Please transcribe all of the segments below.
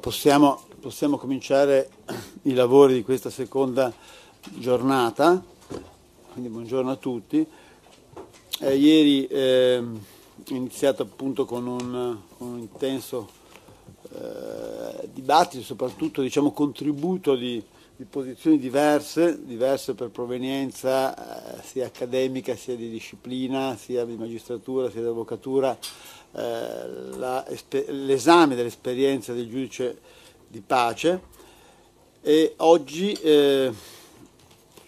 Possiamo, possiamo, cominciare i lavori di questa seconda giornata, quindi buongiorno a tutti. Eh, ieri eh, iniziato appunto con un, con un intenso eh, dibattito, soprattutto diciamo, contributo di, di posizioni diverse, diverse per provenienza eh, sia accademica sia di disciplina, sia di magistratura sia di avvocatura, eh, l'esame dell'esperienza del giudice di pace e oggi eh,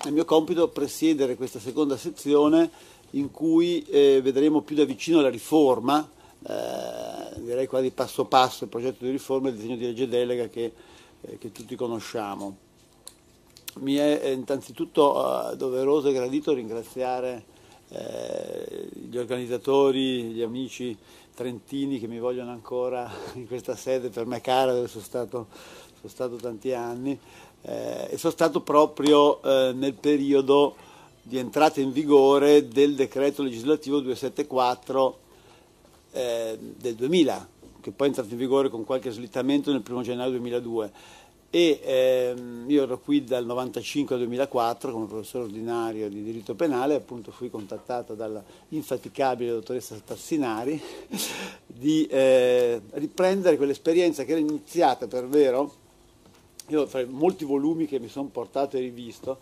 è mio compito presiedere questa seconda sezione in cui eh, vedremo più da vicino la riforma, eh, direi quasi passo passo il progetto di riforma e il disegno di legge delega che, eh, che tutti conosciamo mi è eh, innanzitutto eh, doveroso e gradito ringraziare eh, gli organizzatori, gli amici trentini che mi vogliono ancora in questa sede per me cara dove sono stato, sono stato tanti anni e sono stato proprio nel periodo di entrata in vigore del decreto legislativo 274 del 2000 che poi è entrato in vigore con qualche slittamento nel 1 gennaio 2002 e ehm, io ero qui dal 95 al 2004 come professore ordinario di diritto penale, appunto fui contattato dall'infaticabile dottoressa Tassinari di eh, riprendere quell'esperienza che era iniziata per vero, io tra molti volumi che mi sono portato e rivisto,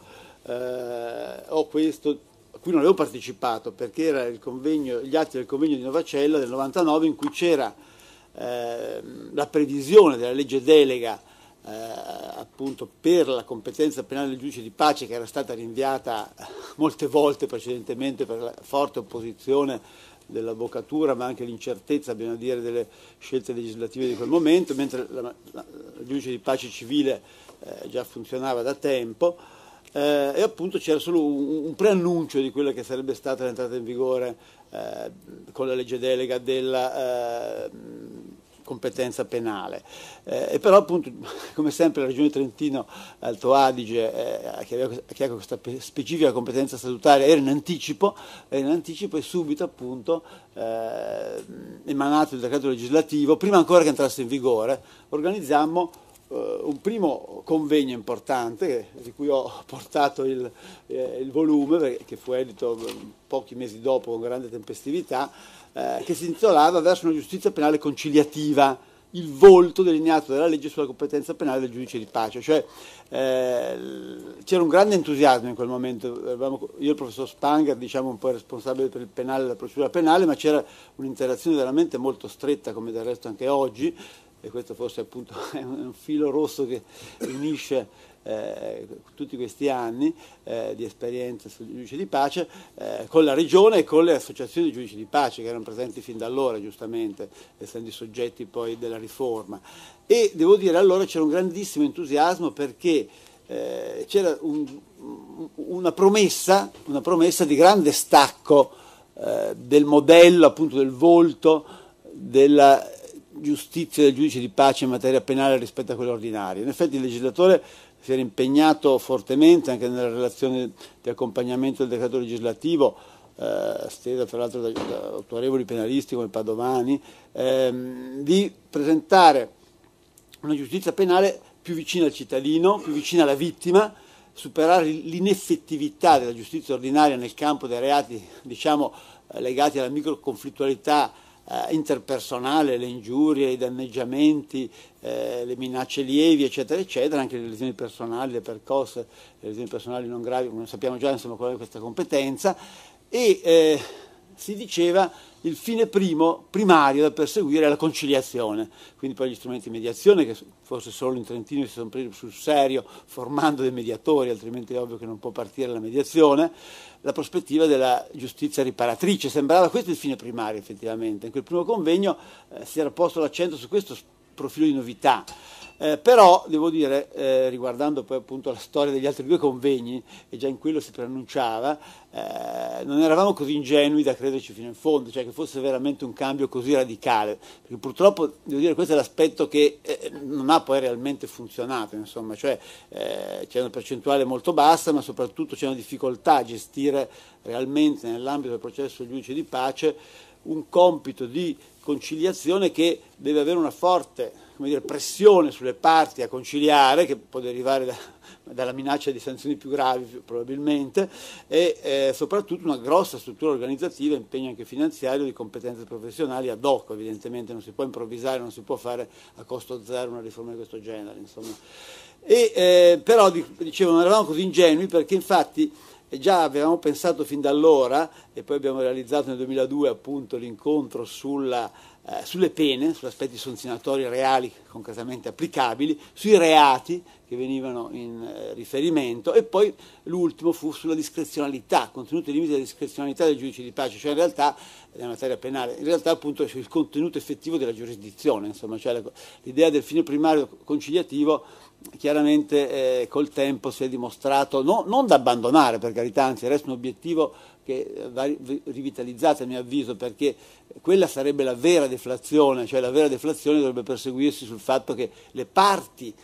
eh, ho questo a cui non avevo partecipato perché era gli atti del convegno di Novacella del 99 in cui c'era eh, la previsione della legge delega eh, appunto per la competenza penale del giudice di pace che era stata rinviata molte volte precedentemente per la forte opposizione dell'avvocatura ma anche l'incertezza bisogna dire delle scelte legislative di quel momento mentre la, la, il giudice di pace civile eh, già funzionava da tempo eh, e appunto c'era solo un, un, preannuncio di quella che sarebbe stata l'entrata in vigore eh, con la legge delega della eh, competenza penale. Eh, però appunto, come sempre, la Regione Trentino Alto Adige, eh, che, aveva, questa specifica competenza statutaria, era in anticipo, era in anticipo e subito appunto eh, emanato il decreto legislativo, prima ancora che entrasse in vigore, organizzammo eh, un primo convegno importante di cui ho portato il, eh, il volume, che fu edito mm, pochi mesi dopo con grande tempestività, eh, che si intitolava verso una giustizia penale conciliativa, il volto delineato dalla legge sulla competenza penale del giudice di pace. Cioè, eh, c'era un grande entusiasmo in quel momento, io e il professor Spanger, diciamo un po' responsabile per il penale e la procedura penale, ma c'era un'interazione veramente molto stretta, come del resto anche oggi, e questo forse appunto è un filo rosso che unisce eh, tutti questi anni eh, di esperienza sul giudice di pace eh, con la regione e con le associazioni di giudici di pace che erano presenti fin da allora giustamente essendo i soggetti poi della riforma e devo dire allora c'era un grandissimo entusiasmo perché eh, c'era un, una, promessa, una promessa di grande stacco eh, del modello appunto del volto della giustizia del giudice di pace in materia penale rispetto a quello ordinario. In effetti il legislatore si era impegnato fortemente anche nella relazione di accompagnamento del decreto legislativo, eh, stesa tra l'altro da, da, autorevoli penalisti come Padovani, ehm, di presentare una giustizia penale più vicina al cittadino, più vicina alla vittima, superare l'ineffettività della giustizia ordinaria nel campo dei reati diciamo, legati alla microconflittualità eh, interpersonale, le ingiurie, i danneggiamenti, eh, le minacce lievi, eccetera, eccetera, anche le lesioni personali, le percosse, le lesioni personali non gravi, non sappiamo già insomma, qual è questa competenza, e eh, si diceva il fine primo, primario da perseguire è la conciliazione, quindi poi gli strumenti di mediazione, che forse solo in Trentino si sono presi sul serio formando dei mediatori, altrimenti è ovvio che non può partire la mediazione, la prospettiva della giustizia riparatrice. Sembrava questo il fine primario effettivamente. In quel primo convegno eh, si era posto l'accento su questo profilo di novità. Eh, però devo dire, eh, riguardando poi appunto la storia degli altri due convegni, e già in quello si preannunciava, eh, non eravamo così ingenui da crederci fino in fondo, cioè che fosse veramente un cambio così radicale, perché purtroppo, devo dire, questo è l'aspetto che eh, non ha poi realmente funzionato, insomma, cioè eh, c'è una percentuale molto bassa, ma soprattutto c'è una difficoltà a gestire realmente nell'ambito del processo del giudice di pace un compito di conciliazione che deve avere una forte dire, pressione sulle parti a conciliare, che può derivare da, dalla minaccia di sanzioni più gravi probabilmente, e eh, soprattutto una grossa struttura organizzativa, impegno anche finanziario, di competenze professionali ad hoc, evidentemente non si può improvvisare, non si può fare a costo zero una riforma di questo genere. E, eh, però dicevo, non eravamo così ingenui perché infatti e già avevamo pensato fin da allora, e poi abbiamo realizzato nel 2002 appunto l'incontro sulla eh, sulle pene, sugli aspetti sanzionatori reali concretamente applicabili, sui reati che venivano in eh, riferimento e poi l'ultimo fu sulla discrezionalità, contenuto e limite della discrezionalità del giudice di pace, cioè in realtà nella materia penale, in realtà appunto sul contenuto effettivo della giurisdizione, insomma, cioè l'idea del fine primario conciliativo chiaramente eh, col tempo si è dimostrato no, non da abbandonare per carità, anzi resta un obiettivo che eh, va rivitalizzata a mio avviso perché quella sarebbe la vera deflazione, cioè la vera deflazione dovrebbe perseguirsi sul fatto che le parti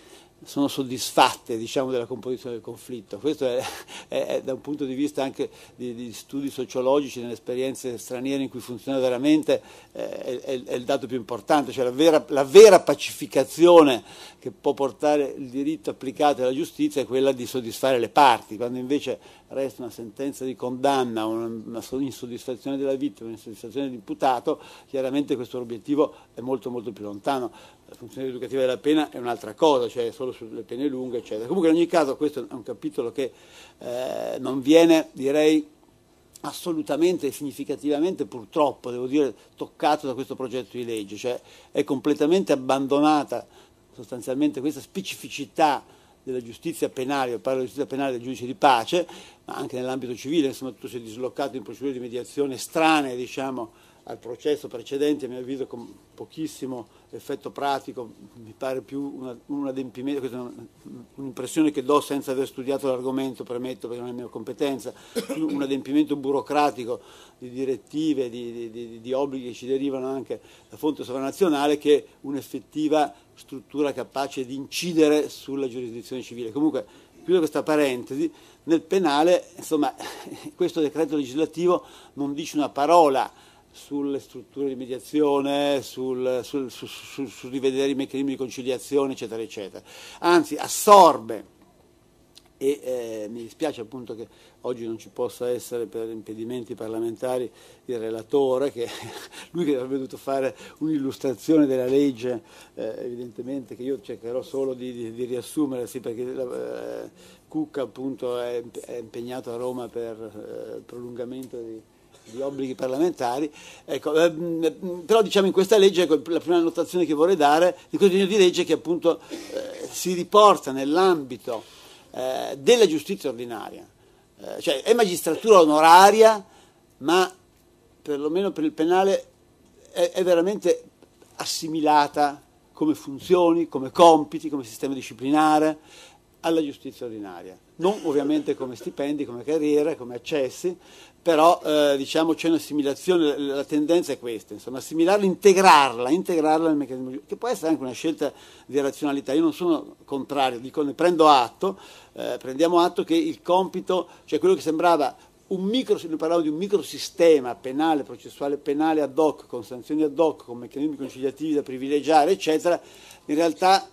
sono soddisfatte diciamo, della composizione del conflitto. Questo è, è, è da un punto di vista anche di, di, studi sociologici, nelle esperienze straniere in cui funziona veramente, eh, è, è, il dato più importante, cioè la vera, la vera, pacificazione che può portare il diritto applicato alla giustizia è quella di soddisfare le parti, quando invece resta una sentenza di condanna, una insoddisfazione della vittima, un'insoddisfazione dell'imputato, chiaramente questo obiettivo è molto molto più lontano. La funzione educativa della pena è un'altra cosa, cioè solo sulle pene lunghe, eccetera. Comunque in ogni caso questo è un capitolo che eh, non viene, direi, assolutamente e significativamente purtroppo, devo dire, toccato da questo progetto di legge, cioè è completamente abbandonata sostanzialmente questa specificità della giustizia penale, io parlo della giustizia penale del giudice di pace, ma anche nell'ambito civile, insomma tutto si è dislocato in procedure di mediazione strane, diciamo, al processo precedente, a mio avviso con pochissimo effetto pratico, mi pare più un adempimento, questa è un'impressione che do senza aver studiato l'argomento, premetto perché non è mia competenza, più un adempimento burocratico di direttive, di, di, di obblighi che ci derivano anche da fonte sovranazionale che un'effettiva struttura capace di incidere sulla giurisdizione civile. Comunque, chiudo questa parentesi, nel penale, insomma, questo decreto legislativo non dice una parola sulle strutture di mediazione, sul, sul, su, su, su rivedere i meccanismi di conciliazione, eccetera, eccetera. Anzi, assorbe e eh, mi dispiace appunto che oggi non ci possa essere per impedimenti parlamentari il relatore, che lui che avrebbe dovuto fare un'illustrazione della legge, eh, evidentemente che io cercherò solo di, di, di riassumere, sì, perché eh, Cucca appunto è, è, impegnato a Roma per eh, il prolungamento di gli obblighi parlamentari, ecco, ehm, però diciamo in questa legge ecco, la prima annotazione che vorrei dare di questo disegno di legge è che appunto eh, si riporta nell'ambito eh, della giustizia ordinaria, eh, cioè è magistratura onoraria, ma perlomeno per il penale è, è veramente assimilata come funzioni, come compiti, come sistema disciplinare alla giustizia ordinaria non ovviamente come stipendi, come carriera, come accessi, però eh, diciamo c'è un'assimilazione, la tendenza è questa, insomma, assimilarla, integrarla, integrarla nel meccanismo, che può essere anche una scelta di razionalità, io non sono contrario, dico, ne prendo atto, eh, prendiamo atto che il compito, cioè quello che sembrava un micro, parlavo di un microsistema penale, processuale penale ad hoc, con sanzioni ad hoc, con meccanismi conciliativi da privilegiare, eccetera, in realtà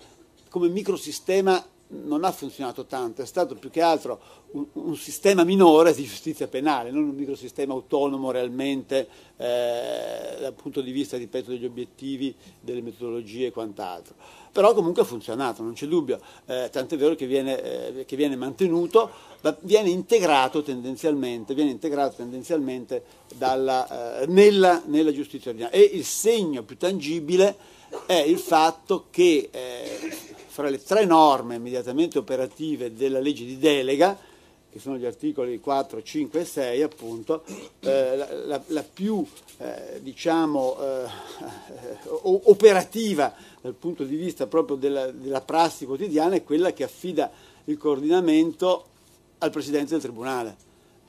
come microsistema non ha funzionato tanto, è stato più che altro un, un, sistema minore di giustizia penale, non un microsistema autonomo realmente eh, dal punto di vista, ripeto, degli obiettivi, delle metodologie e quant'altro. Però comunque ha funzionato, non c'è dubbio, eh, tant'è vero che viene, eh, che viene, mantenuto, ma viene integrato tendenzialmente, viene integrato tendenzialmente dalla, eh, nella, nella, giustizia ordinaria. E il segno più tangibile è il fatto che eh, fra le tre norme immediatamente operative della legge di delega, che sono gli articoli 4, 5 e 6, appunto, eh, la, la, la, più eh, diciamo, eh, operativa dal punto di vista proprio della, della, prassi quotidiana è quella che affida il coordinamento al Presidente del Tribunale.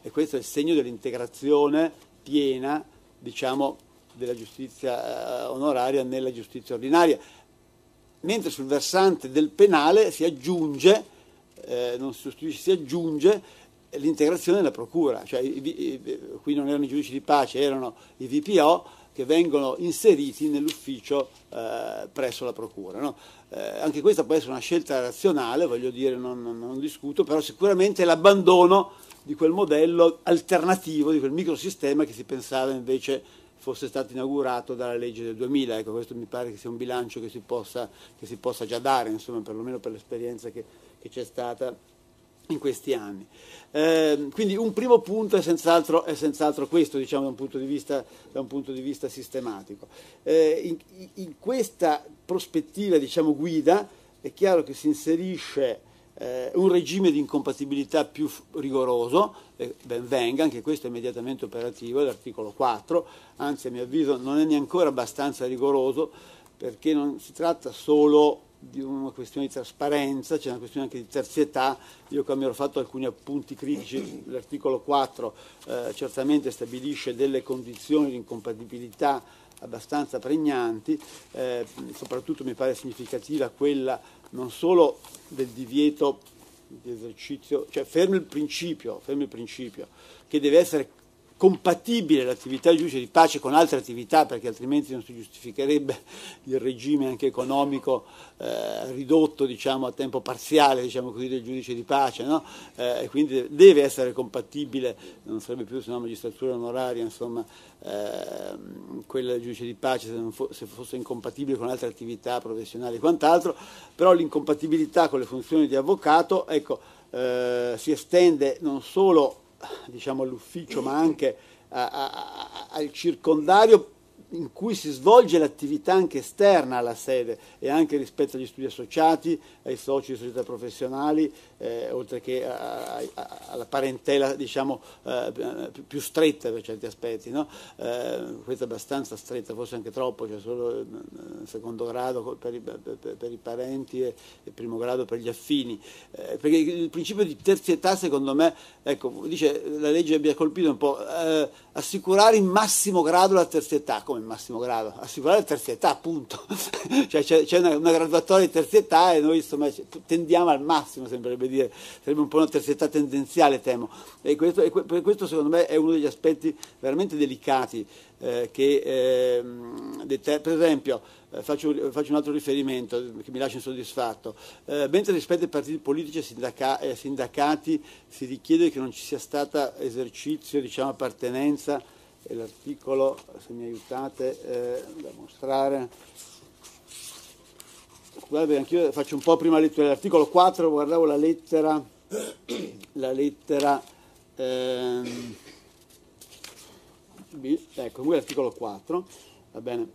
E questo è il segno dell'integrazione piena diciamo, della giustizia eh, onoraria nella giustizia ordinaria. Mentre sul versante del penale si aggiunge eh, non si sostituisce, si aggiunge l'integrazione della procura, cioè, i, i, qui non erano i giudici di pace, erano i VPO che vengono inseriti nell'ufficio eh, presso la procura. No? Eh, anche questa può essere una scelta razionale, voglio dire, non, non, non discuto, però sicuramente l'abbandono di quel modello alternativo, di quel microsistema che si pensava invece fosse stato inaugurato dalla legge del 2000. Ecco, questo mi pare che sia un bilancio che si possa, che si possa già dare, insomma, perlomeno per l'esperienza che, che c'è stata in questi anni. Eh, quindi un primo punto è senz'altro, senz questo, diciamo, da un punto di vista, punto di vista sistematico. Eh, in, in, questa prospettiva, diciamo, guida, è chiaro che si inserisce eh, un regime di incompatibilità più rigoroso, eh, ben venga, anche questo è immediatamente operativo, è l'articolo 4, anzi a mio avviso non è neanche abbastanza rigoroso, perché non si tratta solo di una questione di trasparenza, c'è una questione anche di terzietà, io mi ero fatto alcuni appunti critici, l'articolo 4 eh, certamente stabilisce delle condizioni di incompatibilità abbastanza pregnanti, eh, soprattutto mi pare significativa quella non solo del divieto di esercizio, cioè fermo il principio, fermo il principio che deve essere compatibile l'attività di giudice di pace con altre attività, perché altrimenti non si giustificherebbe il regime anche economico eh, ridotto diciamo, a tempo parziale diciamo così, del giudice di pace, no? eh, quindi deve essere compatibile, non sarebbe più se una magistratura onoraria, insomma, eh, quella del giudice di pace se, fo- se, fosse incompatibile con altre attività professionali e quant'altro, però l'incompatibilità con le funzioni di avvocato ecco, eh, si estende non solo a diciamo, all'ufficio ma anche a, a, al circondario in cui si svolge l'attività anche esterna alla sede e anche rispetto agli studi associati, ai soci di società professionali, eh, oltre che a, a, alla parentela diciamo, eh, più stretta per certi aspetti, no? eh, questa è abbastanza stretta, forse anche troppo, cioè solo eh, secondo grado per i, per, per i parenti e, e, primo grado per gli affini, eh, perché il principio di terzietà secondo me, ecco, dice, la legge mi ha colpito un po', eh, assicurare in massimo grado la terzietà, come in massimo grado, assicurare la terzietà, appunto, cioè c'è, una, una graduatoria di terzietà e noi insomma tendiamo al massimo, sembrerebbe dire, sarebbe un po' una terzietà tendenziale, temo. E questo, e questo secondo me è uno degli aspetti veramente delicati eh, che, eh, per esempio, eh, Faccio, faccio, un altro riferimento che mi lascia insoddisfatto. Eh, mentre rispetto ai partiti politici e sindaca, eh, sindacati si richiede che non ci sia stata esercizio, diciamo, appartenenza, e l'articolo, se mi aiutate, eh, da mostrare, Guardate, anch'io faccio un po' prima lettura dell'articolo 4, guardavo la lettera, la lettera ehm, B, ecco, comunque l'articolo 4, va bene.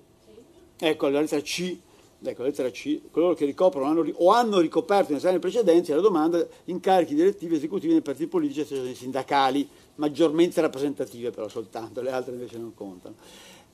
Ecco, la lettera C, ecco, la lettera C, coloro che ricoprono hanno, o hanno ricoperto negli anni precedenti la domanda incarichi direttivi esecutivi nei partiti politici e associazioni sindacali, maggiormente rappresentative però soltanto, le altre invece non contano.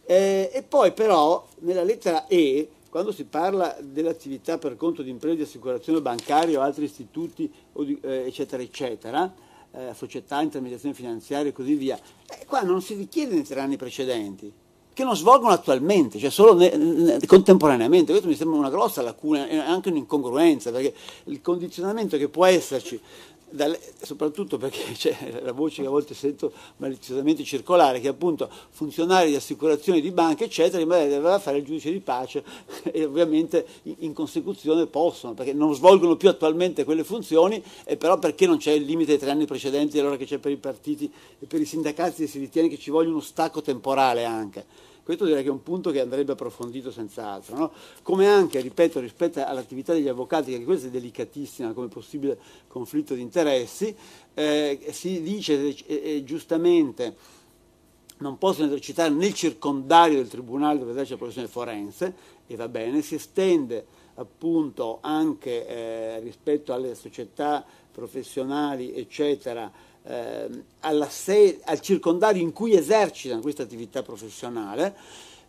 Eh, e poi però nella lettera E quando si parla dell'attività per conto di imprese di assicurazione bancaria o altri istituti, eh, eccetera, eccetera, eh, società, intermediazione finanziaria e così via, eh, qua non si richiede nei tre anni precedenti, che non svolgono attualmente, cioè solo ne, ne, contemporaneamente. Questo mi sembra una grossa lacuna e anche un'incongruenza, perché il condizionamento che può esserci dalle, soprattutto perché c'è cioè, la voce che a volte sento maliziosamente circolare, che appunto funzionari di assicurazione di banca, eccetera, deve fare il giudice di pace e ovviamente in consecuzione possono, perché non svolgono più attualmente quelle funzioni, e però perché non c'è il limite dei tre anni precedenti, allora che c'è per i partiti e per i sindacati si ritiene che ci voglia uno stacco temporale anche. Questo direi che è un punto che andrebbe approfondito senz'altro. No? Come anche, ripeto, rispetto all'attività degli avvocati, che questa è delicatissima come possibile conflitto di interessi, eh, si dice eh, eh giustamente non possono esercitare nel circondario del tribunale dove esercita la professione forense, e va bene, si estende appunto anche eh, rispetto alle società professionali, eccetera, Ehm, se- al circondario in cui esercitano questa attività professionale,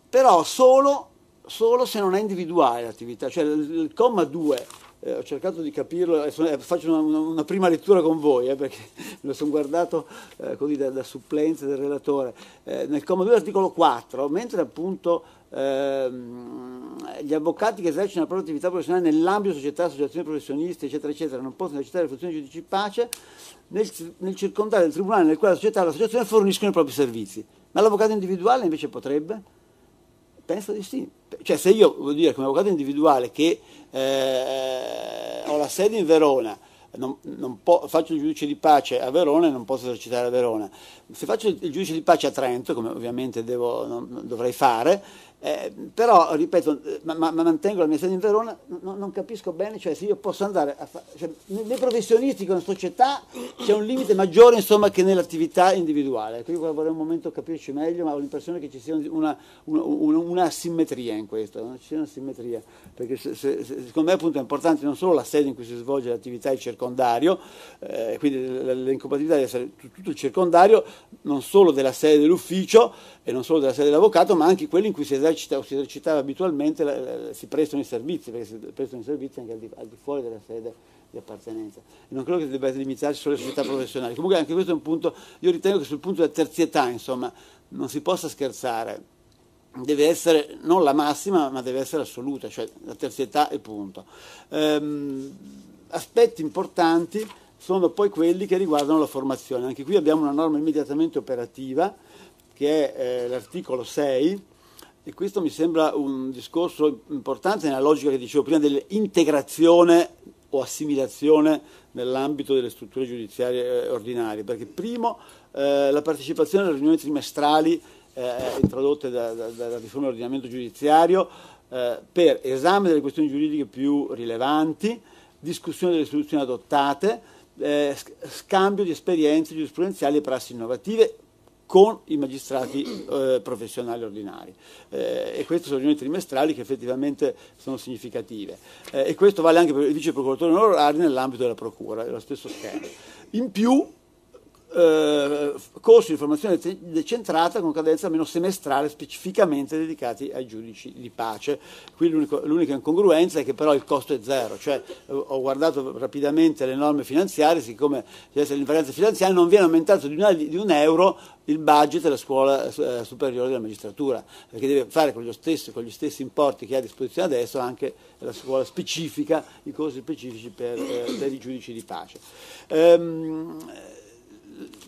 però solo, solo se non è individuale l'attività. Cioè il, il comma 2 eh, ho cercato di capirlo, eh, faccio una, una, prima lettura con voi, eh, perché lo sono guardato eh, così da, da, supplenza del relatore, eh, nel comma 2 dell'articolo 4, mentre appunto ehm, gli avvocati che esercitano la propria attività professionale nell'ambito di società, associazioni professioniste eccetera, eccetera, non possono esercitare le funzioni di giudice pace, nel, nel circondario del tribunale nel quale la società e l'associazione forniscono i propri servizi. Ma l'avvocato individuale invece potrebbe? Penso di sì. Cioè se io, voglio dire, come avvocato individuale che eh, ho la sede in Verona, non, non po- faccio il giudice di pace a Verona e non posso esercitare a Verona. Se faccio il giudice di pace a Trento, come ovviamente devo, non, dovrei fare, eh, però, ripeto, ma, ma, mantengo la mia sede in Verona, no, non capisco bene, cioè se io posso andare a fare... Cioè, nei professionisti, con la società, c'è un limite maggiore insomma, che nell'attività individuale. Qui vorrei un momento capirci meglio, ma ho l'impressione che ci sia una, una, una, una simmetria in questo, no? ci sia una simmetria, perché se, se, se, secondo me appunto, è importante non solo la sede in cui si svolge l'attività, il circondario, eh, quindi l'incompatibilità deve essere tutto il circondario, non solo della sede dell'ufficio, e non solo della sede dell'avvocato, ma anche quelli in cui si, esercita, si esercitava abitualmente, la, la, si prestano i servizi, perché si prestano i servizi anche al di, al di fuori della sede di appartenenza. E non credo che si debba limitarsi solo alle società professionali. Comunque anche questo è un punto, io ritengo che sul punto della terzietà, insomma, non si possa scherzare. Deve essere non la massima, ma deve essere assoluta, cioè la terzietà e punto. Ehm, aspetti importanti sono poi quelli che riguardano la formazione. Anche qui abbiamo una norma immediatamente operativa che è eh, l'articolo 6, e questo mi sembra un discorso importante nella logica che dicevo prima dell'integrazione o assimilazione nell'ambito delle strutture giudiziarie eh, ordinarie, perché primo eh, la partecipazione alle riunioni trimestrali eh, eh, introdotte dalla riforma dell'ordinamento giudiziario eh, per esame delle questioni giuridiche più rilevanti, discussione delle soluzioni adottate, scambio di esperienze giurisprudenziali e prassi innovative, con i magistrati eh, professionali ordinari. Eh, e queste sono riunioni trimestrali che effettivamente sono significative. Eh, e questo vale anche per il vice procuratore onorario nell'ambito della procura, è lo stesso schema. In più eh, corsi di formazione decentrata con cadenza almeno semestrale specificamente dedicati ai giudici di pace. Qui l'unica incongruenza è che però il costo è zero, cioè eh, ho guardato rapidamente le norme finanziarie, siccome c'è l'invarianza finanziaria non viene aumentato di, una, di un euro il budget della scuola eh, superiore della magistratura, perché deve fare con, stesso, con, gli stessi importi che ha a disposizione adesso anche la scuola specifica, i corsi specifici per, eh, per i giudici di pace. Ehm,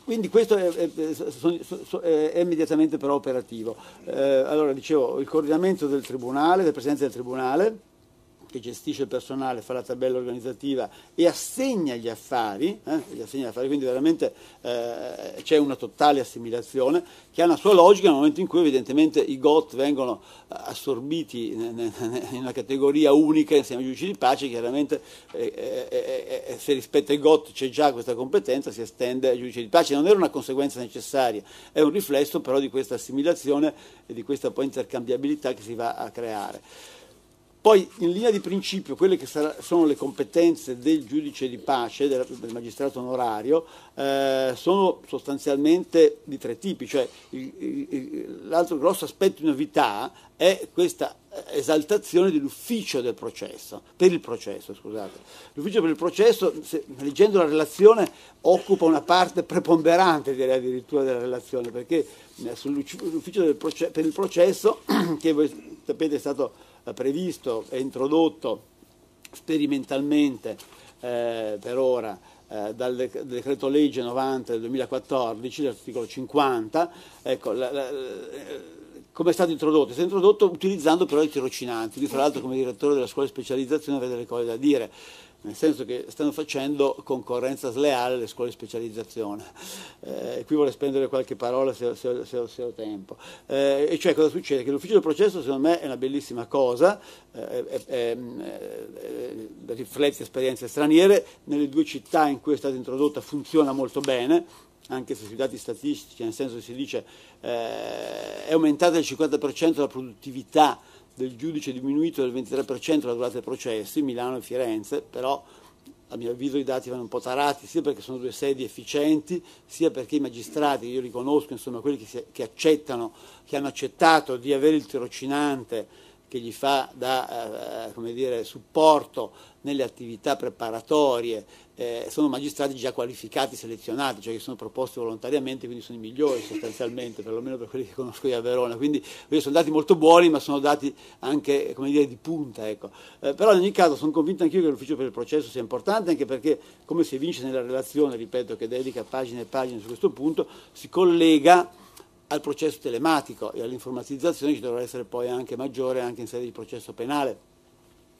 quindi questo è, è, è, immediatamente però operativo. Eh, allora dicevo, il coordinamento del Tribunale, la presidenza del Tribunale, che gestisce il personale, fa la tabella organizzativa e assegna gli affari, eh, gli assegna gli affari quindi veramente eh, c'è una totale assimilazione che ha una sua logica nel momento in cui evidentemente i GOT vengono eh, assorbiti in, una categoria unica insieme ai giudici di pace, chiaramente eh, eh, eh se rispetto ai GOT c'è già questa competenza, si estende ai giudici di pace, non era una conseguenza necessaria, è un riflesso però di questa assimilazione e di questa poi intercambiabilità che si va a creare. Poi in linea di principio quelle che sarà, sono le competenze del giudice di pace, del, del magistrato onorario, eh, sono sostanzialmente di tre tipi, cioè l'altro grosso aspetto di novità è questa esaltazione dell'ufficio del processo, per il processo, scusate. L'ufficio per il processo, se, leggendo la relazione, occupa una parte preponderante, direi addirittura, della relazione, perché eh, sull'ufficio proce- per il processo, che voi sapete è stato eh, previsto e introdotto sperimentalmente eh, per ora eh, dal decreto legge 90 del 2014, l'articolo 50, ecco, la, la, eh, come è stato introdotto? È stato introdotto utilizzando però i tirocinanti, lui fra l'altro come direttore della scuola di specializzazione avete delle cose da dire, nel senso che stanno facendo concorrenza sleale alle scuole di specializzazione. Eh, qui vorrei spendere qualche parola se, se, se, se ho tempo. Eh, e cioè cosa succede? Che l'ufficio del processo secondo me è una bellissima cosa, eh, mm, eh, riflette esperienze straniere, nelle due città in cui è stata introdotta funziona molto bene, anche se sui dati statistici, nel senso che si dice eh, è aumentata del 50% la produttività del giudice diminuito del 23% la durata dei processi, Milano e Firenze, però a mio avviso i dati vanno un po' tarati, sia perché sono due sedi efficienti, sia perché i magistrati, io riconosco, insomma, quelli che, si, che accettano, che hanno accettato di avere il tirocinante che gli fa da eh, eh dire, supporto nelle attività preparatorie, eh, sono magistrati già qualificati, selezionati, cioè che sono proposti volontariamente, quindi sono i migliori sostanzialmente, perlomeno per quelli che conosco io a Verona. Quindi sono dati molto buoni, ma sono dati anche dire, di punta. Ecco. Eh, però in ogni caso sono convinto anch'io che l'ufficio per il processo sia importante, anche perché, come si evince nella relazione, ripeto, che dedica pagine e pagine su questo punto, si collega al processo telematico e all'informatizzazione ci dovrà essere poi anche maggiore anche in sede di processo penale.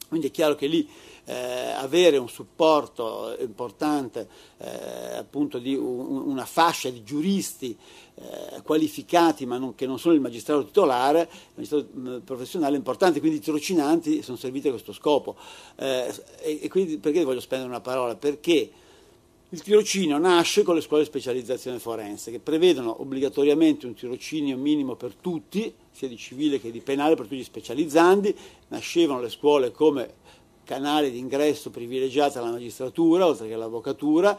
Quindi è chiaro che lì eh, avere un supporto importante, eh, appunto di un, una fascia di giuristi eh, qualificati ma non, che non sono il magistrato titolare, il magistrato professionale è importante, quindi i tirocinanti sono serviti a questo scopo. Eh, e, e quindi perché voglio spendere una parola? Perché il tirocinio nasce con le scuole di specializzazione forense che prevedono obbligatoriamente un tirocinio minimo per tutti, sia di civile che di penale, per tutti gli specializzandi. Nascevano le scuole come canale di ingresso privilegiato alla magistratura, oltre che all'avvocatura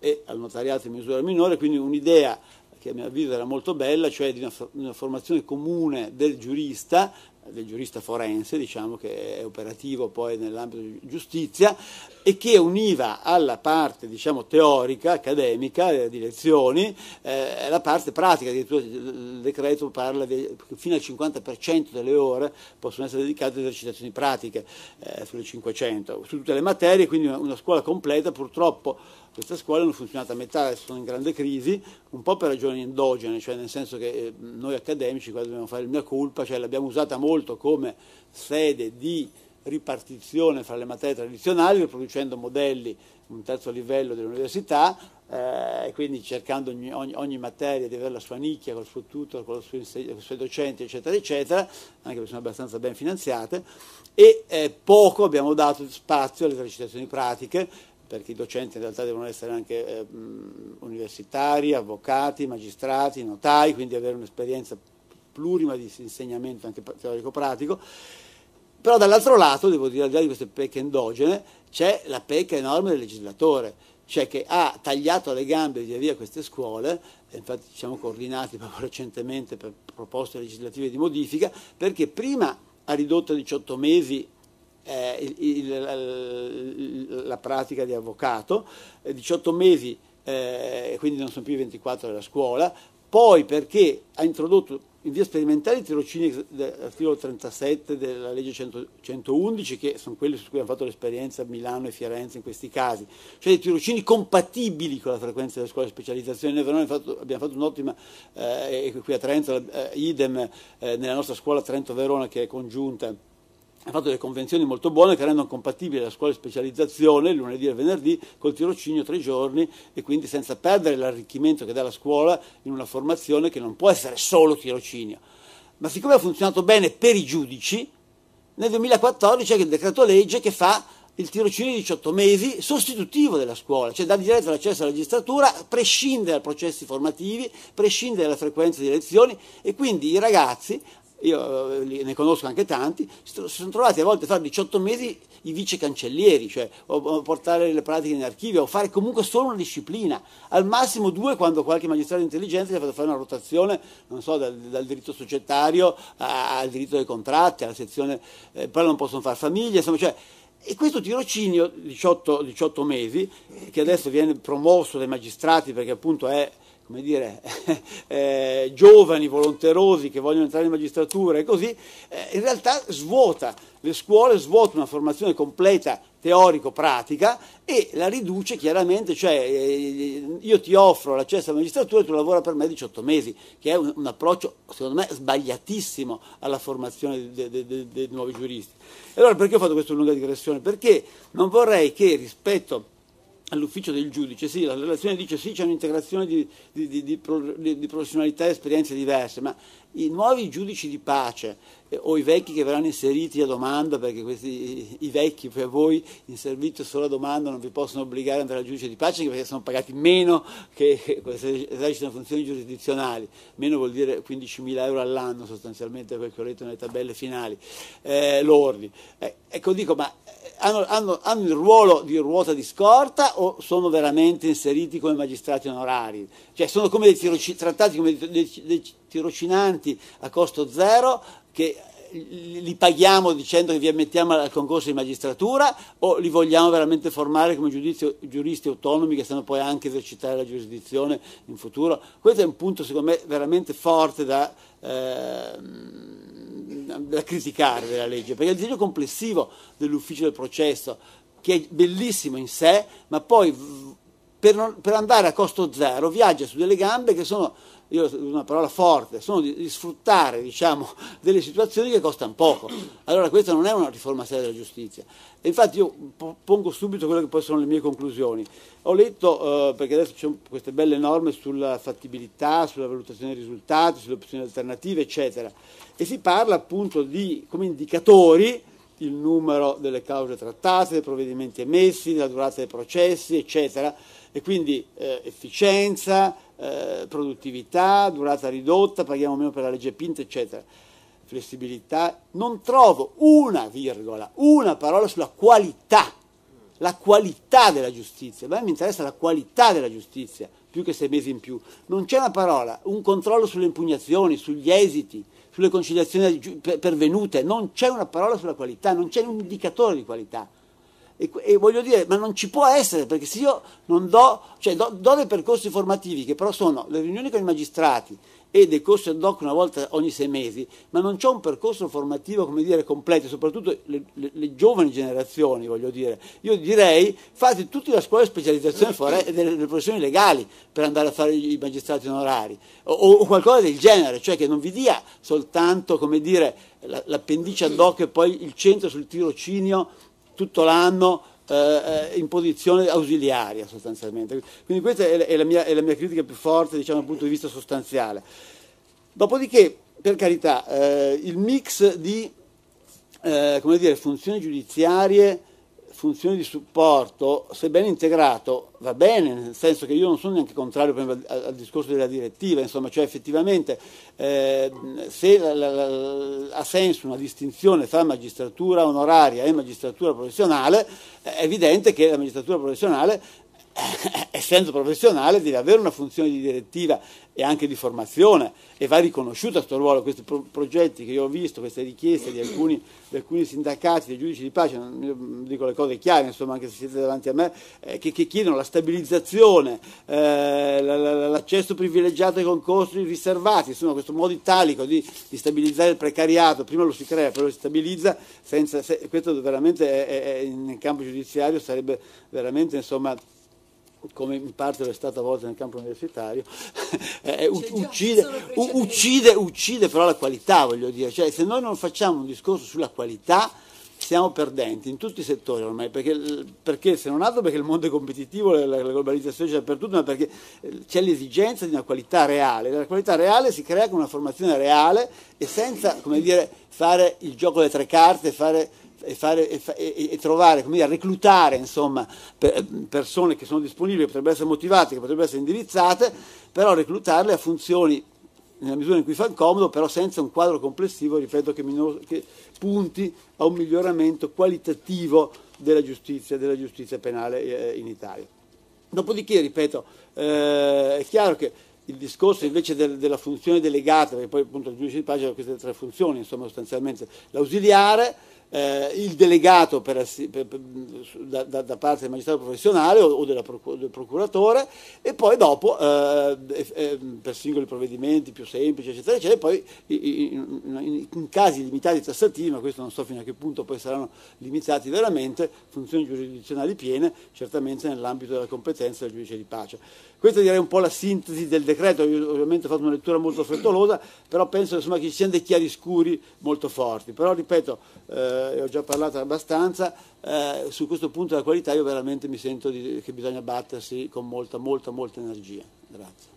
e al notariato in misura minore, quindi un'idea che a mio avviso era molto bella, cioè di una, formazione comune del giurista del giurista forense, diciamo che è operativo poi nell'ambito di giustizia, e che univa alla parte diciamo, teorica, accademica, di lezioni, eh, la parte pratica, addirittura il decreto parla che fino al 50% delle ore possono essere dedicate ad esercitazioni pratiche eh, sulle 500, su tutte le materie, quindi una, una scuola completa purtroppo queste scuole hanno funzionato a metà, sono in grande crisi, un po' per ragioni endogene, cioè nel senso che eh, noi accademici, qua dobbiamo fare il mia colpa, cioè l'abbiamo usata molto come sede di ripartizione fra le materie tradizionali, riproducendo modelli un terzo livello dell'università eh, quindi cercando ogni, ogni, ogni, materia di avere la sua nicchia col suo tutor, con, suo, con i suoi docenti, eccetera, eccetera, anche perché sono abbastanza ben finanziate, e eh, poco abbiamo dato spazio alle esercitazioni pratiche, perché i docenti in realtà devono essere anche eh, universitari, avvocati, magistrati, notai, quindi avere un'esperienza plurima di insegnamento anche teorico-pratico. Però dall'altro lato, devo dire, al di là di queste pecche endogene, c'è la pecca enorme del legislatore, cioè che ha tagliato alle gambe via via queste scuole, infatti ci siamo coordinati proprio recentemente per proposte legislative di modifica, perché prima ha ridotto a 18 mesi eh, il, il, la pratica di avvocato, 18 eh, mesi, eh, quindi non sono più i 24 della scuola, poi perché ha introdotto in via sperimentale i tirocini dell'articolo 37 della legge 100, 111, che sono quelli su cui hanno fatto l'esperienza a Milano e Firenze in questi casi, cioè dei tirocini compatibili con la frequenza delle scuole di specializzazione. Noi abbiamo fatto, abbiamo fatto un'ottima, eh, qui a Trento, eh, idem, eh, nella nostra scuola Trento-Verona che è congiunta ha fatto delle convenzioni molto buone che rendono compatibile la scuola di specializzazione lunedì e venerdì col tirocinio tre giorni e quindi senza perdere l'arricchimento che dà la scuola in una formazione che non può essere solo tirocinio. Ma siccome ha funzionato bene per i giudici, nel 2014 c'è il decreto legge che fa il tirocinio di 18 mesi sostitutivo della scuola, cioè dà diretto l'accesso alla magistratura, prescinde dai processi formativi, prescinde dalla frequenza di lezioni e quindi i ragazzi io eh, ne conosco anche tanti, si sono trovati a volte a fare 18 mesi i vice cancellieri, cioè o portare le pratiche in archivio, o fare comunque solo una disciplina, al massimo due quando qualche magistrato di intelligenza gli ha fatto fare una rotazione, non so, dal, dal diritto societario al diritto dei contratti, alla sezione, eh, poi non possono fare famiglia, insomma, cioè, e questo tirocinio, 18, 18 mesi, eh, che adesso viene promosso dai magistrati perché appunto è come dire, eh, giovani volonterosi che vogliono entrare in magistratura e così, eh, in realtà svuota le scuole, svuota una formazione completa teorico-pratica e la riduce chiaramente, cioè eh, io ti offro l'accesso alla magistratura e tu lavora per me 18 mesi, che è un, un approccio secondo me sbagliatissimo alla formazione dei nuovi giuristi. E allora perché ho fatto questa lunga digressione? Perché non vorrei che rispetto all'ufficio del giudice, sì, la relazione dice sì, c'è un'integrazione di, di, di, di, professionalità e esperienze diverse, ma i nuovi giudici di pace eh, o i vecchi che verranno inseriti a domanda, perché questi, i vecchi per voi in servizio solo a domanda non vi possono obbligare ad andare al giudice di pace perché sono pagati meno che se esercitano funzioni giurisdizionali, meno vuol dire 15.000 euro all'anno sostanzialmente, quel che ho letto nelle tabelle finali, eh, lordi. Eh, ecco, dico, ma hanno, hanno, hanno, il ruolo di ruota di scorta o sono veramente inseriti come magistrati onorari? Cioè sono come tiroci, trattati come dei, dei tirocinanti a costo zero che li paghiamo dicendo che vi ammettiamo al concorso di magistratura o li vogliamo veramente formare come giudizio, giuristi autonomi che sanno poi anche esercitare la giurisdizione in futuro? Questo è un punto secondo me veramente forte da... Eh, da criticare della legge, perché il disegno complessivo dell'ufficio del processo, che è bellissimo in sé, ma poi per, non, per andare a costo zero viaggia su delle gambe che sono io una parola forte, sono di, di sfruttare diciamo, delle situazioni che costano poco. Allora questa non è una riforma seria della giustizia. E infatti io pongo subito quelle che poi sono le mie conclusioni. Ho letto, eh, perché adesso ci sono queste belle norme sulla fattibilità, sulla valutazione dei risultati, sulle opzioni alternative, eccetera, e si parla appunto di, come indicatori il numero delle cause trattate, dei provvedimenti emessi, la durata dei processi, eccetera, e quindi eh, efficienza, eh, produttività, durata ridotta, paghiamo meno per la legge Pinto, eccetera, flessibilità, non trovo una virgola, una parola sulla qualità, la qualità della giustizia, a me mi interessa la qualità della giustizia, più che sei mesi in più, non c'è una parola, un controllo sulle impugnazioni, sugli esiti, sulle conciliazioni pervenute, non c'è una parola sulla qualità, non c'è un indicatore di qualità. E, e, voglio dire, ma non ci può essere, perché se io non do, cioè do, do dei percorsi formativi che però sono le riunioni con i magistrati e dei corsi ad hoc una volta ogni sei mesi, ma non c'è un percorso formativo, come dire, completo, soprattutto le, le, le giovani generazioni, voglio dire. Io direi, fate tutti la scuola di specializzazione fore- delle, delle, professioni legali per andare a fare i magistrati onorari, o, o qualcosa del genere, cioè che non vi dia soltanto, come dire, l'appendice ad hoc e poi il centro sul tirocinio tutto l'anno eh, eh, in posizione ausiliaria sostanzialmente. Quindi questa è, è, la mia, è la mia critica più forte diciamo, dal punto di vista sostanziale. Dopodiché, per carità, eh, il mix di eh, come dire, funzioni giudiziarie funzioni di supporto, se ben integrato, va bene, nel senso che io non sono neanche contrario al, al discorso della direttiva, insomma, cioè effettivamente eh, se la, la, la, ha senso una distinzione tra magistratura onoraria e magistratura professionale, è evidente che la magistratura professionale essendo professionale, deve avere una funzione di direttiva e anche di formazione e va riconosciuto questo ruolo, questi pro- progetti che io ho visto, queste richieste di alcuni, di alcuni sindacati, dei giudici di pace, dico le cose chiare, insomma anche se siete davanti a me, eh, che, che, chiedono la stabilizzazione, eh, l'accesso privilegiato ai concorsi riservati, insomma questo modo italico di, di, stabilizzare il precariato, prima lo si crea, poi lo si stabilizza, senza, se, questo veramente è, è, è, nel campo giudiziario sarebbe veramente insomma come in parte lo è stata a volte nel campo universitario, eh, cioè, uccide, uccide, uccide, però la qualità, voglio dire, cioè se noi non facciamo un discorso sulla qualità siamo perdenti in tutti i settori ormai, perché, perché se non altro perché il mondo è competitivo, la, la globalizzazione c'è dappertutto, ma perché eh, c'è l'esigenza di una qualità reale, la qualità reale si crea con una formazione reale e senza, come dire, fare il gioco delle tre carte, fare e, fare, e, e, e trovare, come dire, reclutare insomma, per, persone che sono disponibili, che potrebbero essere motivate, che potrebbero essere indirizzate, però reclutarle a funzioni nella misura in cui fa comodo, però senza un quadro complessivo, ripeto, che, minor, che punti a un miglioramento qualitativo della giustizia, della giustizia penale eh, in Italia. Dopodiché, ripeto, eh, è chiaro che il discorso invece del, della funzione delegata, perché poi appunto il giudice di pagina ha queste tre funzioni, insomma sostanzialmente l'ausiliare, eh, il delegato per, per, per, da, da, parte del magistrato professionale o, o procur- del procuratore e poi dopo eh, per singoli provvedimenti più semplici eccetera eccetera e poi in, in, in, casi limitati tassativi ma questo non so fino a che punto poi saranno limitati veramente funzioni giurisdizionali piene certamente nell'ambito della competenza del giudice di pace questa direi un po' la sintesi del decreto, io ovviamente ho fatto una lettura molto frettolosa, però penso insomma, che ci siano dei chiari scuri molto forti. Però ripeto, eh, ho già parlato abbastanza, eh, su questo punto della qualità io veramente mi sento di, che bisogna battersi con molta, molta, molta energia. Grazie.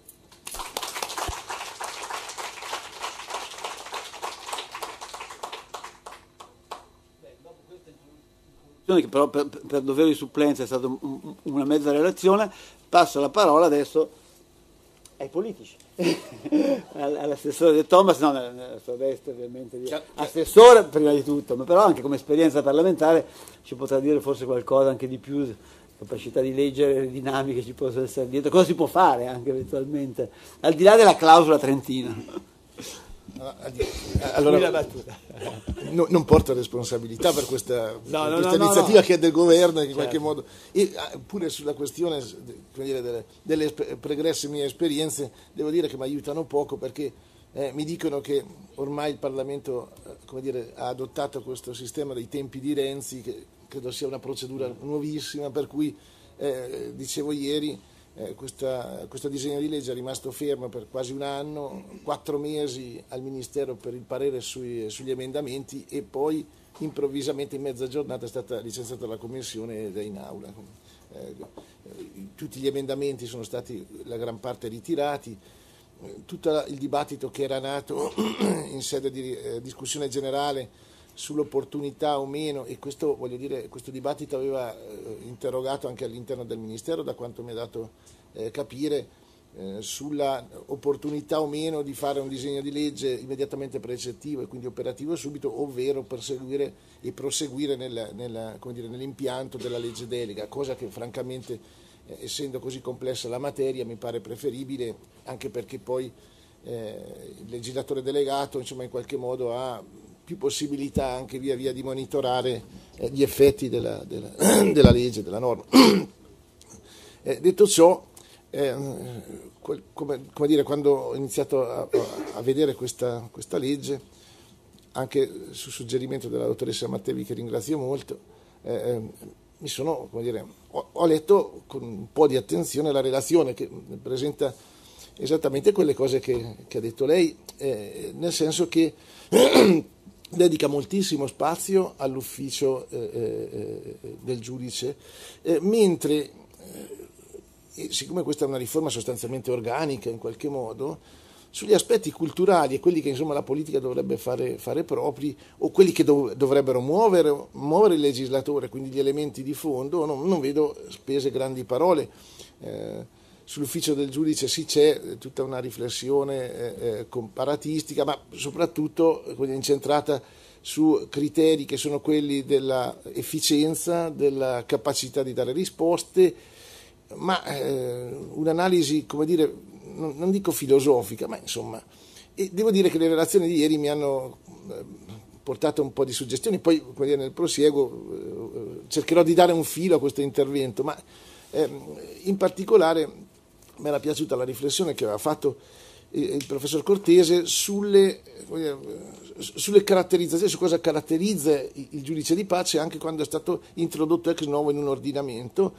che però per, per dovere di supplenza è stata una mezza relazione, Passo la parola adesso ai politici, all'assessore De Thomas, no, nella sua veste ovviamente, assessore prima di tutto, ma però anche come esperienza parlamentare ci potrà dire forse qualcosa anche di più capacità di leggere le dinamiche che ci possono essere dietro, cosa si può fare anche eventualmente, al di là della clausola trentina. Allora, no, non porto responsabilità per questa, no, no, questa iniziativa che è del governo che in certo. qualche modo e ah, pure sulla questione dire, delle, delle, pregresse mie esperienze devo dire che mi aiutano poco perché eh, mi dicono che ormai il Parlamento eh, dire, ha adottato questo sistema dei tempi di Renzi che credo sia una procedura nuovissima per cui eh, dicevo ieri eh, questa, questo disegno di legge è rimasto fermo per quasi un anno, quattro mesi al Ministero per il parere sui, sugli emendamenti e poi improvvisamente in mezza giornata è stata licenziata la Commissione ed è in aula. Eh, tutti gli emendamenti sono stati la gran parte ritirati, tutto il dibattito che era nato in sede di eh, discussione generale sull'opportunità o meno, e questo, dire, questo dibattito aveva eh, interrogato anche all'interno del Ministero, da quanto mi ha dato eh, capire, eh, sulla opportunità o meno di fare un disegno di legge immediatamente precettivo e quindi operativo subito, ovvero perseguire e proseguire nella, nella, dire, nell'impianto della legge delega, cosa che francamente, eh, essendo così complessa la materia, mi pare preferibile, anche perché poi eh, il legislatore delegato insomma, in qualche modo ha più possibilità anche via via di monitorare eh, gli effetti della, della, della legge, della norma. Eh, detto ciò, eh, come, come, dire, quando ho iniziato a, a vedere questa, questa, legge, anche su suggerimento della dottoressa Mattevi, che ringrazio molto, eh, eh sono, dire, ho, ho, letto con un po' di attenzione la relazione che presenta esattamente quelle cose che, che ha detto lei, eh, nel senso che dedica moltissimo spazio all'ufficio eh, eh, eh del giudice, eh, mentre, eh, siccome questa è una riforma sostanzialmente organica in qualche modo, sugli aspetti culturali e quelli che insomma, la politica dovrebbe fare, fare propri o quelli che dov- dovrebbero muovere, muovere, il legislatore, quindi gli elementi di fondo, no, non vedo spese grandi parole. Eh, sull'ufficio del giudice sì c'è eh, tutta una riflessione eh, eh comparatistica, ma soprattutto eh, incentrata su criteri che sono quelli dell'efficienza, della capacità di dare risposte, ma eh, un'analisi, come dire, non, non, dico filosofica, ma insomma, e devo dire che le relazioni di ieri mi hanno portato un po' di suggestioni, poi come dire, nel prosieguo cercherò di dare un filo a questo intervento, ma eh, in particolare mi era piaciuta la riflessione che aveva fatto il professor Cortese sulle, sulle, caratterizzazioni, su cosa caratterizza il giudice di pace anche quando è stato introdotto ex novo in un ordinamento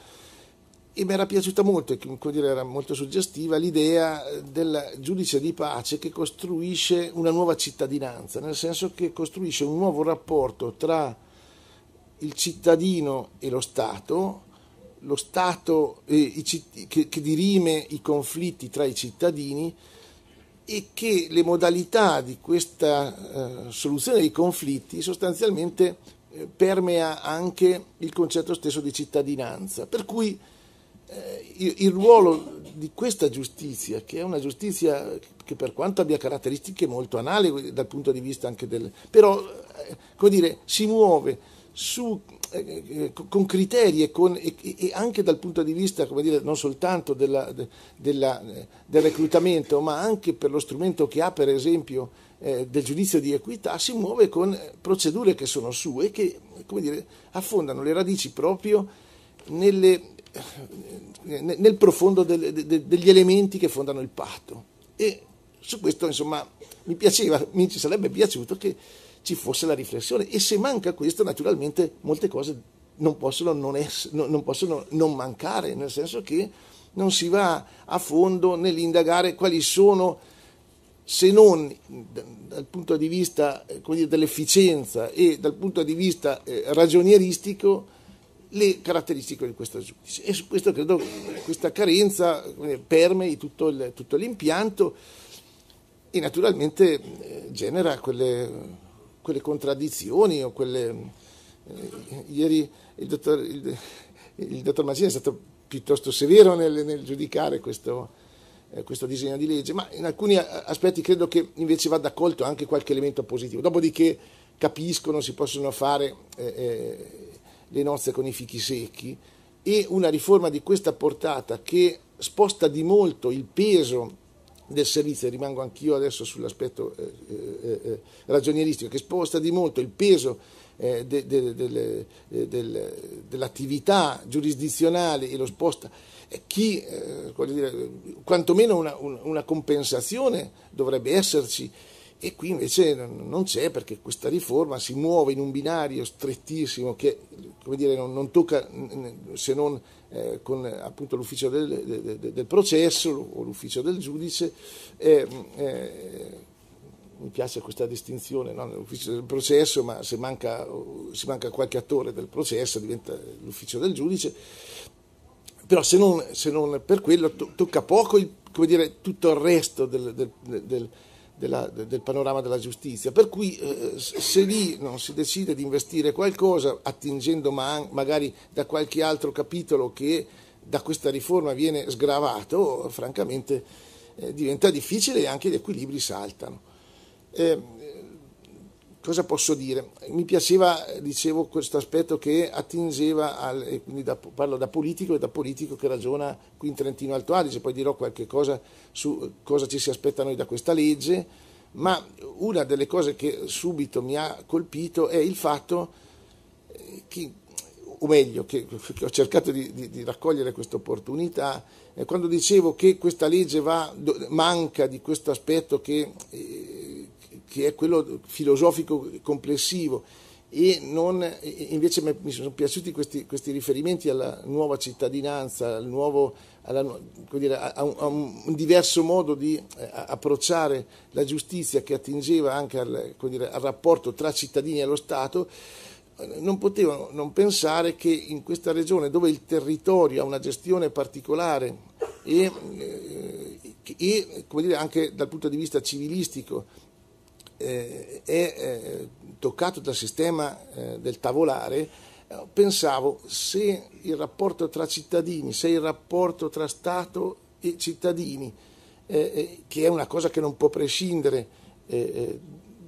e mi era piaciuta molto, dire, era molto suggestiva l'idea del giudice di pace che costruisce una nuova cittadinanza, nel senso che costruisce un nuovo rapporto tra il cittadino e lo Stato, lo Stato eh, i, che, che dirime i conflitti tra i cittadini e che le modalità di questa eh, soluzione dei conflitti sostanzialmente eh, permea anche il concetto stesso di cittadinanza. Per cui eh, il ruolo di questa giustizia, che è una giustizia che per quanto abbia caratteristiche molto analoghe dal punto di vista anche del... però, eh, come dire, si muove su, eh, eh con criteri e, con, e, e, anche dal punto di vista come dire, non soltanto della, de, della, eh, del reclutamento, ma anche per lo strumento che ha, per esempio, eh, del giudizio di equità, si muove con eh, procedure che sono sue, che come dire, affondano le radici proprio nelle, nel profondo del, de, degli elementi che fondano il patto. E su questo, insomma, mi piaceva, mi ci sarebbe piaciuto che ci fosse la riflessione e se manca questo naturalmente molte cose non possono non, ess- non, possono non mancare, nel senso che non si va a fondo nell'indagare quali sono, se non dal punto di vista eh, dire, dell'efficienza e dal punto di vista eh, ragionieristico, le caratteristiche di questo giudice. E su questo credo questa carenza permei tutto, il, tutto l'impianto e naturalmente eh, genera quelle quelle contraddizioni o quelle... Eh, ieri il dottor, il, il dottor Mancini è stato piuttosto severo nel, nel giudicare questo, eh, questo, disegno di legge, ma in alcuni aspetti credo che invece vada accolto anche qualche elemento positivo. Dopodiché capiscono, si possono fare eh, eh, le nozze con i fichi secchi e una riforma di questa portata che sposta di molto il peso del servizio, rimango anch'io adesso sull'aspetto eh eh, eh, eh, ragionieristico, che sposta di molto il peso eh, de, de, de, eh, dell'attività giurisdizionale e lo sposta. Chi, dire, quantomeno una, una, compensazione dovrebbe esserci e qui invece non c'è perché questa riforma si muove in un binario strettissimo che dire, non, non tocca se non eh, con eh, appunto, l'ufficio del, del, del, processo o l'ufficio del giudice. Eh, eh, mi piace questa distinzione no? nell'ufficio del processo, ma se manca, se manca qualche attore del processo diventa l'ufficio del giudice. Però se non, se non per quello to- tocca poco il, dire, tutto il resto del, del, del della, del panorama della giustizia. Per cui eh, se lì non si decide di investire qualcosa, attingendo ma magari da qualche altro capitolo che da questa riforma viene sgravato, francamente eh, diventa difficile e anche gli equilibri saltano. Eh, cosa posso dire? Mi piaceva, dicevo, questo aspetto che attingeva, al, e quindi da, parlo da politico e da politico che ragiona qui in Trentino Alto Adige, poi dirò qualche cosa su cosa ci si aspetta noi da questa legge, ma una delle cose che subito mi ha colpito è il fatto eh, che, o meglio, che, che ho cercato di, di, di raccogliere questa opportunità, eh, quando dicevo che questa legge va, manca di questo aspetto che... Eh, che è quello filosofico complessivo e non, invece mi sono piaciuti questi, questi, riferimenti alla nuova cittadinanza, al nuovo, alla, dire, a, un, a, un, diverso modo di eh, approcciare la giustizia che attingeva anche al, dire, al rapporto tra cittadini e lo Stato, eh, non potevano non pensare che in questa regione dove il territorio ha una gestione particolare e, eh, e dire, anche dal punto di vista civilistico, eh, e eh, toccato dal sistema eh, del tavolare, eh, pensavo se il rapporto tra cittadini, se il rapporto tra Stato e cittadini, eh, che è una cosa che non può prescindere eh,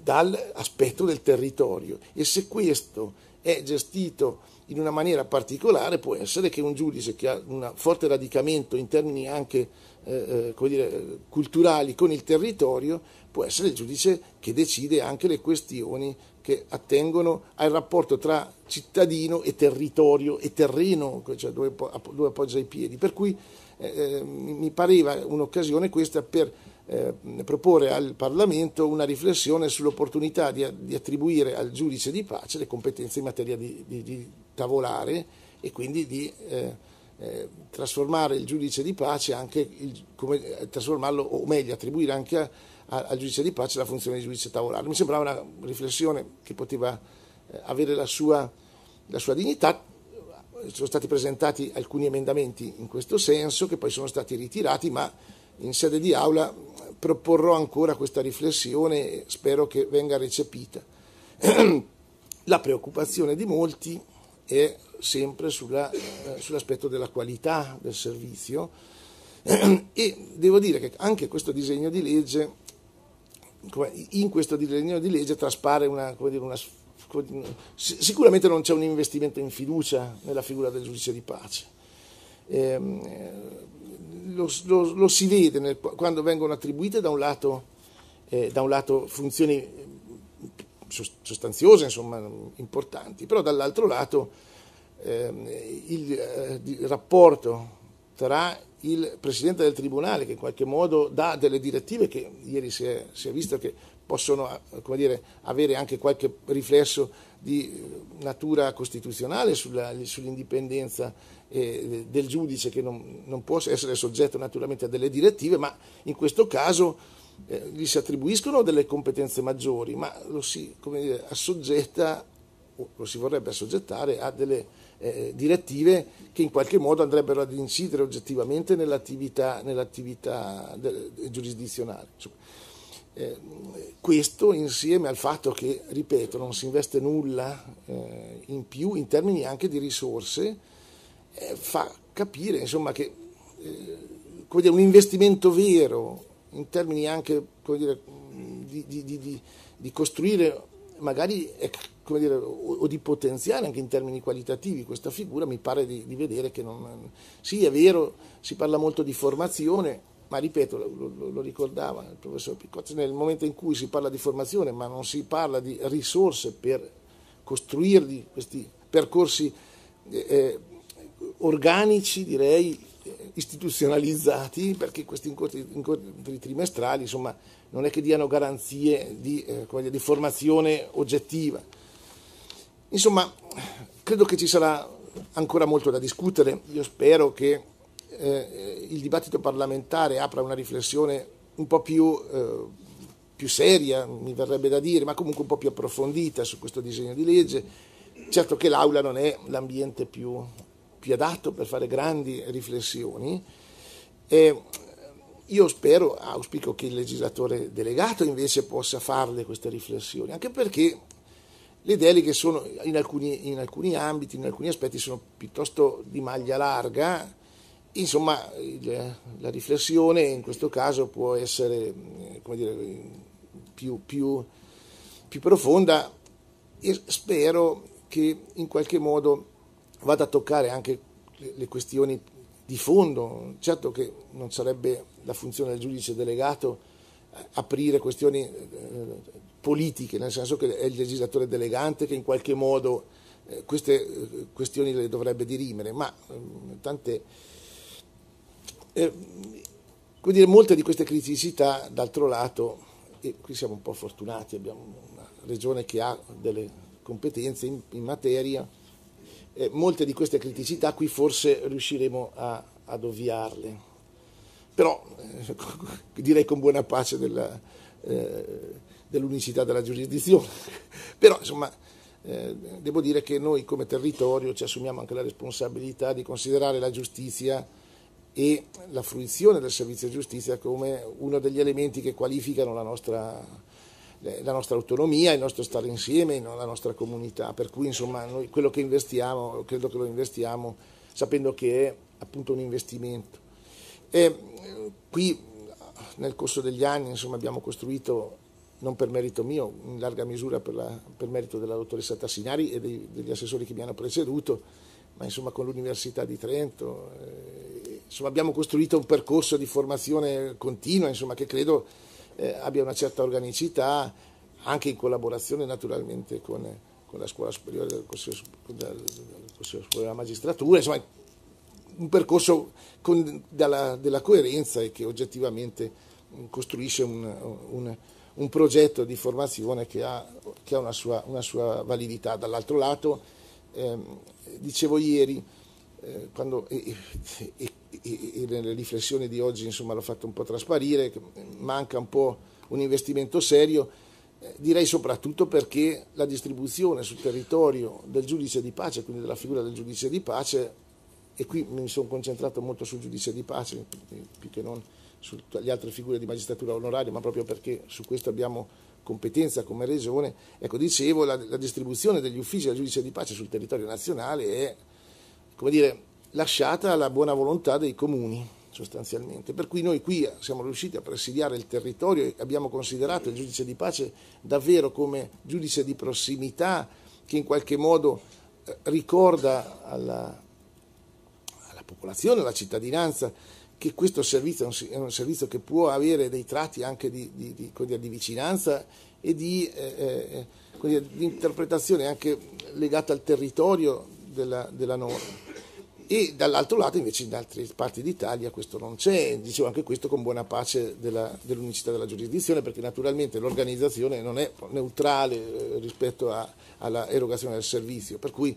dall'aspetto del territorio, e se questo è gestito in una maniera particolare, può essere che un giudice che ha un forte radicamento in termini anche eh, dire, culturali con il territorio può essere il giudice che decide anche le questioni che attengono al rapporto tra cittadino e territorio e terreno, cioè dove, dove appoggia i piedi. Per cui eh, eh mi pareva un'occasione questa per eh, proporre al Parlamento una riflessione sull'opportunità di, di, attribuire al giudice di pace le competenze in materia di, di, di tavolare e quindi di eh, eh, trasformare il giudice di pace anche il, come, eh, trasformarlo, o meglio, attribuire anche a al giudice di pace la funzione di giudice tavolare. Mi sembrava una riflessione che poteva eh, avere la sua, la sua dignità. Sono stati presentati alcuni emendamenti in questo senso che poi sono stati ritirati, ma in sede di aula eh, proporrò ancora questa riflessione e spero che venga recepita. La preoccupazione di molti è sempre sulla, eh, sull'aspetto della qualità del servizio e devo dire che anche questo disegno di legge in questo disegno di legge traspare una, come dire, una sicuramente non c'è un investimento in fiducia nella figura del giudice di pace. Ehm, eh, lo, lo, lo, si vede nel, quando vengono attribuite da un lato, eh, da un lato funzioni eh, sostanziose, insomma, importanti, però dall'altro lato ehm, eh, il, il rapporto tra il Presidente del Tribunale che in qualche modo dà delle direttive che ieri si è, si è visto che possono eh, dire, avere anche qualche riflesso di eh, natura costituzionale sulla, sull'indipendenza eh, del giudice che non, non, può essere soggetto naturalmente a delle direttive, ma in questo caso eh, gli si attribuiscono delle competenze maggiori, ma lo si dire, assoggetta, o lo si vorrebbe assoggettare a delle eh, direttive che in qualche modo andrebbero ad incidere oggettivamente nell'attività, nell'attività giurisdizionale. Eh, questo insieme al fatto che, ripeto, non si investe nulla eh, in più in termini anche di risorse, eh, fa capire insomma, che eh, dire, un investimento vero in termini anche dire, di, di, di, di costruire magari ecco, come dire, o, o, di potenziare anche in termini qualitativi questa figura, mi pare di, di vedere che non... Sì, è vero, si parla molto di formazione, ma ripeto, lo, lo, lo, ricordava il professor Piccozzi, nel momento in cui si parla di formazione, ma non si parla di risorse per costruirli questi percorsi eh, eh organici, direi, eh, istituzionalizzati, perché questi incontri, incontri, trimestrali, insomma, non è che diano garanzie di, eh, di formazione oggettiva. Insomma, credo che ci sarà ancora molto da discutere. Io spero che eh, il dibattito parlamentare apra una riflessione un po' più, eh, più, seria, mi verrebbe da dire, ma comunque un po' più approfondita su questo disegno di legge. Certo che l'Aula non è l'ambiente più, più adatto per fare grandi riflessioni. E io spero, auspico che il legislatore delegato invece possa farle queste riflessioni, anche perché le deleghe sono, in alcuni, in alcuni ambiti, in alcuni aspetti, sono piuttosto di maglia larga, insomma il, la riflessione in questo caso può essere eh, dire, più, più, più, profonda e spero che in qualche modo vada a toccare anche le questioni di fondo. Certo che non sarebbe la funzione del giudice delegato eh, aprire questioni eh, politiche, nel senso che è il legislatore delegante che in qualche modo eh, queste eh, questioni le dovrebbe dirimere, ma ehm, tante... Eh, quindi molte di queste criticità, d'altro lato, e qui siamo un po' fortunati, abbiamo una regione che ha delle competenze in, in materia, eh, molte di queste criticità qui forse riusciremo a, ad ovviarle, però eh, direi con buona pace della, eh, dell'unicità della giurisdizione. Però, insomma, eh, devo dire che noi come territorio ci assumiamo anche la responsabilità di considerare la giustizia e la fruizione del servizio giustizia come uno degli elementi che qualificano la nostra, la nostra autonomia, il nostro stare insieme, la nostra comunità. Per cui, insomma, noi quello che investiamo, credo che lo investiamo sapendo che è appunto un investimento. E eh, qui nel corso degli anni insomma, abbiamo costruito non per merito mio, in larga misura per, la, per merito della dottoressa Tassinari e dei, degli assessori che mi hanno preceduto, ma insomma con l'Università di Trento. Eh, insomma abbiamo costruito un percorso di formazione continua insomma, che credo eh, abbia una certa organicità, anche in collaborazione naturalmente con, con la Scuola Superiore del Consiglio, del Consiglio Superiore della Magistratura, insomma un percorso con, dalla, della coerenza e che oggettivamente mm, costruisce un, un un progetto di formazione che ha, che ha una, sua, una, sua, validità. Dall'altro lato, ehm, dicevo ieri, eh, quando, e, e, e, nelle riflessioni di oggi insomma, l'ho fatto un po' trasparire, manca un po' un investimento serio, eh, direi soprattutto perché la distribuzione sul territorio del giudice di pace, quindi della figura del giudice di pace, e qui mi sono concentrato molto sul giudice di pace, più che non su le altre figure di magistratura onoraria, ma proprio perché su questo abbiamo competenza come regione, ecco, dicevo, la, la distribuzione degli uffici della giudice di pace sul territorio nazionale è, come dire, lasciata alla buona volontà dei comuni, sostanzialmente. Per cui noi qui siamo riusciti a presidiare il territorio e abbiamo considerato il giudice di pace davvero come giudice di prossimità che in qualche modo eh, ricorda alla, alla popolazione, alla cittadinanza, che questo servizio è un servizio che può avere dei tratti anche di, di, di, di vicinanza e di, eh, eh, eh interpretazione anche legata al territorio della, della norma. E dall'altro lato invece in altre parti d'Italia questo non c'è, dicevo anche questo con buona pace della, dell'unicità della giurisdizione perché naturalmente l'organizzazione non è neutrale eh, rispetto all'erogazione del servizio, per cui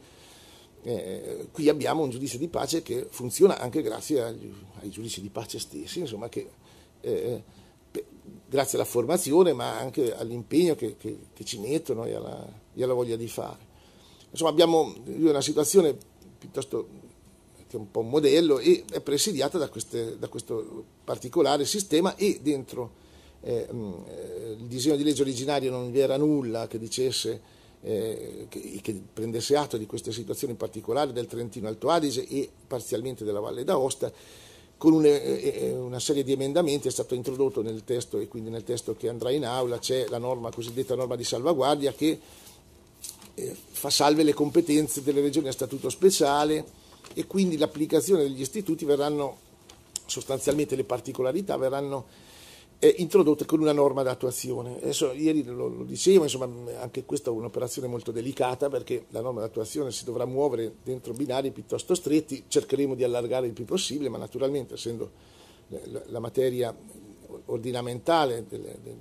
eh, qui abbiamo un giudice di pace che funziona anche grazie agli, ai giudici di pace stessi, insomma, che, eh, per, grazie alla formazione ma anche all'impegno che, che, che ci mettono e alla, e alla, voglia di fare. Insomma, abbiamo una situazione piuttosto che è un po' un modello e è presidiata da, queste, da questo particolare sistema e dentro eh, eh il disegno di legge originario non vi era nulla che dicesse eh, che, che, prendesse atto di questa situazione in particolare del Trentino Alto Adige e parzialmente della Valle d'Aosta. Con una, eh, eh, eh, una serie di emendamenti è stato introdotto nel testo e quindi nel testo che andrà in aula c'è la norma, cosiddetta norma di salvaguardia che eh, fa salve le competenze delle regioni a statuto speciale e quindi l'applicazione degli istituti verranno sostanzialmente le particolarità verranno eh, introdotte con una norma d'attuazione. Adesso, ieri lo, lo dicevo, insomma, anche questa è un'operazione molto delicata perché la norma d'attuazione si dovrà muovere dentro binari piuttosto stretti, cercheremo di allargare il più possibile, ma naturalmente essendo la, la materia ordinamentale delle, delle,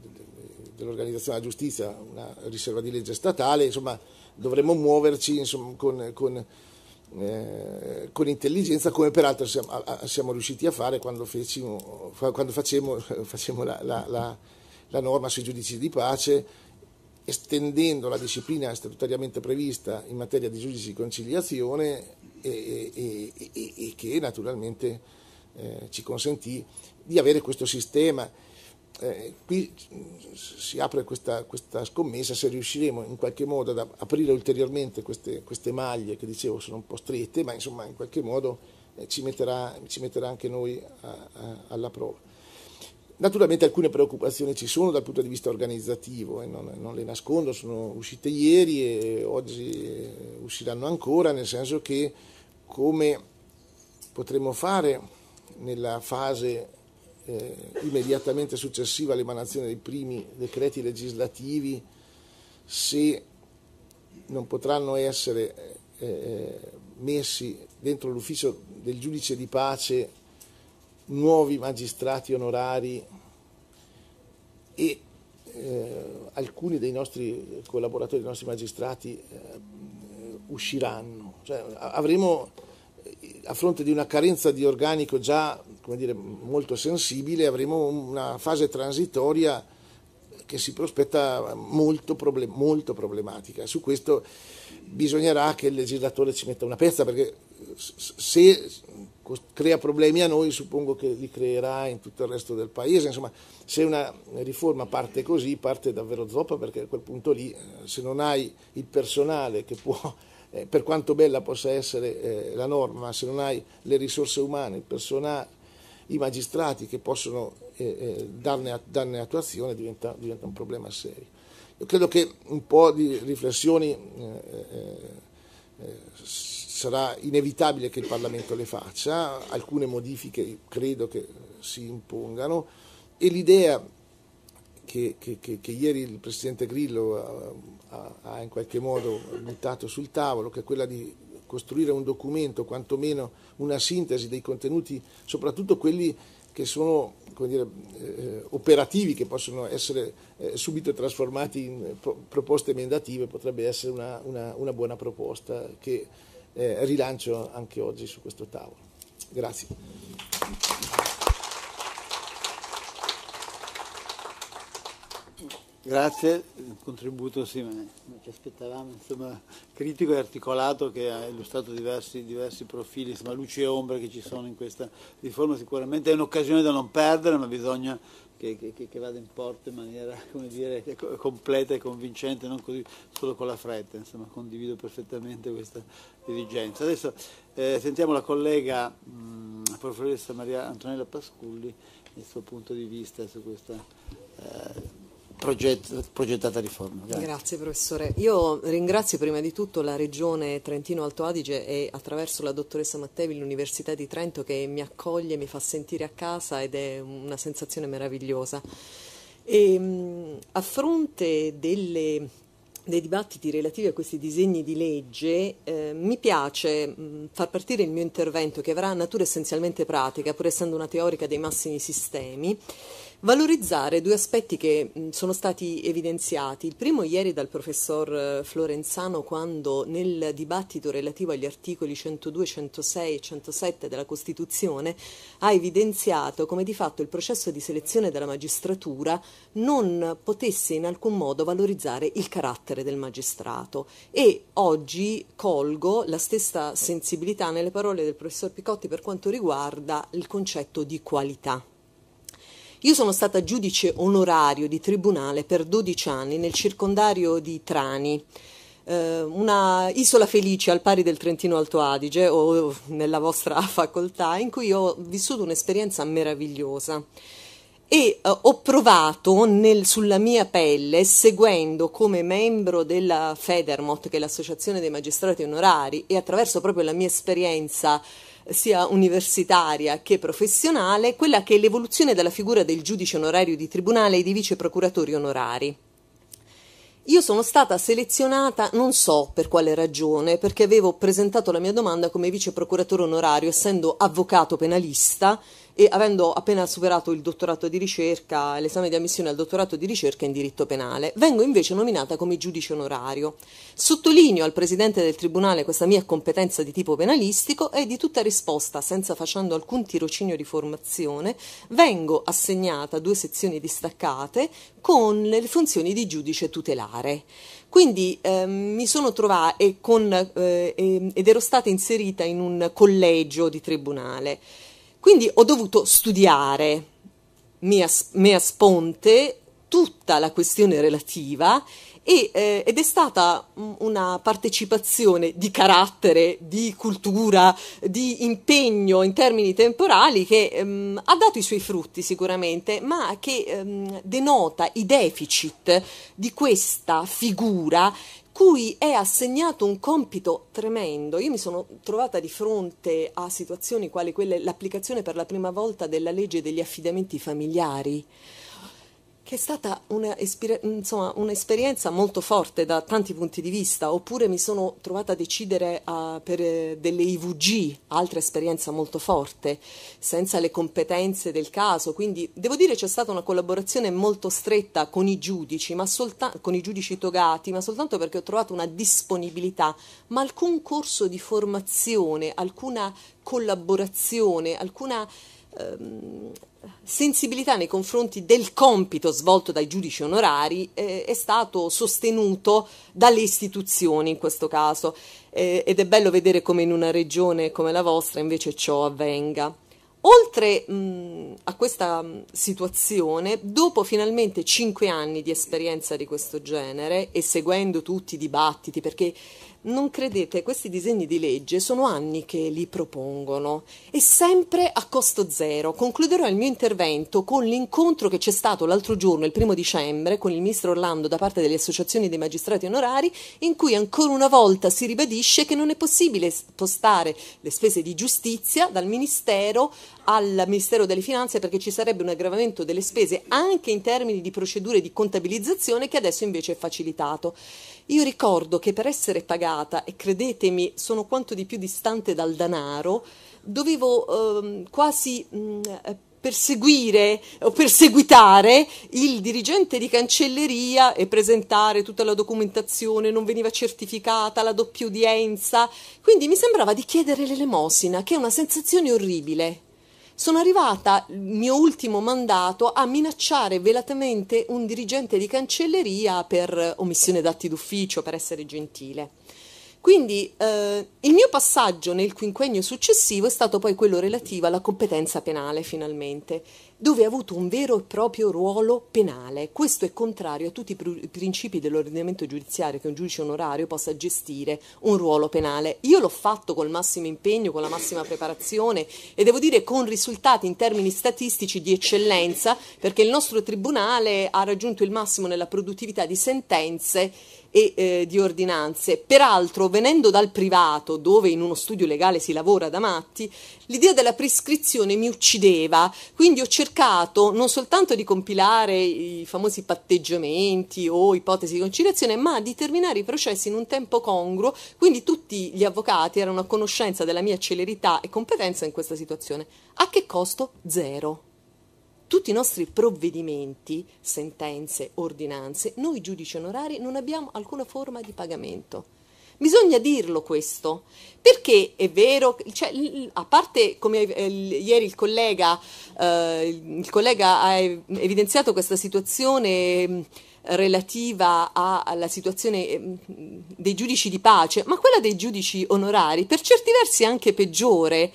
dell'organizzazione della giustizia una riserva di legge statale, insomma, dovremmo muoverci insomma, con, con eh, con intelligenza, come peraltro siamo, a, siamo riusciti a fare quando, fecimo, quando facemmo, facemmo la, la, la, la, norma sui giudici di pace, estendendo la disciplina statutariamente prevista in materia di giudici di conciliazione e, e, e, e che naturalmente eh, ci consentì di avere questo sistema eh, qui si apre questa, questa, scommessa se riusciremo in qualche modo ad aprire ulteriormente queste, queste, maglie che dicevo sono un po' strette, ma insomma in qualche modo eh, ci, metterà, ci, metterà, anche noi a, a, alla prova. Naturalmente alcune preoccupazioni ci sono dal punto di vista organizzativo, eh, non, non, le nascondo, sono uscite ieri e oggi eh, usciranno ancora, nel senso che come potremo fare nella fase eh, immediatamente successiva all'emanazione dei primi decreti legislativi, se non potranno essere eh, eh, messi dentro l'ufficio del giudice di pace nuovi magistrati onorari e eh, alcuni dei nostri collaboratori, dei nostri magistrati eh, usciranno. Cioè, avremo eh, a fronte di una carenza di organico già come dire, molto sensibile, avremo una fase transitoria che si prospetta molto, problem- molto problematica. Su questo bisognerà che il legislatore ci metta una pezza, perché se crea problemi a noi, suppongo che li creerà in tutto il resto del paese. Insomma, se una riforma parte così, parte davvero zoppa, perché a quel punto lì, eh, se non hai il personale che può, eh, per quanto bella possa essere eh, la norma, se non hai le risorse umane, il personale i magistrati che possono eh, eh darne, darne, attuazione diventa, diventa, un problema serio. Io credo che un po' di riflessioni eh, eh, eh, sarà inevitabile che il Parlamento le faccia, alcune modifiche credo che si impongano e l'idea che, che, che, che, ieri il Presidente Grillo ha, ha in qualche modo buttato sul tavolo, che è quella di costruire un documento, quantomeno una sintesi dei contenuti, soprattutto quelli che sono dire, eh, operativi, che possono essere eh, subito trasformati in pro- proposte emendative, potrebbe essere una, una, una buona proposta che eh, rilancio anche oggi su questo tavolo. Grazie. Grazie, un contributo sì, ma ci aspettavamo, insomma, critico e articolato che ha illustrato diversi, diversi profili, insomma, luci e ombre che ci sono in questa riforma, sicuramente è un'occasione da non perdere, ma bisogna che, che, che vada in porto in maniera come dire, completa e convincente, non così solo con la fretta, insomma, condivido perfettamente questa dirigenza. Adesso eh, sentiamo la collega mh, professoressa Maria Antonella Pasculli e il suo punto di vista su questa... Eh, progettata riforma. Grazie. Grazie professore. Io ringrazio prima di tutto la Regione Trentino-Alto Adige e attraverso la dottoressa Mattevi l'Università di Trento che mi accoglie, mi fa sentire a casa ed è una sensazione meravigliosa. E, ehm, a fronte delle, dei dibattiti relativi a questi disegni di legge, eh, mi piace mh, mm, far partire il mio intervento che avrà natura essenzialmente pratica, pur essendo una teorica dei massimi sistemi, valorizzare due aspetti che mm, sono stati evidenziati. Il primo ieri dal professor eh, Florenzano quando nel dibattito relativo agli articoli 102, 106 e 107 della Costituzione ha evidenziato come di fatto il processo di selezione della magistratura non potesse in alcun modo valorizzare il carattere del magistrato e oggi colgo la stessa sensibilità nelle parole del professor Picotti per quanto riguarda il concetto di qualità. Io sono stata giudice onorario di tribunale per 12 anni nel circondario di Trani eh, una isola felice al pari del Trentino Alto Adige o nella vostra facoltà in cui ho vissuto un'esperienza meravigliosa e uh, ho provato nel, sulla mia pelle, seguendo come membro della Federmot, che è l'Associazione dei Magistrati Onorari, e attraverso proprio la mia esperienza sia universitaria che professionale, quella che è l'evoluzione della figura del giudice onorario di tribunale e dei vice procuratori onorari. Io sono stata selezionata non so per quale ragione, perché avevo presentato la mia domanda come vice procuratore onorario, essendo avvocato penalista, e avendo appena superato il dottorato di ricerca, l'esame di ammissione al dottorato di ricerca in diritto penale. Vengo invece nominata come giudice onorario. Sottolineo al presidente del tribunale questa mia competenza di tipo penalistico e di tutta risposta, senza facendo alcun tirocinio di formazione, vengo assegnata a due sezioni distaccate con le funzioni di giudice tutelare. Quindi eh, mi sono trovata con, eh, ed ero stata inserita in un collegio di tribunale. Quindi ho dovuto studiare mea, mea sponte tutta la questione relativa e, eh, ed è stata una partecipazione di carattere, di cultura, di impegno in termini temporali che ehm, ha dato i suoi frutti sicuramente, ma che ehm, denota i deficit di questa figura cui è assegnato un compito tremendo. Io mi sono trovata di fronte a situazioni quali quelle, l'applicazione per la prima volta della legge degli affidamenti familiari che è stata un'esperienza molto forte da tanti punti di vista, oppure mi sono trovata a decidere uh, per eh, delle IVG, altra esperienza molto forte, senza le competenze del caso, quindi devo dire c'è stata una collaborazione molto stretta con i giudici, ma con i giudici togati, ma soltanto perché ho trovato una disponibilità, ma alcun corso di formazione, alcuna collaborazione, alcuna Ehm, sensibilità nei confronti del compito svolto dai giudici onorari eh, è stato sostenuto dalle istituzioni in questo caso eh, ed è bello vedere come in una regione come la vostra invece ciò avvenga. Oltre mh, a questa mh, situazione, dopo finalmente cinque anni di esperienza di questo genere e seguendo tutti i dibattiti, perché non credete, questi disegni di legge sono anni che li propongono e sempre a costo zero. Concluderò il mio intervento con l'incontro che c'è stato l'altro giorno, il primo dicembre, con il ministro Orlando da parte delle associazioni dei magistrati onorari, in cui ancora una volta si ribadisce che non è possibile spostare le spese di giustizia dal Ministero al Ministero delle Finanze perché ci sarebbe un aggravamento delle spese anche in termini di procedure di contabilizzazione che adesso invece è facilitato. Io ricordo che per essere pagata, e credetemi, sono quanto di più distante dal danaro, dovevo ehm, mm, eh, quasi mh, perseguire o perseguitare il dirigente di cancelleria e presentare tutta la documentazione, non veniva certificata la doppia udienza, quindi mi sembrava di chiedere l'elemosina, che è una sensazione orribile. Sono arrivata, il mio ultimo mandato, a minacciare velatamente un dirigente di cancelleria per omissione d'atti d'ufficio, per essere gentile. Quindi eh, il mio passaggio nel quinquennio successivo è stato poi quello relativo alla competenza penale, finalmente dove ha avuto un vero e proprio ruolo penale. Questo è contrario a tutti i pr- principi dell'ordinamento giudiziario che un giudice onorario possa gestire un ruolo penale. Io l'ho fatto col massimo impegno, con la massima preparazione e devo dire con risultati in termini statistici di eccellenza, perché il nostro tribunale ha raggiunto il massimo nella produttività di sentenze e eh, di ordinanze. Peraltro, venendo dal privato, dove in uno studio legale si lavora da matti, l'idea della prescrizione mi uccideva, quindi ho cercato non soltanto di compilare i famosi patteggiamenti o ipotesi di conciliazione, ma di terminare i processi in un tempo congruo, quindi tutti gli avvocati erano a conoscenza della mia celerità e competenza in questa situazione. A che costo? Zero tutti i nostri provvedimenti, sentenze, ordinanze, noi giudici onorari non abbiamo alcuna forma di pagamento. Bisogna dirlo questo, perché è vero, cioè, a parte come eh, ieri il collega, eh, il collega, ha evidenziato questa situazione relativa a, alla situazione ehm, dei giudici di pace, ma quella dei giudici onorari, per certi versi anche peggiore.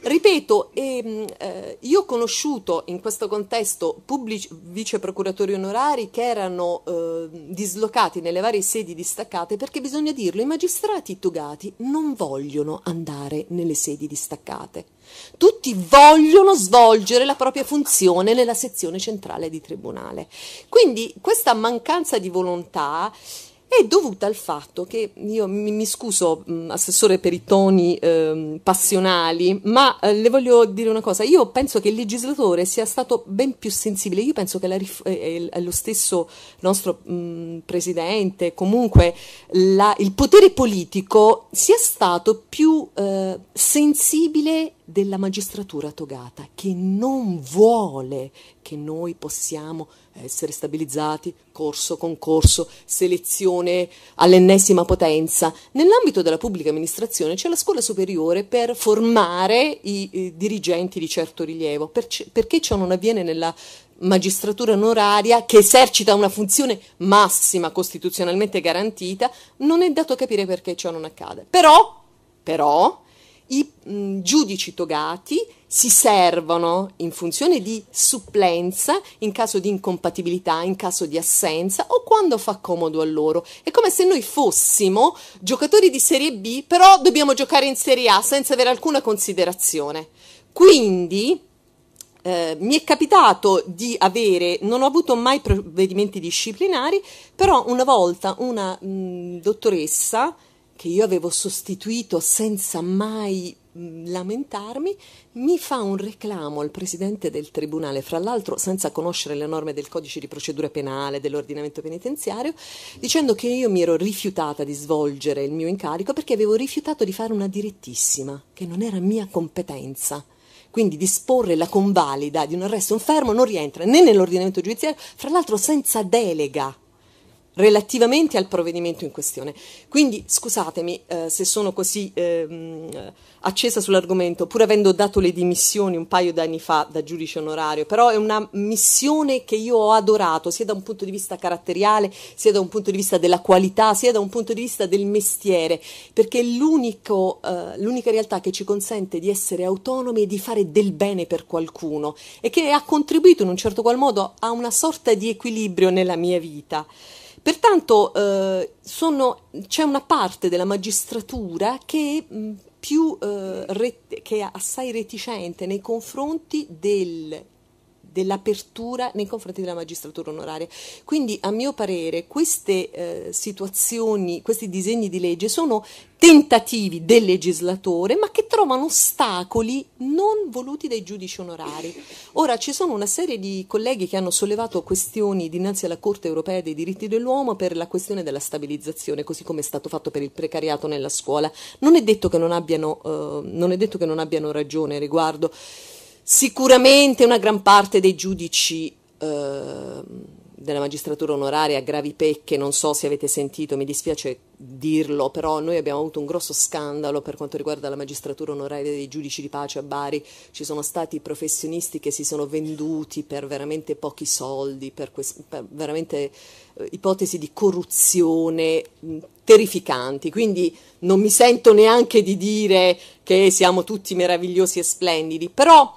Ripeto, ehm, eh, io ho conosciuto in questo contesto pubblici, vice procuratori onorari che erano eh, dislocati nelle varie sedi distaccate perché bisogna dirlo, i magistrati togati non vogliono andare nelle sedi distaccate. Tutti vogliono svolgere la propria funzione nella sezione centrale di tribunale. Quindi questa mancanza di volontà è dovuta al fatto che io mi, mi scuso, mh, assessore, per i toni eh, passionali, ma eh, le voglio dire una cosa: io penso che il legislatore sia stato ben più sensibile. Io penso che la, eh, eh, eh, lo stesso nostro mh, presidente, comunque la, il potere politico, sia stato più eh, sensibile della magistratura togata, che non vuole che noi possiamo essere stabilizzati corso concorso, selezione all'ennesima potenza. Nell'ambito della pubblica amministrazione c'è la scuola superiore per formare i, i dirigenti di certo rilievo, per, perché ciò non avviene nella magistratura onoraria che esercita una funzione massima costituzionalmente garantita, non è dato capire perché ciò non accade. Però, però i mh, mm, giudici togati si servono in funzione di supplenza, in caso di incompatibilità, in caso di assenza o quando fa comodo a loro. È come se noi fossimo giocatori di Serie B, però dobbiamo giocare in Serie A senza avere alcuna considerazione. Quindi eh, mi è capitato di avere, non ho avuto mai provvedimenti disciplinari, però una volta una mh, mm, dottoressa che io avevo sostituito senza mai mm, lamentarmi, mi fa un reclamo al presidente del tribunale, fra l'altro senza conoscere le norme del codice di procedura penale, dell'ordinamento penitenziario, dicendo che io mi ero rifiutata di svolgere il mio incarico perché avevo rifiutato di fare una direttissima, che non era mia competenza. Quindi disporre la convalida di un arresto un fermo non rientra né nell'ordinamento giudiziario, fra l'altro senza delega relativamente al provvedimento in questione. Quindi scusatemi eh, se sono così eh, accesa sull'argomento, pur avendo dato le dimissioni un paio d'anni fa da giudice onorario, però è una missione che io ho adorato sia da un punto di vista caratteriale, sia da un punto di vista della qualità, sia da un punto di vista del mestiere, perché è eh, l'unica realtà che ci consente di essere autonomi e di fare del bene per qualcuno e che ha contribuito in un certo qual modo a una sorta di equilibrio nella mia vita. Pertanto eh, sono, c'è una parte della magistratura che, mh, mm, più, eh, re, che è assai reticente nei confronti del dell'apertura nei confronti della magistratura onoraria. Quindi a mio parere queste eh, situazioni, questi disegni di legge sono tentativi del legislatore, ma che trovano ostacoli non voluti dai giudici onorari. Ora ci sono una serie di colleghi che hanno sollevato questioni dinanzi alla Corte europea dei diritti dell'uomo per la questione della stabilizzazione, così come è stato fatto per il precariato nella scuola. Non è detto che non abbiano, eh, non che non abbiano ragione riguardo. Sicuramente una gran parte dei giudici eh, della magistratura onoraria ha gravi pecche, non so se avete sentito, mi dispiace dirlo, però noi abbiamo avuto un grosso scandalo per quanto riguarda la magistratura onoraria dei giudici di pace a Bari, ci sono stati professionisti che si sono venduti per veramente pochi soldi, per, per veramente eh, ipotesi di corruzione mh, mm, terrificanti, quindi non mi sento neanche di dire che siamo tutti meravigliosi e splendidi, però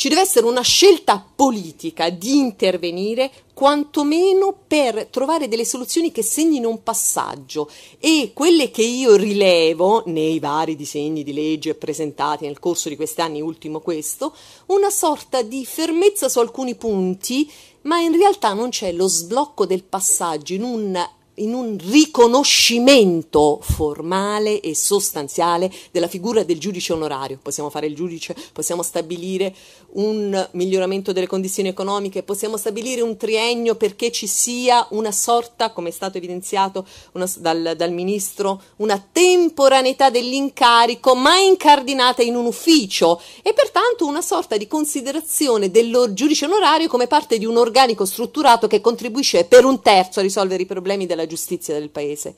ci deve essere una scelta politica di intervenire quantomeno per trovare delle soluzioni che segnino un passaggio e quelle che io rilevo nei vari disegni di legge presentati nel corso di questi anni, ultimo questo, una sorta di fermezza su alcuni punti, ma in realtà non c'è lo sblocco del passaggio in un in un riconoscimento formale e sostanziale della figura del giudice onorario. Possiamo fare il giudice, possiamo stabilire un miglioramento delle condizioni economiche, possiamo stabilire un triennio perché ci sia una sorta, come è stato evidenziato una, dal, dal ministro, una temporaneità dell'incarico, ma incardinata in un ufficio e pertanto una sorta di considerazione del giudice onorario come parte di un organico strutturato che contribuisce per un terzo a risolvere i problemi della giustizia giustizia del paese.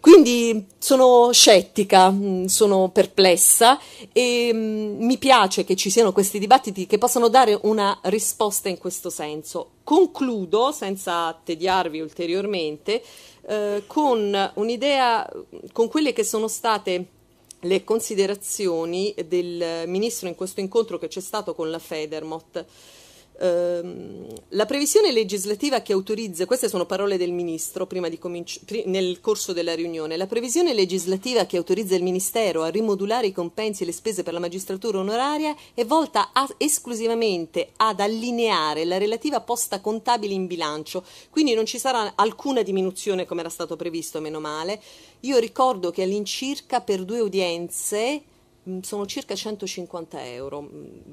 Quindi sono scettica, mm, sono perplessa e mm, mi piace che ci siano questi dibattiti che possano dare una risposta in questo senso. Concludo, senza tediarvi ulteriormente, eh, con un'idea, con quelle che sono state le considerazioni del ministro in questo incontro che c'è stato con la Federmot. Ehm, la previsione legislativa che autorizza, queste sono parole del Ministro cominci- nel corso della riunione, la previsione legislativa che autorizza il Ministero a rimodulare i compensi e le spese per la magistratura onoraria è volta a, esclusivamente ad allineare la relativa posta contabile in bilancio, quindi non ci sarà alcuna diminuzione come era stato previsto, meno male. Io ricordo che all'incirca per due udienze sono circa 150 euro,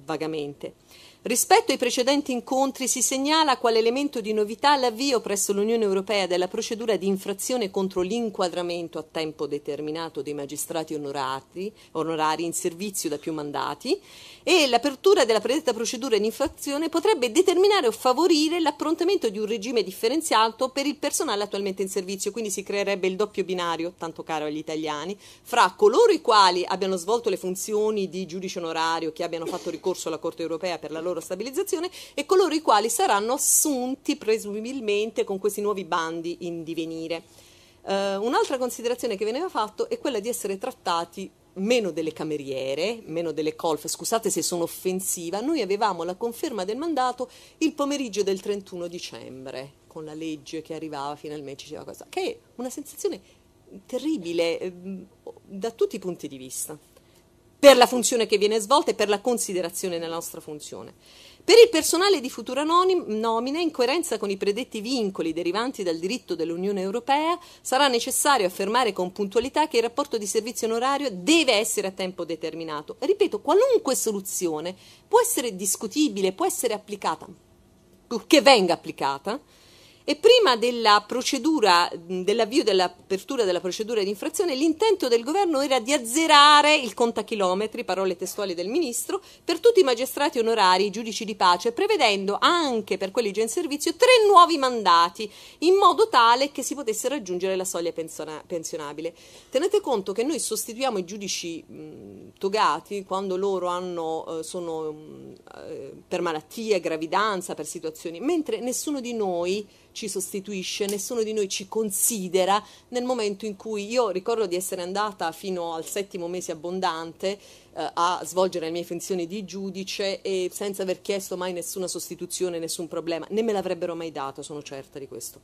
vagamente. Rispetto ai precedenti incontri si segnala quale elemento di novità l'avvio presso l'Unione Europea della procedura di infrazione contro l'inquadramento a tempo determinato dei magistrati onorati, onorari in servizio da più mandati e l'apertura della predetta procedura in infrazione potrebbe determinare o favorire l'approntamento di un regime differenziato per il personale attualmente in servizio, quindi si creerebbe il doppio binario, tanto caro agli italiani, fra coloro i quali abbiano svolto le funzioni di giudice onorario, che abbiano fatto ricorso alla Corte europea per la loro stabilizzazione e coloro i quali saranno assunti presumibilmente con questi nuovi bandi in divenire. Uh, un'altra considerazione che veniva fatto è quella di essere trattati meno delle cameriere, meno delle colf, scusate se sono offensiva, noi avevamo la conferma del mandato il pomeriggio del 31 dicembre, con la legge che arrivava finalmente, diceva cosa, che è una sensazione terribile ehm, da tutti i punti di vista per la funzione che viene svolta e per la considerazione nella nostra funzione. Per il personale di futura nomina, in coerenza con i predetti vincoli derivanti dal diritto dell'Unione Europea, sarà necessario affermare con puntualità che il rapporto di servizio onorario deve essere a tempo determinato. Ripeto, qualunque soluzione può essere discutibile, può essere applicata, che venga applicata, e prima della dell'avvio dell'apertura della procedura di infrazione, l'intento del governo era di azzerare il contachilometri, parole testuali del ministro, per tutti i magistrati onorari, i giudici di pace, prevedendo anche per quelli già in servizio tre nuovi mandati, in modo tale che si potesse raggiungere la soglia pensionabile. Tenete conto che noi sostituiamo i giudici mh, togati quando loro hanno, eh, sono mh, eh, per malattia, gravidanza, per situazioni, mentre nessuno di noi ci sostituisce, nessuno di noi ci considera nel momento in cui io ricordo di essere andata fino al settimo mese abbondante eh, a svolgere le mie funzioni di giudice e senza aver chiesto mai nessuna sostituzione, nessun problema, né me l'avrebbero mai data, sono certa di questo.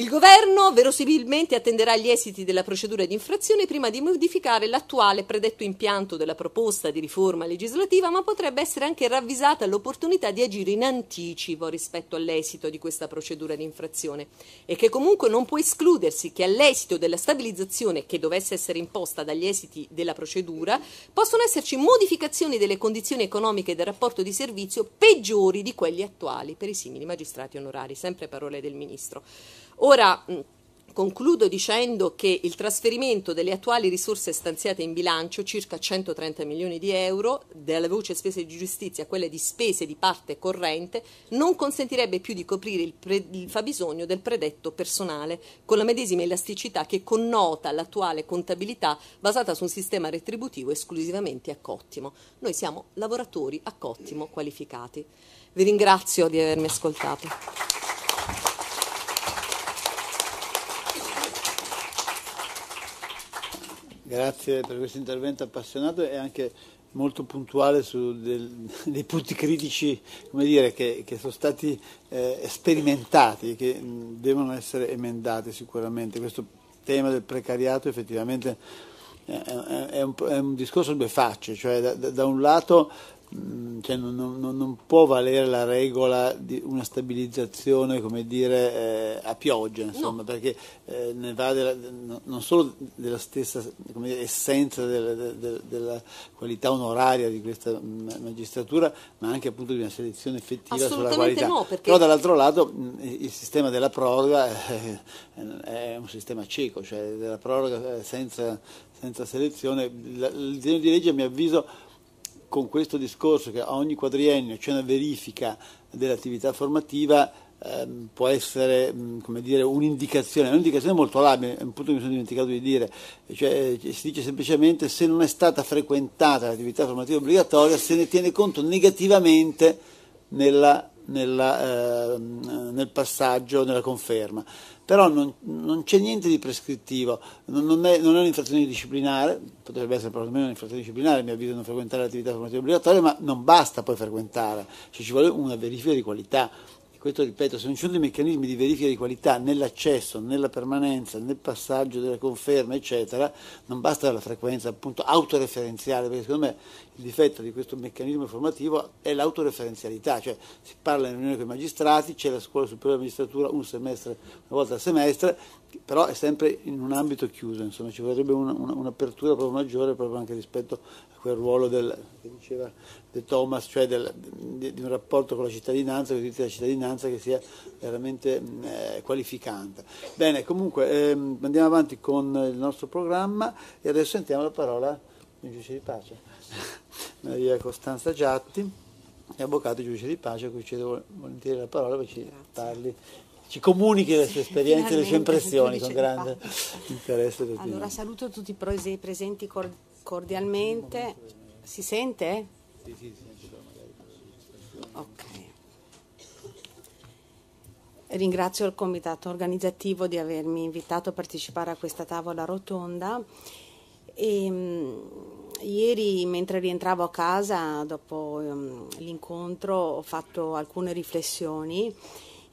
Il governo verosimilmente attenderà gli esiti della procedura di infrazione prima di modificare l'attuale predetto impianto della proposta di riforma legislativa, ma potrebbe essere anche ravvisata l'opportunità di agire in anticipo rispetto all'esito di questa procedura di infrazione e che comunque non può escludersi che all'esito della stabilizzazione che dovesse essere imposta dagli esiti della procedura possono esserci modificazioni delle condizioni economiche del rapporto di servizio peggiori di quelli attuali per i simili magistrati onorari, sempre parole del Ministro. Ora Concludo dicendo che il trasferimento delle attuali risorse stanziate in bilancio, circa 130 milioni di euro, dalla voce spese di giustizia a quelle di spese di parte corrente, non consentirebbe più di coprire il, pre- il fabbisogno del predetto personale, con la medesima elasticità che connota l'attuale contabilità basata su un sistema retributivo esclusivamente a cottimo. Noi siamo lavoratori a cottimo qualificati. Vi ringrazio di avermi ascoltato. Grazie per questo intervento appassionato e anche molto puntuale su del, dei punti critici dire, che, che, sono stati eh, sperimentati, che mh, mm, devono essere emendati sicuramente. Questo tema del precariato effettivamente è, è, un, è un, discorso a due facce, cioè da, da un lato Mm, cioè non, non, non, può valere la regola di una stabilizzazione come dire, eh, a pioggia, insomma, no. perché eh, ne va della, non solo della stessa dire, essenza della, della, della, qualità onoraria di questa mm, magistratura, ma anche appunto di una selezione effettiva sulla qualità. No, perché... Però dall'altro lato mm, il sistema della proroga eh, è un sistema cieco, cioè della proroga eh, senza, senza selezione. Il disegno di legge, a mio avviso, con questo discorso che a ogni quadriennio c'è una verifica dell'attività formativa ehm, può essere dire, un'indicazione, un'indicazione molto labile, è un punto che mi sono dimenticato di dire, cioè, eh, si dice semplicemente se non è stata frequentata l'attività formativa obbligatoria se ne tiene conto negativamente nella, nella, eh, nel passaggio, nella conferma però non, non c'è niente di prescrittivo, non, non, è, non è un'infrazione disciplinare, potrebbe essere perlomeno un'infrazione disciplinare, mi avviso di non frequentare l'attività formativa obbligatoria, ma non basta poi frequentare, cioè ci vuole una verifica di qualità. questo ripeto, se non ci sono dei meccanismi di verifica di qualità nell'accesso, nella permanenza, nel passaggio della conferma, eccetera, non basta la frequenza appunto autoreferenziale, perché secondo me il difetto di questo meccanismo formativo è l'autoreferenzialità, cioè si parla in riunione con i magistrati, c'è la scuola superiore della magistratura un semestre, una volta al semestre, però è sempre in un ambito chiuso, insomma ci vorrebbe una, una, un'apertura proprio maggiore proprio anche rispetto a quel ruolo del, che diceva De Thomas, cioè del, di, di, un rapporto con la cittadinanza, con i diritti della cittadinanza che sia veramente mm, eh, qualificante. Bene, comunque ehm, andiamo avanti con il nostro programma e adesso sentiamo la parola di un giudice di pace. Maria Costanza Giatti è avvocato e giudice di pace a cui cedo volentieri la parola per ci parli ci comunichi le sue esperienze e le sue impressioni con grande interesse. Per allora te. saluto tutti i presenti cordialmente. Si sente? Ok. Ringrazio il comitato organizzativo di avermi invitato a partecipare a questa tavola rotonda e ehm, Ieri mentre rientravo a casa dopo um, l'incontro ho fatto alcune riflessioni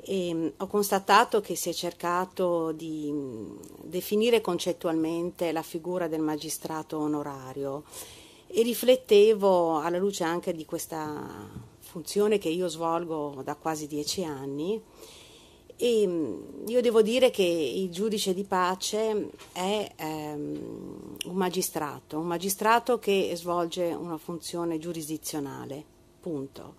e um, ho constatato che si è cercato di um, definire concettualmente la figura del magistrato onorario e riflettevo alla luce anche di questa funzione che io svolgo da quasi dieci anni e mm, io devo dire che il giudice di pace è ehm, un magistrato, un magistrato che svolge una funzione giurisdizionale, punto.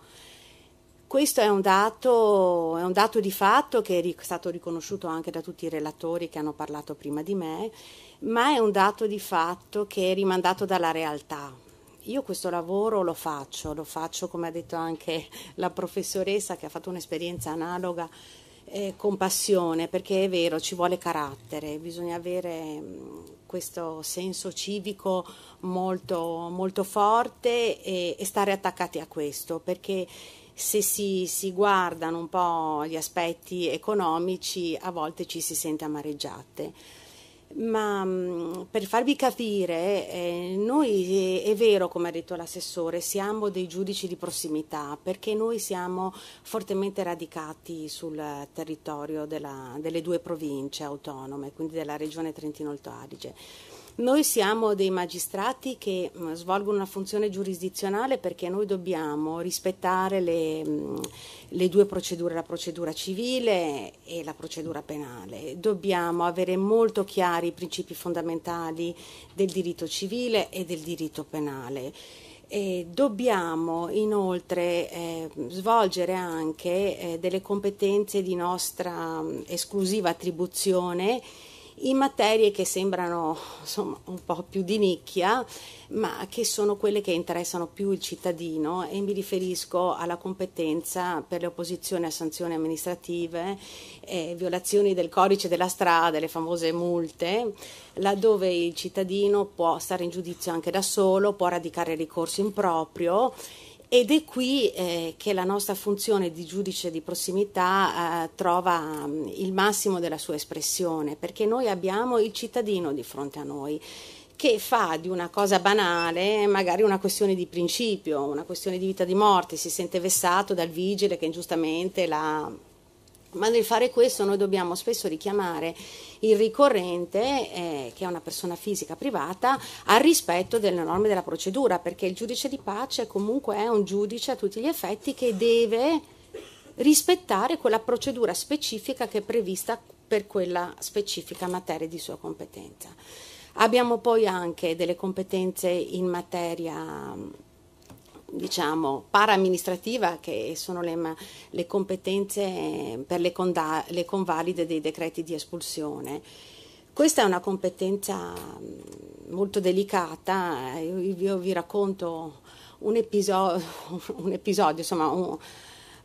Questo è un, dato, è un dato di fatto che è stato riconosciuto anche da tutti i relatori che hanno parlato prima di me, ma è un dato di fatto che è rimandato dalla realtà, io questo lavoro lo faccio, lo faccio come ha detto anche la professoressa che ha fatto un'esperienza analoga eh, con passione, perché è vero, ci vuole carattere, bisogna avere mh, mm, questo senso civico molto, molto forte e, e, stare attaccati a questo, perché se si, si, guardano un po' gli aspetti economici a volte ci si sente amareggiate. Ma mm, per farvi capire, eh, noi è, eh, è vero, come ha detto l'assessore, siamo dei giudici di prossimità perché noi siamo fortemente radicati sul territorio della, delle due province autonome, quindi della regione Trentino-Alto Adige. Noi siamo dei magistrati che mm, svolgono una funzione giurisdizionale perché noi dobbiamo rispettare le, mm, le, due procedure, la procedura civile e la procedura penale. Dobbiamo avere molto chiari i principi fondamentali del diritto civile e del diritto penale. E dobbiamo inoltre eh, svolgere anche eh, delle competenze di nostra mm, esclusiva attribuzione in materie che sembrano insomma, un po' più di nicchia, ma che sono quelle che interessano più il cittadino e mi riferisco alla competenza per le opposizioni a sanzioni amministrative, eh, violazioni del codice della strada, le famose multe, laddove il cittadino può stare in giudizio anche da solo, può radicare ricorso improprio ed è qui eh, che la nostra funzione di giudice di prossimità eh, trova mh, mm, il massimo della sua espressione, perché noi abbiamo il cittadino di fronte a noi che fa di una cosa banale magari una questione di principio, una questione di vita o di morte, si sente vessato dal vigile che ingiustamente l'ha ma nel fare questo noi dobbiamo spesso richiamare il ricorrente, eh, che è una persona fisica privata, al rispetto delle norme della procedura, perché il giudice di pace comunque è un giudice a tutti gli effetti che deve rispettare quella procedura specifica che è prevista per quella specifica materia di sua competenza. Abbiamo poi anche delle competenze in materia diciamo, para-amministrativa che sono le, le competenze eh, per le, le, convalide dei decreti di espulsione. Questa è una competenza mm, molto delicata, io vi racconto un episodio, un episodio insomma, un,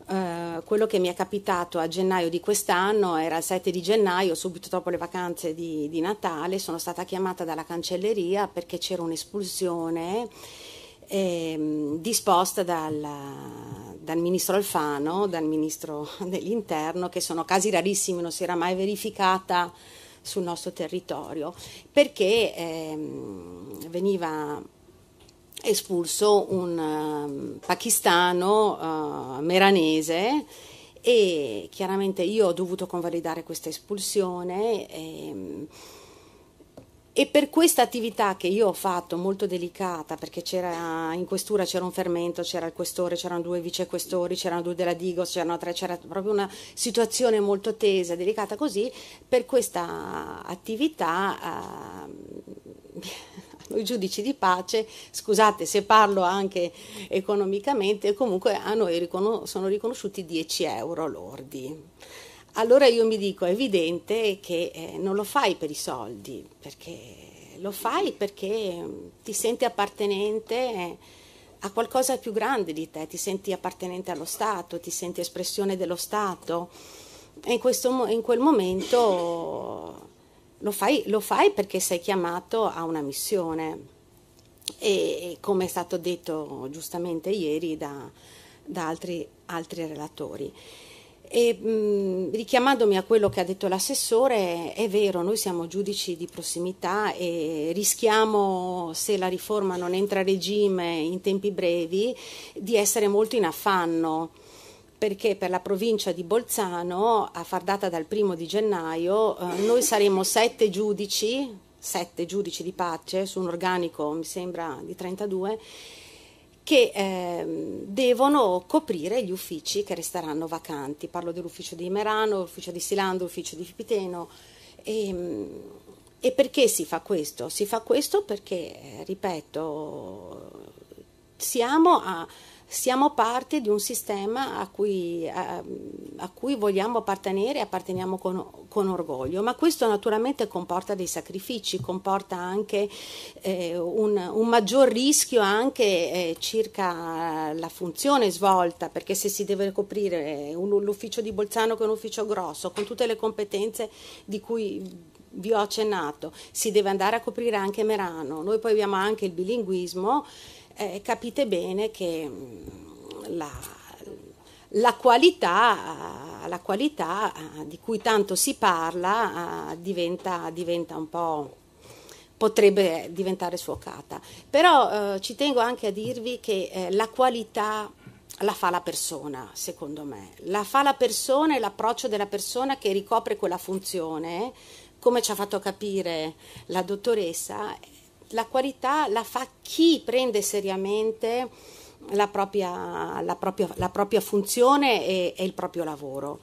Uh, quello che mi è capitato a gennaio di quest'anno era il 7 di gennaio, subito dopo le vacanze di, di Natale, sono stata chiamata dalla cancelleria perché c'era un'espulsione ehm, disposta dal, dal, ministro Alfano, dal ministro dell'interno, che sono casi rarissimi, non si era mai verificata sul nostro territorio, perché ehm, veniva espulso un uh, pakistano uh, meranese e chiaramente io ho dovuto convalidare questa espulsione. E, ehm, e per questa attività che io ho fatto, molto delicata, perché c'era in questura c'era un fermento, c'era il questore, c'erano due vicequestori, c'erano due della Digos, c'erano tre, c'era proprio una situazione molto tesa, delicata così, per questa attività eh, noi giudici di pace, scusate se parlo anche economicamente, comunque a noi riconos sono riconosciuti 10 euro lordi. Allora io mi dico, è evidente che eh, non lo fai per i soldi, perché lo fai perché mm, ti senti appartenente eh, a qualcosa più grande di te, ti senti appartenente allo Stato, ti senti espressione dello Stato e in, questo, in quel momento lo fai, lo fai, perché sei chiamato a una missione e come è stato detto giustamente ieri da, da altri, altri relatori. E, mh, richiamandomi a quello che ha detto l'assessore, è vero, noi siamo giudici di prossimità e rischiamo, se la riforma non entra a regime in tempi brevi, di essere molto in affanno perché per la provincia di Bolzano, a far data dal primo di gennaio, eh, noi saremo sette giudici, sette giudici di pace su un organico, mi sembra, di 32 che eh, devono coprire gli uffici che resteranno vacanti. Parlo dell'ufficio di Merano, l'ufficio di Silando, l'ufficio di Piteno. E, ehm, e perché si fa questo? Si fa questo perché, eh, ripeto, siamo a siamo parte di un sistema a cui, a, a cui vogliamo appartenere e apparteniamo con, con, orgoglio, ma questo naturalmente comporta dei sacrifici, comporta anche eh, un, un, maggior rischio anche eh, circa la funzione svolta, perché se si deve coprire eh, un, l'ufficio di Bolzano che è un ufficio grosso, con tutte le competenze di cui vi ho accennato, si deve andare a coprire anche Merano, noi poi abbiamo anche il bilinguismo eh, capite bene che mm, la, la, qualità, la, qualità, eh, di cui tanto si parla eh, diventa, diventa un po' potrebbe diventare sfocata. Però eh, ci tengo anche a dirvi che eh, la qualità la fa la persona, secondo me. La fa la persona e l'approccio della persona che ricopre quella funzione, come ci ha fatto capire la dottoressa, la qualità la fa chi prende seriamente la propria, la propria, la propria funzione e, e il proprio lavoro.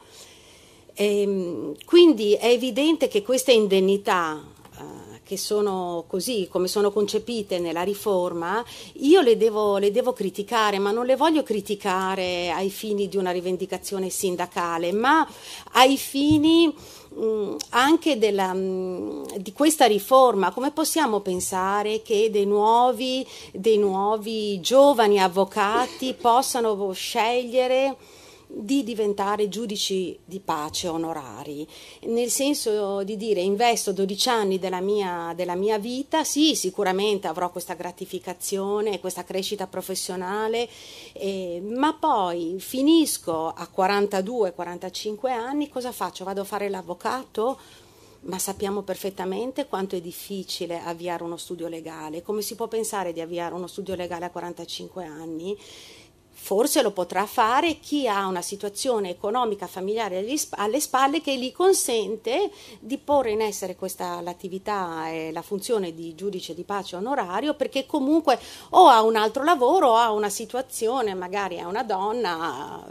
E, ehm, quindi è evidente che queste indennità eh, che sono così come sono concepite nella riforma, io le devo, le devo, criticare, ma non le voglio criticare ai fini di una rivendicazione sindacale, ma ai fini Mm, anche della, mm, di questa riforma, come possiamo pensare che dei nuovi, dei nuovi giovani avvocati possano scegliere di diventare giudici di pace onorari, nel senso di dire investo 12 anni della mia, della mia vita, sì sicuramente avrò questa gratificazione, questa crescita professionale, eh, ma poi finisco a 42-45 anni, cosa faccio? Vado a fare l'avvocato? ma sappiamo perfettamente quanto è difficile avviare uno studio legale. Come si può pensare di avviare uno studio legale a 45 anni? Forse lo potrà fare chi ha una situazione economica familiare alle spalle che gli consente di porre in essere questa l'attività e la funzione di giudice di pace onorario perché comunque o ha un altro lavoro o ha una situazione, magari è una donna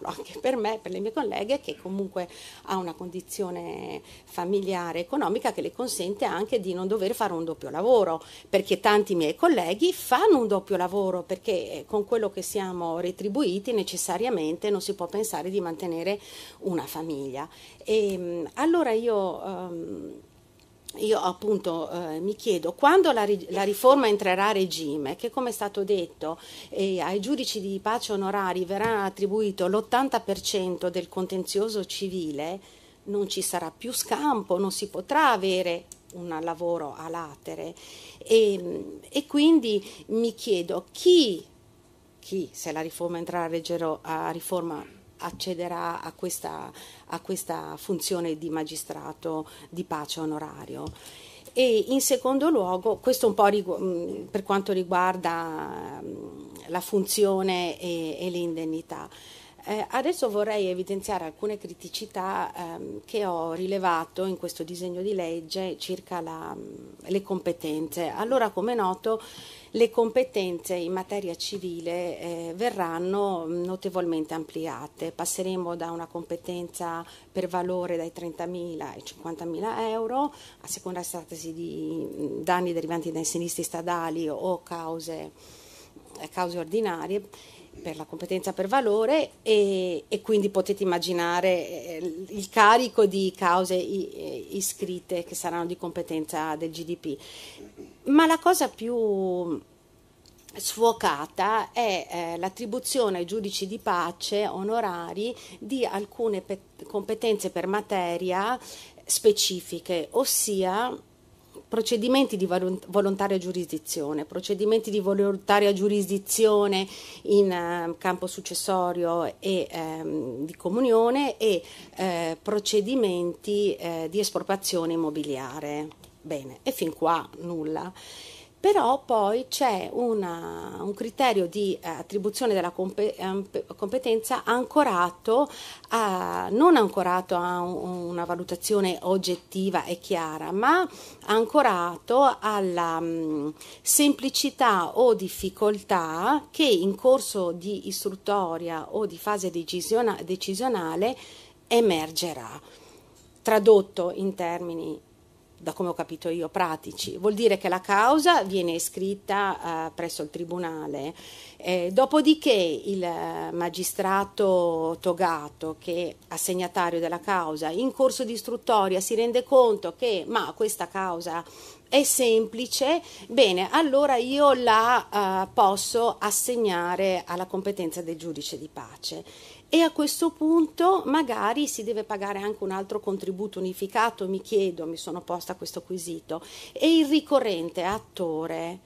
parlo anche per me, per le mie colleghe, che comunque ha una condizione familiare economica che le consente anche di non dover fare un doppio lavoro, perché tanti miei colleghi fanno un doppio lavoro, perché eh, con quello che siamo retribuiti necessariamente non si può pensare di mantenere una famiglia. E, ehm, allora io... Um, io appunto eh, mi chiedo quando la, la, riforma entrerà a regime, che come è stato detto eh, ai giudici di pace onorari verrà attribuito l'80% del contenzioso civile, non ci sarà più scampo, non si potrà avere un lavoro a latere e, e quindi mi chiedo chi, chi se la riforma entrerà a, a riforma accederà a questa, a questa funzione di magistrato di pace onorario. E in secondo luogo, questo un po' rigu- mm, per quanto riguarda mm, la funzione e, e l'indennità. Eh, adesso vorrei evidenziare alcune criticità ehm, che ho rilevato in questo disegno di legge circa la, mm, le competenze. Allora, come è noto, le competenze in materia civile eh, verranno mm, notevolmente ampliate. Passeremo da una competenza per valore dai 30.000 ai 50.000 euro, a seconda se trattasi di mm, danni derivanti dai sinistri stradali o cause, eh, cause ordinarie per la competenza per valore e, e quindi potete immaginare eh, il carico di cause eh, iscritte che saranno di competenza del GDP. Ma la cosa più sfocata è eh, l'attribuzione ai giudici di pace onorari di alcune pe- competenze per materia specifiche, ossia procedimenti di volontaria giurisdizione, procedimenti di volontaria giurisdizione in ehm, campo successorio e ehm, di comunione e eh, procedimenti eh, di espropriazione immobiliare. Bene, e fin qua nulla però poi c'è una, un criterio di eh, attribuzione della eh, competenza ancorato a, non ancorato a una valutazione oggettiva e chiara, ma ancorato alla mm, semplicità o difficoltà che in corso di istruttoria o di fase decisionale emergerà, tradotto in termini da come ho capito io, pratici. Vuol dire che la causa viene iscritta eh, presso il tribunale, eh, dopodiché il eh, magistrato togato, che è assegnatario della causa, in corso di istruttoria si rende conto che ma questa causa è semplice, bene, allora io la eh, posso assegnare alla competenza del giudice di pace e a questo punto magari si deve pagare anche un altro contributo unificato, mi chiedo, mi sono posta questo quesito, e il ricorrente attore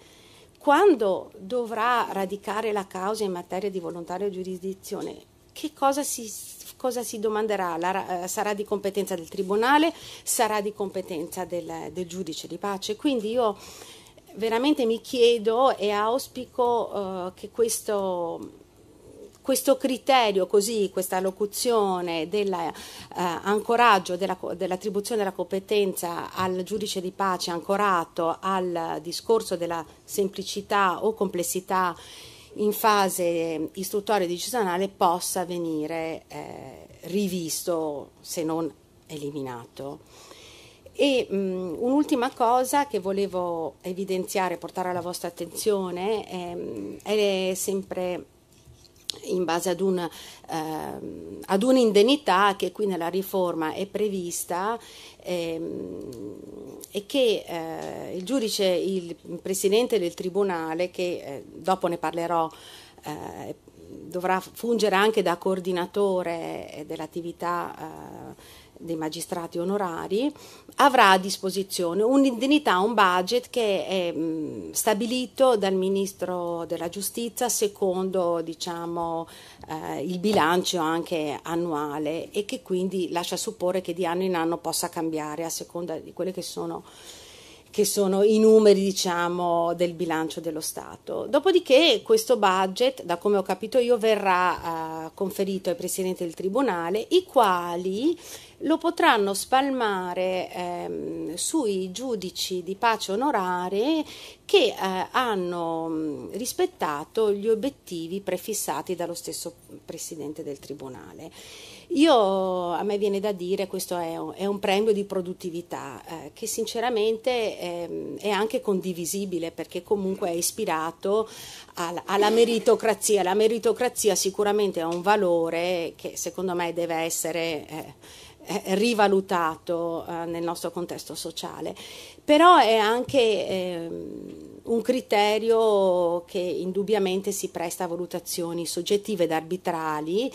quando dovrà radicare la causa in materia di volontaria giurisdizione, che cosa si, cosa si domanderà? La, eh, sarà di competenza del tribunale? Sarà di competenza del, del giudice di pace? Quindi io veramente mi chiedo e auspico eh, che questo questo criterio così, questa locuzione dell'ancoraggio, eh, della, dell'attribuzione della competenza al giudice di pace ancorato al discorso della semplicità o complessità in fase istruttoria decisionale possa venire eh, rivisto se non eliminato. E um, un'ultima cosa che volevo evidenziare, portare alla vostra attenzione, è, ehm, è sempre in base ad, un, eh, ad un'indennità che qui nella riforma è prevista ehm, e che eh, il giudice, il presidente del tribunale, che eh, dopo ne parlerò, eh, dovrà fungere anche da coordinatore eh, dell'attività eh, dei magistrati onorari, avrà a disposizione un'indennità, un budget che è mh, mm, stabilito dal Ministro della Giustizia secondo diciamo, eh, il bilancio anche annuale e che quindi lascia supporre che di anno in anno possa cambiare a seconda di quelli che sono che sono i numeri diciamo, del bilancio dello Stato. Dopodiché questo budget, da come ho capito io, verrà eh, conferito ai presidenti del Tribunale, i quali lo potranno spalmare ehm, sui giudici di pace onorari che eh, hanno rispettato gli obiettivi prefissati dallo stesso Presidente del Tribunale. Io, a me viene da dire, che questo è un, è un premio di produttività eh, che sinceramente eh, è anche condivisibile perché comunque è ispirato alla, alla meritocrazia. La meritocrazia sicuramente ha un valore che secondo me deve essere eh, eh, rivalutato eh, nel nostro contesto sociale, però è anche ehm, un criterio che indubbiamente si presta a valutazioni soggettive ed arbitrali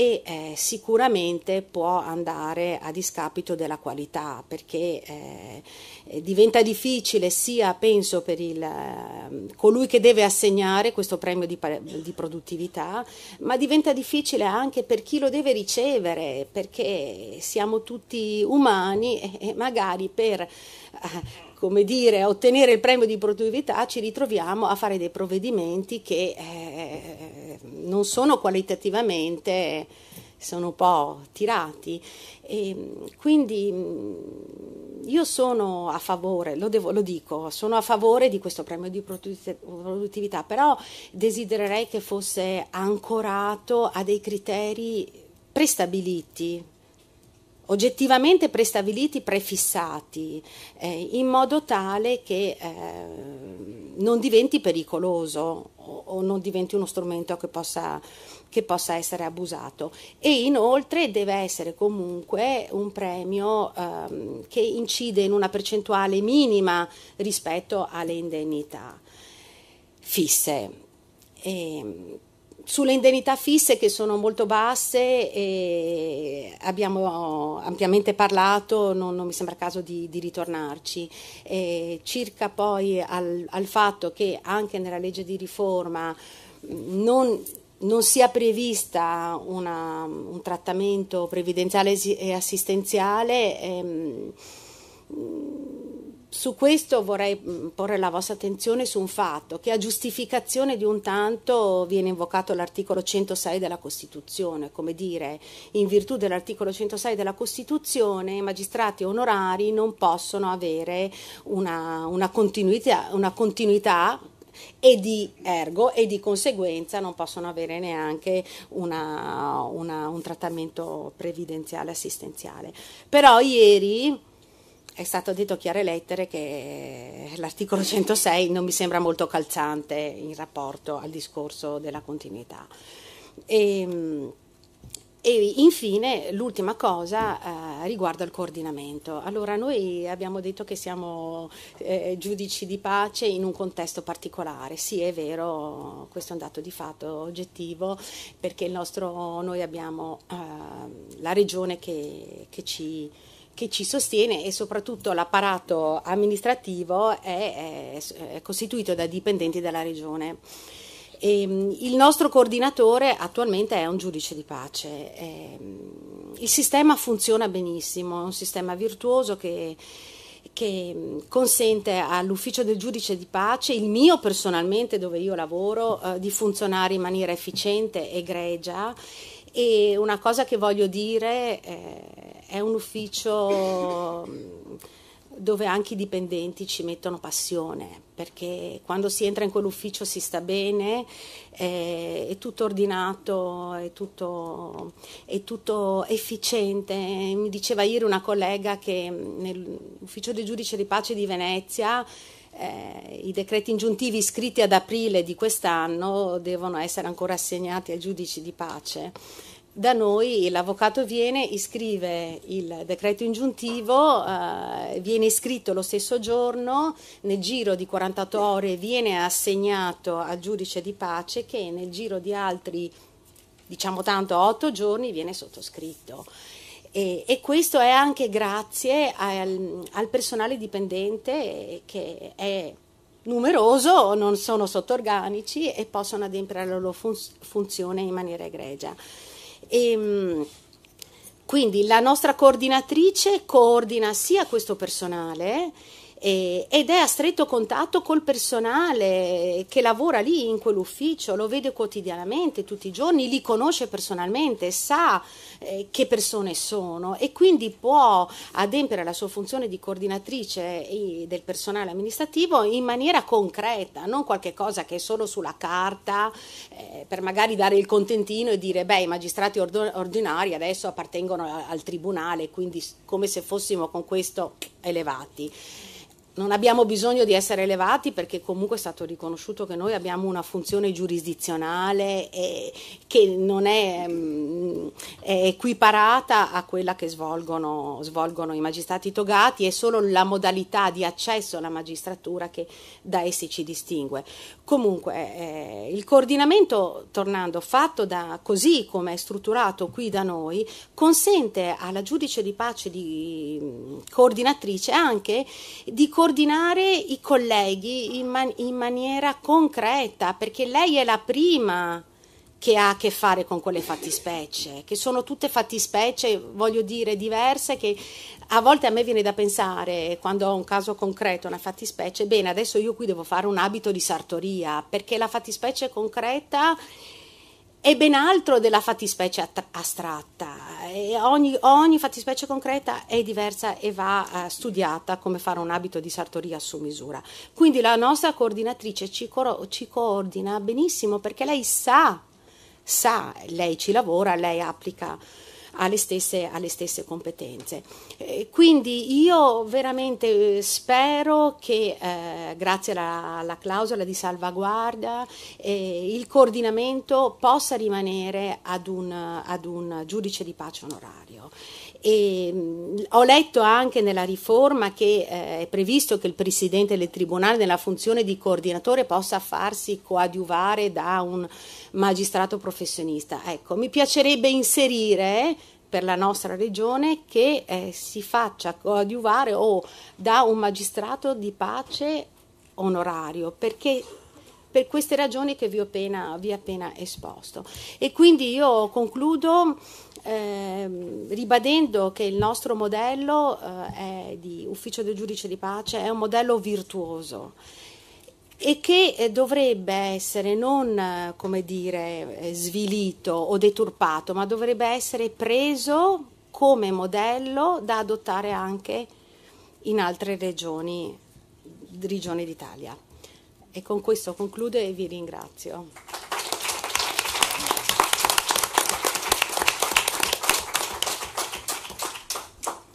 e eh, sicuramente può andare a discapito della qualità perché eh, diventa difficile sia penso per il, ehm, colui che deve assegnare questo premio di, di, produttività ma diventa difficile anche per chi lo deve ricevere perché siamo tutti umani e, e magari per eh, come dire, a ottenere il premio di produttività ci ritroviamo a fare dei provvedimenti che eh, non sono qualitativamente, sono un po' tirati. E quindi mm, io sono a favore, lo, devo, lo, dico, sono a favore di questo premio di produttività, però desidererei che fosse ancorato a dei criteri prestabiliti oggettivamente prestabiliti, prefissati, eh, in modo tale che eh, non diventi pericoloso o, o, non diventi uno strumento che possa, che possa, essere abusato. E inoltre deve essere comunque un premio eh, che incide in una percentuale minima rispetto alle indennità fisse. E, ehm, sulle indennità fisse che sono molto basse abbiamo ampiamente parlato, non, non, mi sembra caso di, di ritornarci. Eh, circa poi al, al, fatto che anche nella legge di riforma non, non sia prevista una, un trattamento previdenziale e assistenziale. Ehm, su questo vorrei mm, porre la vostra attenzione su un fatto, che a giustificazione di un tanto viene invocato l'articolo 106 della Costituzione, come dire, in virtù dell'articolo 106 della Costituzione i magistrati onorari non possono avere una, una continuità, una continuità e di ergo e di conseguenza non possono avere neanche una, una, un trattamento previdenziale assistenziale. Però ieri è stato detto a chiare lettere che l'articolo 106 non mi sembra molto calzante in rapporto al discorso della continuità. E, ehm, e infine l'ultima cosa eh, riguarda il coordinamento. Allora noi abbiamo detto che siamo eh, giudici di pace in un contesto particolare. Sì, è vero, questo è un dato di fatto oggettivo perché nostro, noi abbiamo eh, la regione che, che ci che ci sostiene e soprattutto l'apparato amministrativo è, è, è costituito da dipendenti della regione. E, ehm, il nostro coordinatore attualmente è un giudice di pace. E, ehm, il sistema funziona benissimo, è un sistema virtuoso che che consente all'ufficio del giudice di pace, il mio personalmente dove io lavoro, eh, di funzionare in maniera efficiente e egregia e una cosa che voglio dire eh, è un ufficio mm, dove anche i dipendenti ci mettono passione, perché quando si entra in quell'ufficio si sta bene, eh, è tutto ordinato, è tutto, è tutto, efficiente. Mi diceva ieri una collega che mm, nell'ufficio del giudice di pace di Venezia eh, i decreti ingiuntivi scritti ad aprile di quest'anno devono essere ancora assegnati ai giudici di pace da noi l'avvocato viene, iscrive il decreto ingiuntivo, eh, viene iscritto lo stesso giorno, nel giro di 48 ore viene assegnato al giudice di pace che nel giro di altri, diciamo tanto, 8 giorni viene sottoscritto. E, e, questo è anche grazie al, al, personale dipendente che è numeroso, non sono sottorganici e possono adempiere la loro fun funzione in maniera egregia. E, ehm, quindi la nostra coordinatrice coordina sia questo personale eh, ed è a stretto contatto col personale che lavora lì in quell'ufficio, lo vede quotidianamente tutti i giorni, li conosce personalmente, sa eh, che persone sono e quindi può adempiere la sua funzione di coordinatrice eh, del personale amministrativo in maniera concreta, non qualche cosa che è solo sulla carta eh, per magari dare il contentino e dire beh i magistrati ordinari adesso appartengono al tribunale, quindi come se fossimo con questo elevati non abbiamo bisogno di essere elevati perché comunque è stato riconosciuto che noi abbiamo una funzione giurisdizionale che non è, mm, è, equiparata a quella che svolgono, svolgono i magistrati togati, è solo la modalità di accesso alla magistratura che da essi ci distingue. Comunque eh, il coordinamento, tornando, fatto da così come è strutturato qui da noi, consente alla giudice di pace di mm, coordinatrice anche di coordinare coordinare i colleghi in, man- in maniera concreta, perché lei è la prima che ha a che fare con quelle fattispecie, che sono tutte fattispecie, voglio dire, diverse, che a volte a me viene da pensare, quando ho un caso concreto, una fattispecie, bene, adesso io qui devo fare un abito di sartoria, perché la fattispecie concreta è ben altro della fattispecie astratta. Ogni, ogni, fattispecie concreta è diversa e va eh, studiata come fare un abito di sartoria su misura. Quindi la nostra coordinatrice ci, co- ci coordina benissimo perché lei sa, sa, lei ci lavora, lei applica ha le stesse, ha le stesse competenze. Eh, quindi io veramente eh, spero che eh, grazie alla, alla, clausola di salvaguardia eh, il coordinamento possa rimanere ad un, ad un giudice di pace onorario. E, mh, mm, ho letto anche nella riforma che eh, è previsto che il Presidente del Tribunale nella funzione di coordinatore possa farsi coadiuvare da un magistrato professionista. Ecco, mi piacerebbe inserire per la nostra regione che eh, si faccia coadiuvare o da un magistrato di pace onorario, perché per queste ragioni che vi ho appena, vi ho appena esposto. E quindi io concludo eh, ribadendo che il nostro modello eh, di ufficio del giudice di pace è un modello virtuoso e che eh, dovrebbe essere non, eh, come dire, eh, svilito o deturpato, ma dovrebbe essere preso come modello da adottare anche in altre regioni, regioni d'Italia. E con questo concludo e vi ringrazio.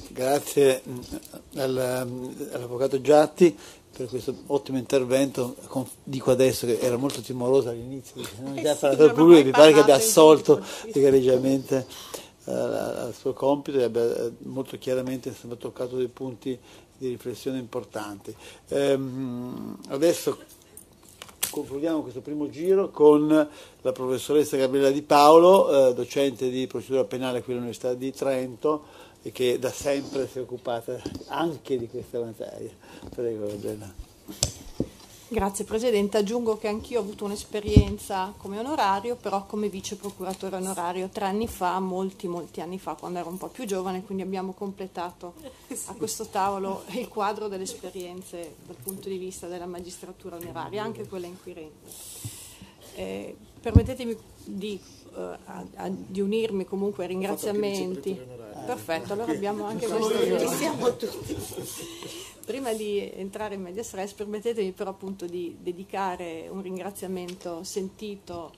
Grazie mm, mm, all'Avvocato Giatti per questo ottimo intervento. dico adesso che era molto timorosa all'inizio, non eh già sì, parlato pubblico, mi pare che abbia assolto egregiamente eh, al suo compito e abbia eh, molto chiaramente insomma, toccato dei punti di riflessione importanti. Ehm, adesso concludiamo questo primo giro con la professoressa Gabriella Di Paolo, eh, docente di procedura penale qui all'Università di Trento e che da sempre si è occupata anche di questa materia. Prego, Elena. Grazie Presidente, aggiungo che anch'io ho avuto un'esperienza come onorario, però come vice procuratore onorario tre anni fa, molti molti anni fa, quando ero un po' più giovane, quindi abbiamo completato a questo tavolo il quadro delle esperienze dal punto di vista della magistratura onoraria, anche quella inquirente. Eh, permettetemi di eh, a, a, di unirmi comunque ai ringraziamenti. Eh. Perfetto, allora abbiamo anche questo, ci siamo tutti. Prima di entrare in media stress, permettetemi però appunto di dedicare un ringraziamento sentito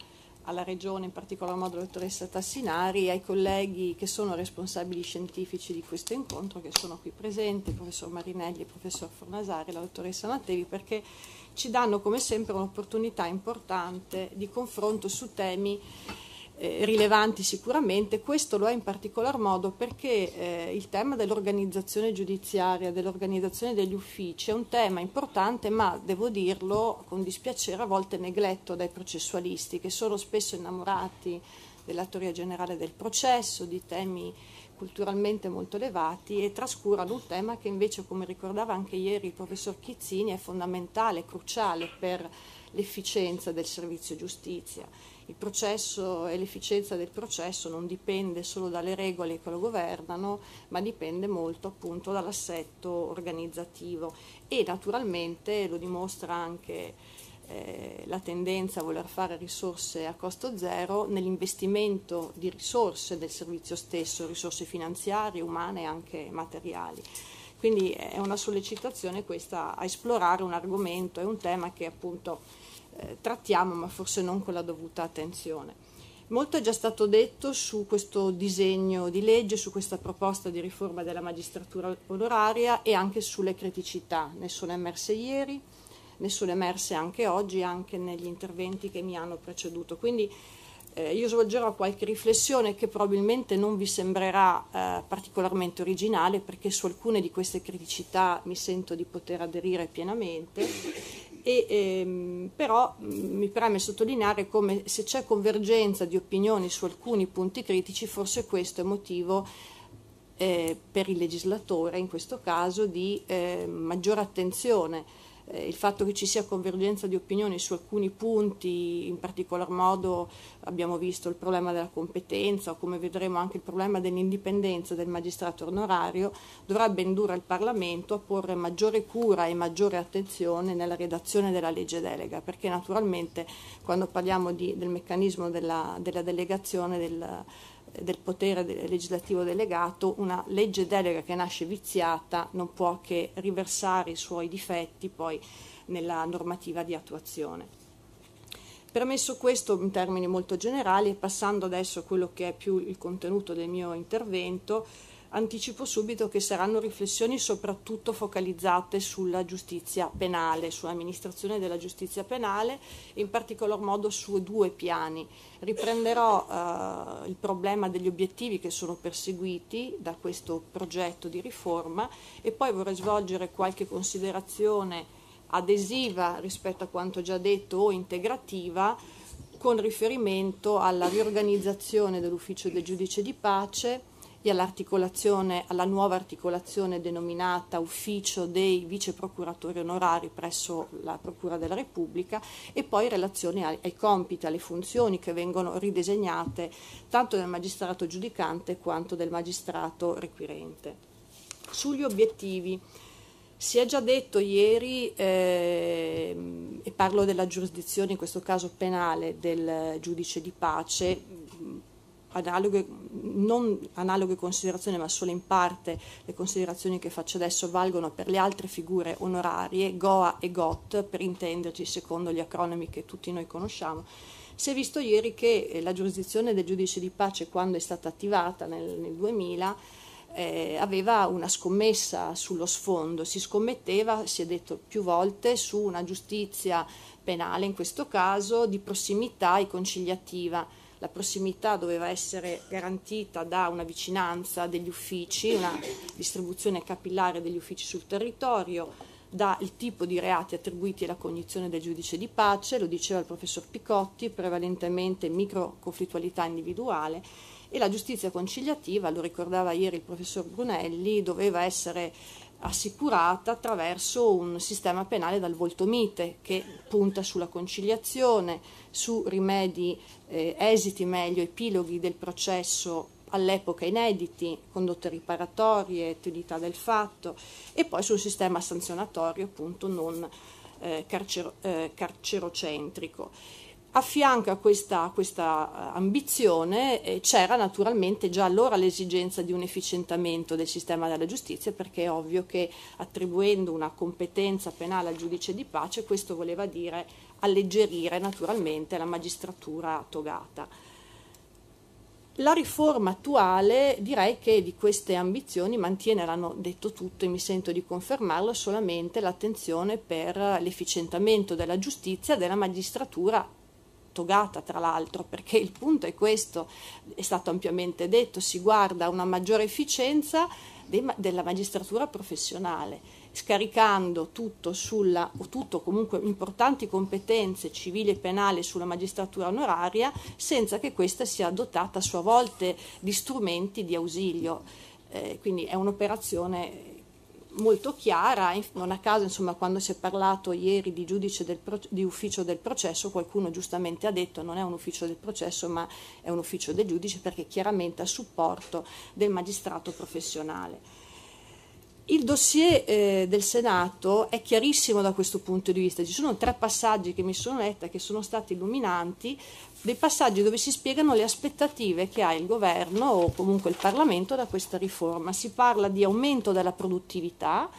alla Regione, in particolar modo alla dottoressa Tassinari, ai colleghi che sono responsabili scientifici di questo incontro, che sono qui presenti, il professor Marinelli, il professor Fornasari, la dottoressa Mattevi, perché ci danno come sempre un'opportunità importante di confronto su temi eh, rilevanti sicuramente, questo lo è in particolar modo perché eh, il tema dell'organizzazione giudiziaria, dell'organizzazione degli uffici è un tema importante ma, devo dirlo, con dispiacere a volte negletto dai processualisti che sono spesso innamorati della teoria generale del processo, di temi culturalmente molto elevati e trascurano un tema che invece, come ricordava anche ieri il professor Chizzini, è fondamentale, cruciale per l'efficienza del servizio giustizia il processo e l'efficienza del processo non dipende solo dalle regole che lo governano, ma dipende molto appunto dall'assetto organizzativo e naturalmente lo dimostra anche eh, la tendenza a voler fare risorse a costo zero nell'investimento di risorse del servizio stesso, risorse finanziarie, umane e anche materiali. Quindi è una sollecitazione questa a esplorare un argomento, e un tema che appunto eh, trattiamo, ma forse non con la dovuta attenzione. Molto è già stato detto su questo disegno di legge, su questa proposta di riforma della magistratura onoraria e anche sulle criticità. Ne sono emerse ieri, ne sono emerse anche oggi, anche negli interventi che mi hanno preceduto. Quindi eh, io svolgerò qualche riflessione che probabilmente non vi sembrerà eh, particolarmente originale perché su alcune di queste criticità mi sento di poter aderire pienamente e, ehm, però mm, mi preme sottolineare come se c'è convergenza di opinioni su alcuni punti critici, forse questo è motivo eh, per il legislatore, in questo caso, di eh, maggiore attenzione eh, il fatto che ci sia convergenza di opinioni su alcuni punti, in particolar modo abbiamo visto il problema della competenza o come vedremo anche il problema dell'indipendenza del magistrato onorario, dovrebbe indurre il Parlamento a porre maggiore cura e maggiore attenzione nella redazione della legge delega, perché naturalmente quando parliamo di, del meccanismo della, della delegazione del del potere legislativo delegato, una legge delega che nasce viziata non può che riversare i suoi difetti poi nella normativa di attuazione. Permesso questo in termini molto generali e passando adesso a quello che è più il contenuto del mio intervento, anticipo subito che saranno riflessioni soprattutto focalizzate sulla giustizia penale, sull'amministrazione della giustizia penale, in particolar modo su due piani. Riprenderò eh, il problema degli obiettivi che sono perseguiti da questo progetto di riforma e poi vorrei svolgere qualche considerazione adesiva rispetto a quanto già detto o integrativa con riferimento alla riorganizzazione dell'ufficio del giudice di pace e all'articolazione, alla nuova articolazione denominata Ufficio dei Vice Procuratori Onorari presso la Procura della Repubblica e poi in relazione ai, ai compiti, alle funzioni che vengono ridisegnate tanto del magistrato giudicante quanto del magistrato requirente. Sugli obiettivi. Si è già detto ieri, eh, e parlo della giurisdizione, in questo caso penale, del giudice di pace, analoghe, non analoghe considerazioni, ma solo in parte le considerazioni che faccio adesso valgono per le altre figure onorarie, Goa e GOT, per intenderci secondo gli acronimi che tutti noi conosciamo. Si è visto ieri che eh, la giurisdizione del giudice di pace, quando è stata attivata nel, nel 2000, eh, aveva una scommessa sullo sfondo, si scommetteva, si è detto più volte, su una giustizia penale, in questo caso di prossimità e conciliativa la prossimità doveva essere garantita da una vicinanza degli uffici, una distribuzione capillare degli uffici sul territorio, dal tipo di reati attribuiti alla cognizione del giudice di pace, lo diceva il professor Picotti, prevalentemente micro conflittualità individuale e la giustizia conciliativa, lo ricordava ieri il professor Brunelli, doveva essere assicurata attraverso un sistema penale dal volto mite che punta sulla conciliazione, su rimedi, eh, esiti meglio, epiloghi del processo all'epoca inediti, condotte riparatorie, teorità del fatto e poi sul sistema sanzionatorio appunto non eh, carcero, eh, carcerocentrico. A fianco a questa, questa eh, ambizione eh, c'era naturalmente già allora l'esigenza di un efficientamento del sistema della giustizia perché è ovvio che attribuendo una competenza penale al giudice di pace questo voleva dire alleggerire naturalmente la magistratura togata. La riforma attuale direi che di queste ambizioni mantiene, l'hanno detto tutto e mi sento di confermarlo, solamente l'attenzione per l'efficientamento della giustizia della magistratura togata tra l'altro, perché il punto è questo, è stato ampiamente detto, si guarda a una maggiore efficienza della magistratura professionale scaricando tutto sulla, o tutto comunque importanti competenze civili e penali sulla magistratura onoraria, senza che questa sia dotata a sua volta di strumenti di ausilio. Eh, quindi è un'operazione molto chiara, non a caso insomma, quando si è parlato ieri di giudice del di ufficio del processo qualcuno giustamente ha detto non è un ufficio del processo ma è un ufficio del giudice perché chiaramente a supporto del magistrato professionale. Il dossier eh, del Senato è chiarissimo da questo punto di vista, ci sono tre passaggi che mi sono letta che sono stati illuminanti, dei passaggi dove si spiegano le aspettative che ha il governo o comunque il Parlamento da questa riforma. Si parla di aumento della produttività,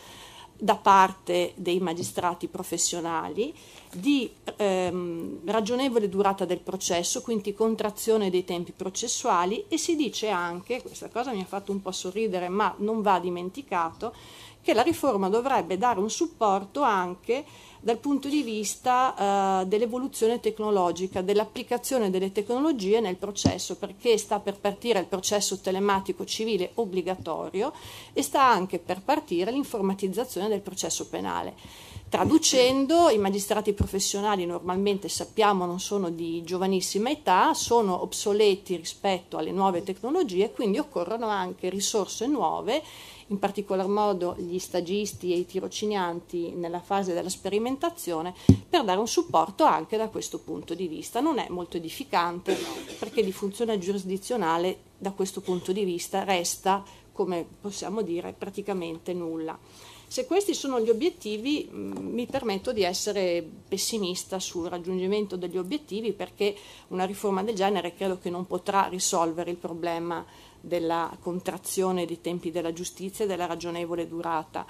da parte dei magistrati professionali di ehm, ragionevole durata del processo, quindi contrazione dei tempi processuali e si dice anche, questa cosa mi ha fatto un po' sorridere ma non va dimenticato, che la riforma dovrebbe dare un supporto anche dal punto di vista eh, dell'evoluzione tecnologica, dell'applicazione delle tecnologie nel processo, perché sta per partire il processo telematico civile obbligatorio e sta anche per partire l'informatizzazione del processo penale. Traducendo, i magistrati professionali normalmente sappiamo non sono di giovanissima età, sono obsoleti rispetto alle nuove tecnologie, quindi occorrono anche risorse nuove in particolar modo gli stagisti e i tirocinianti nella fase della sperimentazione, per dare un supporto anche da questo punto di vista. Non è molto edificante perché di funzione giurisdizionale da questo punto di vista resta, come possiamo dire, praticamente nulla. Se questi sono gli obiettivi, mm, mi permetto di essere pessimista sul raggiungimento degli obiettivi perché una riforma del genere credo che non potrà risolvere il problema della contrazione dei tempi della giustizia e della ragionevole durata.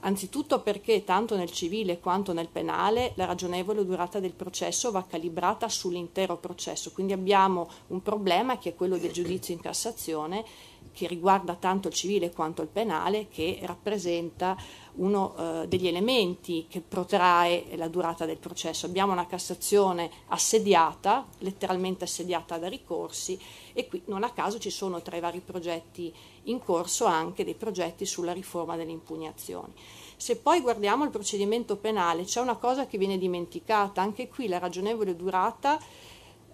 Anzitutto perché tanto nel civile quanto nel penale la ragionevole durata del processo va calibrata sull'intero processo, quindi abbiamo un problema che è quello del giudizio in Cassazione che riguarda tanto il civile quanto il penale che rappresenta uno eh, degli elementi che protrae la durata del processo. Abbiamo una Cassazione assediata, letteralmente assediata da ricorsi e qui non a caso ci sono tra i vari progetti in corso anche dei progetti sulla riforma delle impugnazioni. Se poi guardiamo il procedimento penale c'è una cosa che viene dimenticata, anche qui la ragionevole durata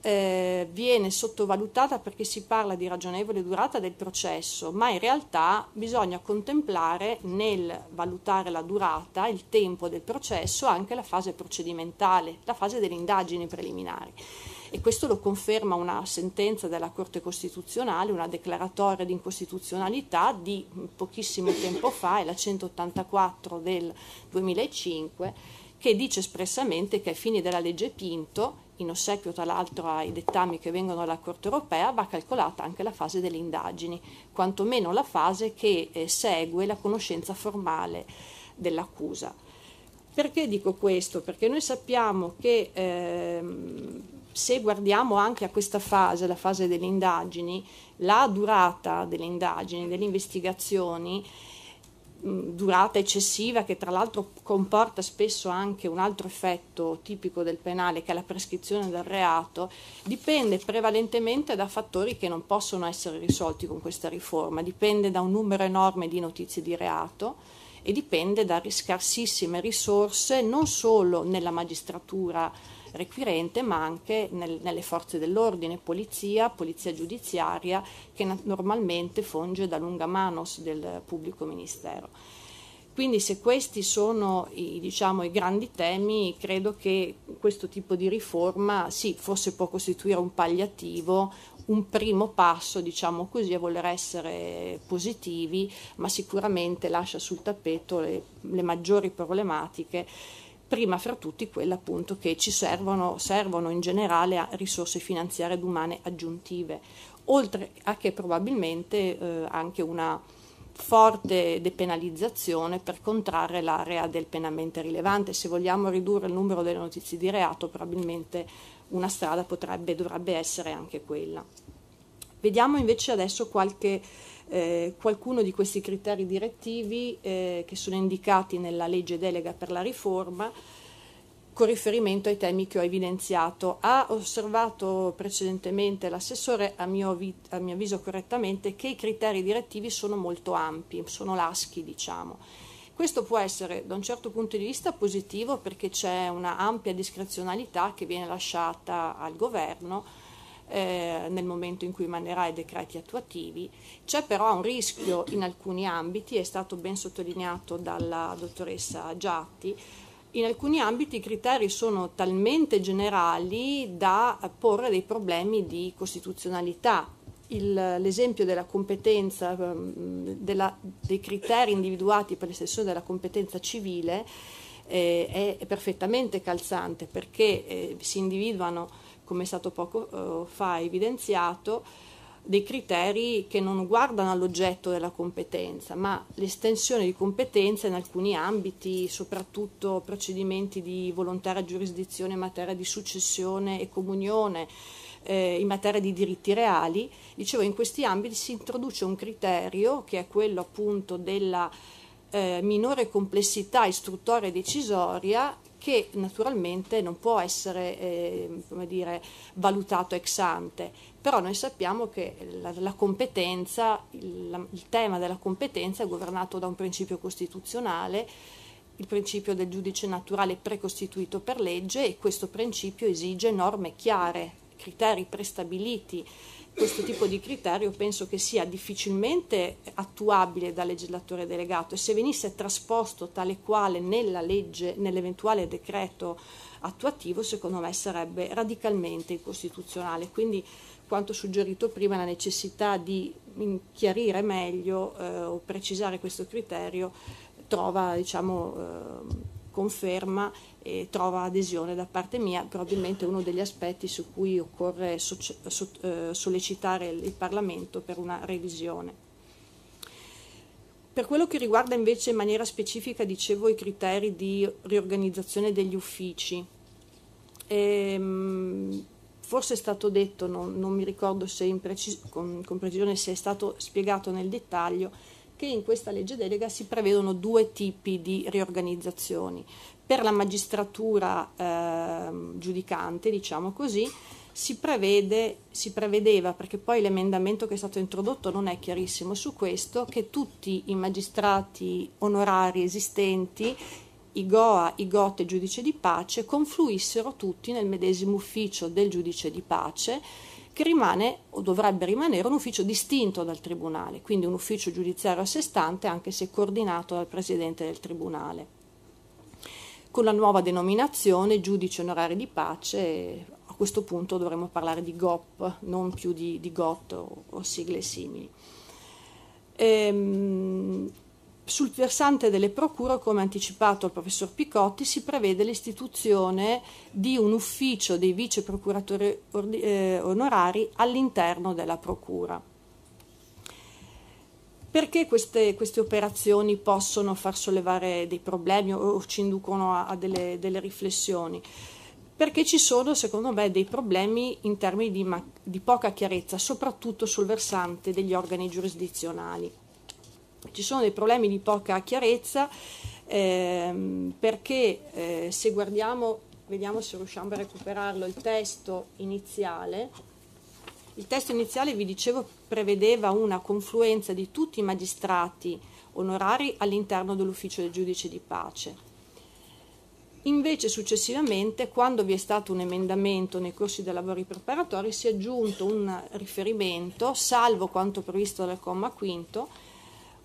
eh, viene sottovalutata perché si parla di ragionevole durata del processo, ma in realtà bisogna contemplare nel valutare la durata, il tempo del processo, anche la fase procedimentale, la fase delle indagini preliminari. E questo lo conferma una sentenza della Corte Costituzionale, una declaratoria di incostituzionalità di pochissimo tempo fa, è la 184 del 2005, che dice espressamente che ai fini della legge Pinto in ossequio tra l'altro ai dettami che vengono dalla Corte europea, va calcolata anche la fase delle indagini, quantomeno la fase che eh, segue la conoscenza formale dell'accusa. Perché dico questo? Perché noi sappiamo che ehm, se guardiamo anche a questa fase, la fase delle indagini, la durata delle indagini, delle investigazioni, Mm, durata eccessiva che tra l'altro comporta spesso anche un altro effetto tipico del penale che è la prescrizione del reato, dipende prevalentemente da fattori che non possono essere risolti con questa riforma, dipende da un numero enorme di notizie di reato e dipende da scarsissime risorse non solo nella magistratura requirente, ma anche nel, nelle forze dell'ordine, polizia, polizia giudiziaria, che normalmente funge da lunga manos del pubblico ministero. Quindi se questi sono i, diciamo, i, grandi temi, credo che questo tipo di riforma sì, forse può costituire un palliativo, un primo passo, diciamo così, a voler essere positivi, ma sicuramente lascia sul tappeto le, le maggiori problematiche prima fra tutti quella appunto che ci servono, servono in generale a risorse finanziarie ed umane aggiuntive, oltre a che probabilmente eh, anche una forte depenalizzazione per contrarre l'area del penalmente rilevante. Se vogliamo ridurre il numero delle notizie di reato, probabilmente una strada potrebbe, dovrebbe essere anche quella. Vediamo invece adesso qualche eh, qualcuno di questi criteri direttivi eh, che sono indicati nella legge delega per la riforma con riferimento ai temi che ho evidenziato. Ha osservato precedentemente l'assessore, a mio, a mio avviso correttamente, che i criteri direttivi sono molto ampi, sono laschi diciamo. Questo può essere da un certo punto di vista positivo perché c'è una ampia discrezionalità che viene lasciata al governo eh, nel momento in cui manderà i decreti attuativi. C'è però un rischio in alcuni ambiti, è stato ben sottolineato dalla dottoressa Giatti, in alcuni ambiti i criteri sono talmente generali da porre dei problemi di costituzionalità. l'esempio della competenza, ehm, della, dei criteri individuati per l'estensione della competenza civile eh, è, è, perfettamente calzante perché eh, si individuano come è stato poco eh, fa evidenziato, dei criteri che non guardano all'oggetto della competenza, ma l'estensione di competenza in alcuni ambiti, soprattutto procedimenti di volontaria giurisdizione in materia di successione e comunione, eh, in materia di diritti reali, dicevo in questi ambiti si introduce un criterio che è quello appunto della eh, minore complessità istruttoria e decisoria che naturalmente non può essere eh, dire, valutato ex ante, però noi sappiamo che la, la competenza, il, il tema della competenza è governato da un principio costituzionale, il principio del giudice naturale precostituito per legge e questo principio esige norme chiare, criteri prestabiliti questo tipo di criterio penso che sia difficilmente attuabile dal legislatore delegato e se venisse trasposto tale quale nella legge, nell'eventuale decreto attuativo, secondo me sarebbe radicalmente incostituzionale. Quindi quanto suggerito prima, la necessità di chiarire meglio eh, o precisare questo criterio trova diciamo, eh, conferma e trova adesione da parte mia, probabilmente uno degli aspetti su cui occorre so so eh, sollecitare il Parlamento per una revisione. Per quello che riguarda invece in maniera specifica, dicevo, i criteri di riorganizzazione degli uffici, ehm, forse è stato detto, non, non mi ricordo se con, con precisione se è stato spiegato nel dettaglio, che in questa legge delega si prevedono due tipi di riorganizzazioni. Per la magistratura eh, giudicante, diciamo così, si, prevede, si prevedeva, perché poi l'emendamento che è stato introdotto non è chiarissimo su questo, che tutti i magistrati onorari esistenti i GOA, i Igote e giudice di pace confluissero tutti nel medesimo ufficio del giudice di pace che rimane o dovrebbe rimanere un ufficio distinto dal Tribunale, quindi un ufficio giudiziario a sé stante anche se coordinato dal Presidente del Tribunale. Con la nuova denominazione giudice onorario di pace, a questo punto dovremmo parlare di GOP, non più di, di GOT o, o sigle simili. Ehm, sul versante delle procure, come ha anticipato il professor Picotti, si prevede l'istituzione di un ufficio dei vice procuratori eh, onorari all'interno della procura. Perché queste, queste, operazioni possono far sollevare dei problemi o ci inducono a, a delle, delle, riflessioni? Perché ci sono, secondo me, dei problemi in termini di, di poca chiarezza, soprattutto sul versante degli organi giurisdizionali ci sono dei problemi di poca chiarezza ehm, perché eh, se guardiamo, vediamo se riusciamo a recuperarlo, il testo iniziale, il testo iniziale, vi dicevo, prevedeva una confluenza di tutti i magistrati onorari all'interno dell'ufficio del giudice di pace. Invece successivamente, quando vi è stato un emendamento nei corsi dei lavori preparatori, si è aggiunto un riferimento, salvo quanto previsto dal comma quinto,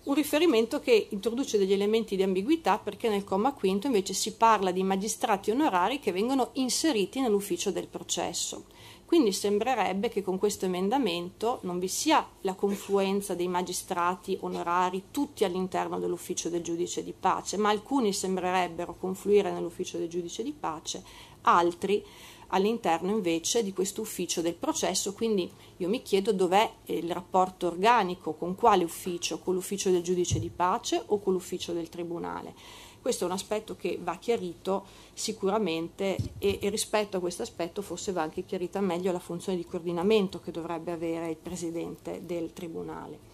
un riferimento che introduce degli elementi di ambiguità perché nel comma quinto invece si parla di magistrati onorari che vengono inseriti nell'ufficio del processo. Quindi sembrerebbe che con questo emendamento non vi sia la confluenza dei magistrati onorari tutti all'interno dell'ufficio del giudice di pace, ma alcuni sembrerebbero confluire nell'ufficio del giudice di pace, altri all'interno invece di questo ufficio del processo, quindi io mi chiedo dov'è il rapporto organico, con quale ufficio, con l'ufficio del giudice di pace o con l'ufficio del tribunale. Questo è un aspetto che va chiarito sicuramente e, e rispetto a questo aspetto forse va anche chiarita meglio la funzione di coordinamento che dovrebbe avere il presidente del tribunale.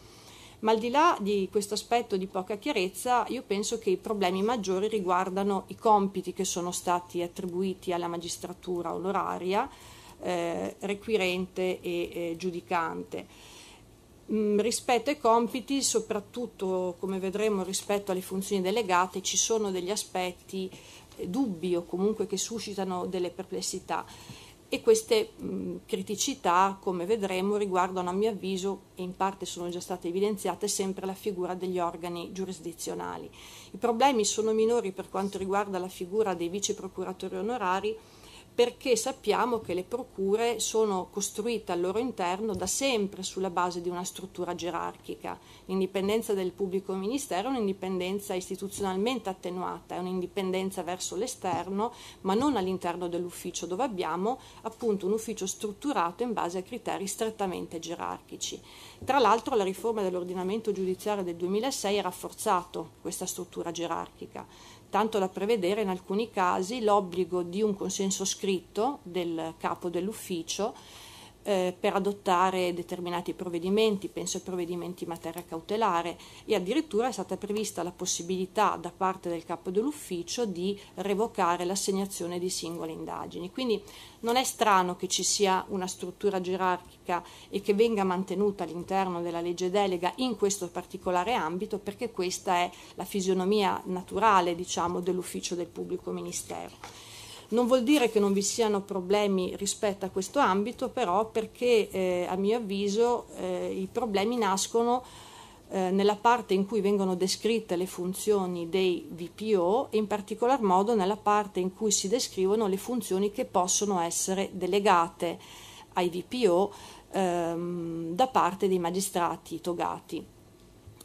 Ma al di là di questo aspetto di poca chiarezza, io penso che i problemi maggiori riguardano i compiti che sono stati attribuiti alla magistratura onoraria, eh, requirente e eh, giudicante. Mm, rispetto ai compiti, soprattutto come vedremo rispetto alle funzioni delegate, ci sono degli aspetti eh, dubbi o comunque che suscitano delle perplessità e queste mh, criticità, come vedremo, riguardano a mio avviso, e in parte sono già state evidenziate, sempre la figura degli organi giurisdizionali. I problemi sono minori per quanto riguarda la figura dei vice procuratori onorari, perché sappiamo che le procure sono costruite al loro interno da sempre sulla base di una struttura gerarchica. L'indipendenza del pubblico ministero è un'indipendenza istituzionalmente attenuata, è un'indipendenza verso l'esterno, ma non all'interno dell'ufficio, dove abbiamo appunto un ufficio strutturato in base a criteri strettamente gerarchici. Tra l'altro la riforma dell'ordinamento giudiziario del 2006 ha rafforzato questa struttura gerarchica tanto da prevedere in alcuni casi l'obbligo di un consenso scritto del capo dell'ufficio eh, per adottare determinati provvedimenti, penso ai provvedimenti in materia cautelare e addirittura è stata prevista la possibilità da parte del capo dell'ufficio di revocare l'assegnazione di singole indagini. Quindi non è strano che ci sia una struttura gerarchica e che venga mantenuta all'interno della legge delega in questo particolare ambito perché questa è la fisionomia naturale diciamo, dell'ufficio del pubblico ministero. Non vuol dire che non vi siano problemi rispetto a questo ambito, però perché eh, a mio avviso eh, i problemi nascono eh, nella parte in cui vengono descritte le funzioni dei VPO e in particolar modo nella parte in cui si descrivono le funzioni che possono essere delegate ai VPO ehm, da parte dei magistrati togati.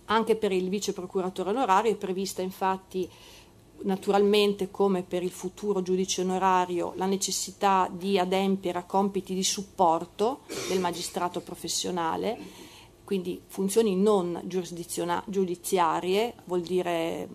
Anche per il vice procuratore onorario è prevista infatti naturalmente come per il futuro giudice onorario la necessità di adempiere a compiti di supporto del magistrato professionale, quindi funzioni non giudiziarie, vuol dire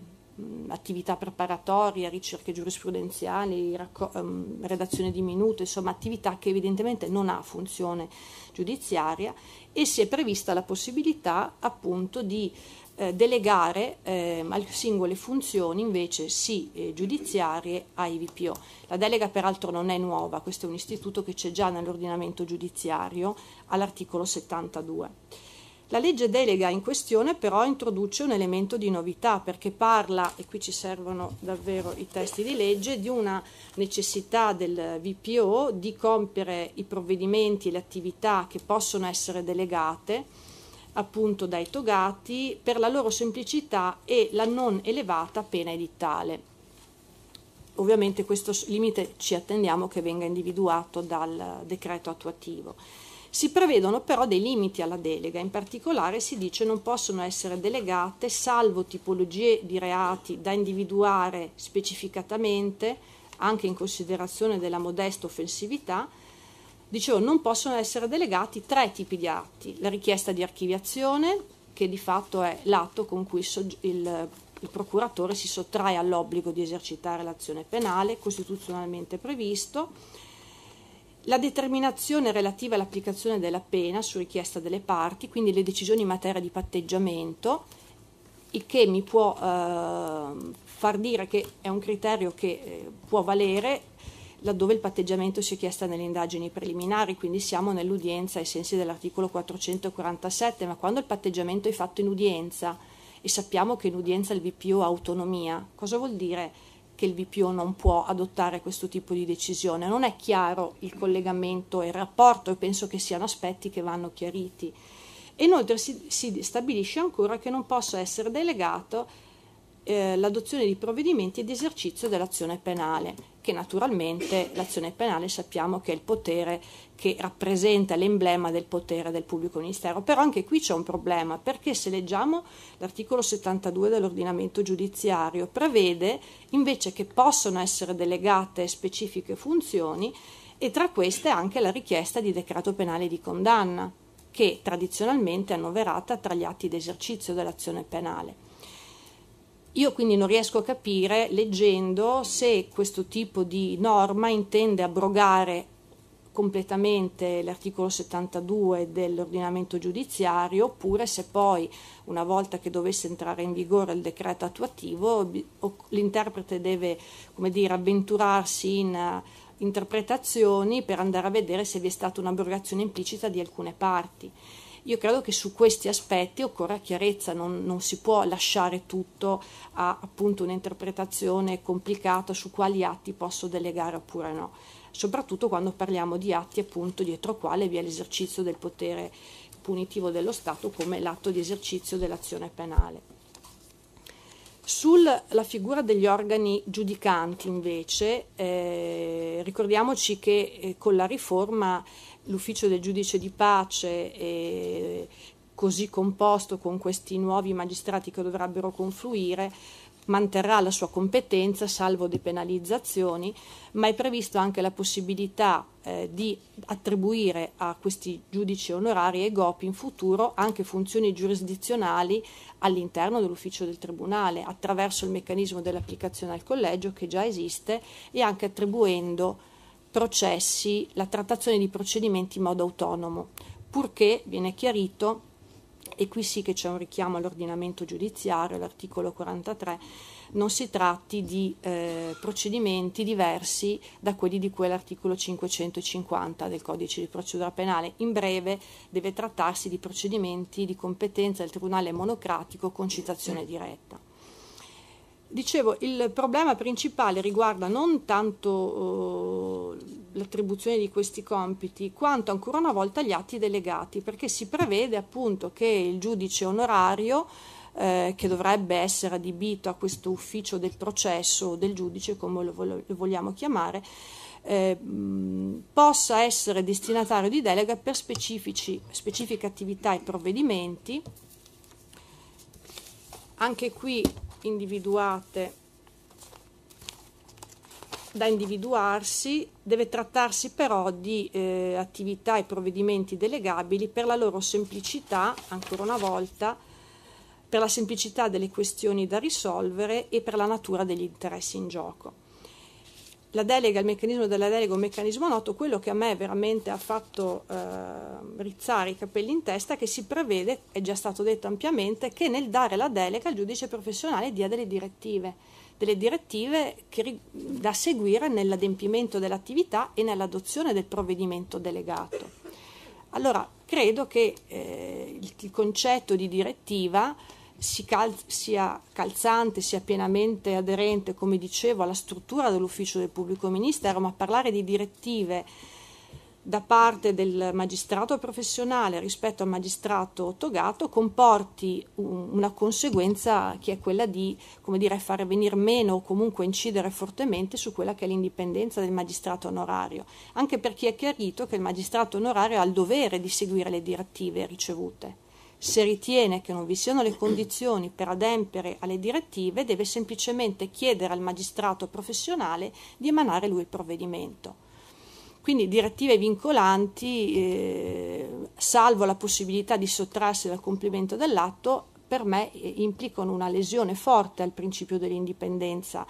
attività preparatorie, ricerche giurisprudenziali, ehm, redazione di minute, insomma attività che evidentemente non ha funzione giudiziaria e si è prevista la possibilità appunto di eh, delegare eh, singole funzioni invece sì eh, giudiziarie ai VPO. La delega peraltro non è nuova, questo è un istituto che c'è già nell'ordinamento giudiziario all'articolo 72. La legge delega in questione però introduce un elemento di novità perché parla, e qui ci servono davvero i testi di legge, di una necessità del VPO di compiere i provvedimenti e le attività che possono essere delegate appunto dai togati per la loro semplicità e la non elevata pena edittale. Ovviamente questo limite ci attendiamo che venga individuato dal decreto attuativo. Si prevedono però dei limiti alla delega, in particolare si dice non possono essere delegate salvo tipologie di reati da individuare specificatamente, anche in considerazione della modesta offensività, dicevo, non possono essere delegati tre tipi di atti. La richiesta di archiviazione, che di fatto è l'atto con cui il, il procuratore si sottrae all'obbligo di esercitare l'azione penale, costituzionalmente previsto, la determinazione relativa all'applicazione della pena su richiesta delle parti, quindi le decisioni in materia di patteggiamento, il che mi può eh, far dire che è un criterio che eh, può valere laddove il patteggiamento si è chiesto nelle indagini preliminari, quindi siamo nell'udienza ai sensi dell'articolo 447, ma quando il patteggiamento è fatto in udienza e sappiamo che in udienza il VPO ha autonomia, cosa vuol dire? che il VPO non può adottare questo tipo di decisione. Non è chiaro il collegamento e il rapporto e penso che siano aspetti che vanno chiariti. Inoltre si, si stabilisce ancora che non possa essere delegato eh, l'adozione di provvedimenti di esercizio dell'azione penale che naturalmente l'azione penale sappiamo che è il potere che rappresenta l'emblema del potere del pubblico ministero. Però anche qui c'è un problema, perché se leggiamo l'articolo 72 dell'ordinamento giudiziario prevede invece che possono essere delegate specifiche funzioni e tra queste anche la richiesta di decreto penale di condanna, che tradizionalmente è annoverata tra gli atti d'esercizio dell'azione penale. Io quindi non riesco a capire, leggendo, se questo tipo di norma intende abrogare completamente l'articolo 72 dell'ordinamento giudiziario oppure se poi una volta che dovesse entrare in vigore il decreto attuativo l'interprete deve come dire, avventurarsi in eh, interpretazioni per andare a vedere se vi è stata un'abrogazione implicita di alcune parti. Io credo che su questi aspetti occorra chiarezza, non, non si può lasciare tutto a appunto un'interpretazione complicata su quali atti posso delegare oppure no, soprattutto quando parliamo di atti appunto dietro quale vi è l'esercizio del potere punitivo dello Stato come l'atto di esercizio dell'azione penale. Sulla figura degli organi giudicanti invece, eh, ricordiamoci che eh, con la riforma l'ufficio del giudice di pace è così composto con questi nuovi magistrati che dovrebbero confluire manterrà la sua competenza salvo depenalizzazioni, ma è prevista anche la possibilità eh, di attribuire a questi giudici onorari e GOP in futuro anche funzioni giurisdizionali all'interno dell'ufficio del Tribunale, attraverso il meccanismo dell'applicazione al collegio che già esiste e anche attribuendo processi, la trattazione di procedimenti in modo autonomo, purché viene chiarito, e qui sì che c'è un richiamo all'ordinamento giudiziario, l'articolo 43, non si tratti di eh, procedimenti diversi da quelli di cui l'articolo 550 del codice di procedura penale. In breve deve trattarsi di procedimenti di competenza del Tribunale monocratico con citazione diretta. Dicevo, il problema principale riguarda non tanto eh, l'attribuzione di questi compiti, quanto ancora una volta gli atti delegati, perché si prevede appunto che il giudice onorario eh, che dovrebbe essere adibito a questo ufficio del processo o del giudice, come lo, vogliamo chiamare, eh, possa essere destinatario di delega per specifiche attività e provvedimenti. Anche qui individuate da individuarsi, deve trattarsi però di eh, attività e provvedimenti delegabili per la loro semplicità, ancora una volta, per la semplicità delle questioni da risolvere e per la natura degli interessi in gioco la delega, il meccanismo della delega è un meccanismo noto, quello che a me veramente ha fatto eh, rizzare i capelli in testa è che si prevede, è già stato detto ampiamente, che nel dare la delega il giudice professionale dia delle direttive, delle direttive che, da seguire nell'adempimento dell'attività e nell'adozione del provvedimento delegato. Allora, credo che eh, il, il concetto di direttiva sia calzante, sia pienamente aderente, come dicevo, alla struttura dell'ufficio del pubblico ministero, ma parlare di direttive da parte del magistrato professionale rispetto al magistrato togato comporti una conseguenza che è quella di dire, far venire meno o comunque incidere fortemente su quella che è l'indipendenza del magistrato onorario, anche perché è chiarito che il magistrato onorario ha il dovere di seguire le direttive ricevute se ritiene che non vi siano le condizioni per adempere alle direttive, deve semplicemente chiedere al magistrato professionale di emanare lui il provvedimento. Quindi direttive vincolanti, eh, salvo la possibilità di sottrarsi dal compimento dell'atto, per me eh, implicano una lesione forte al principio dell'indipendenza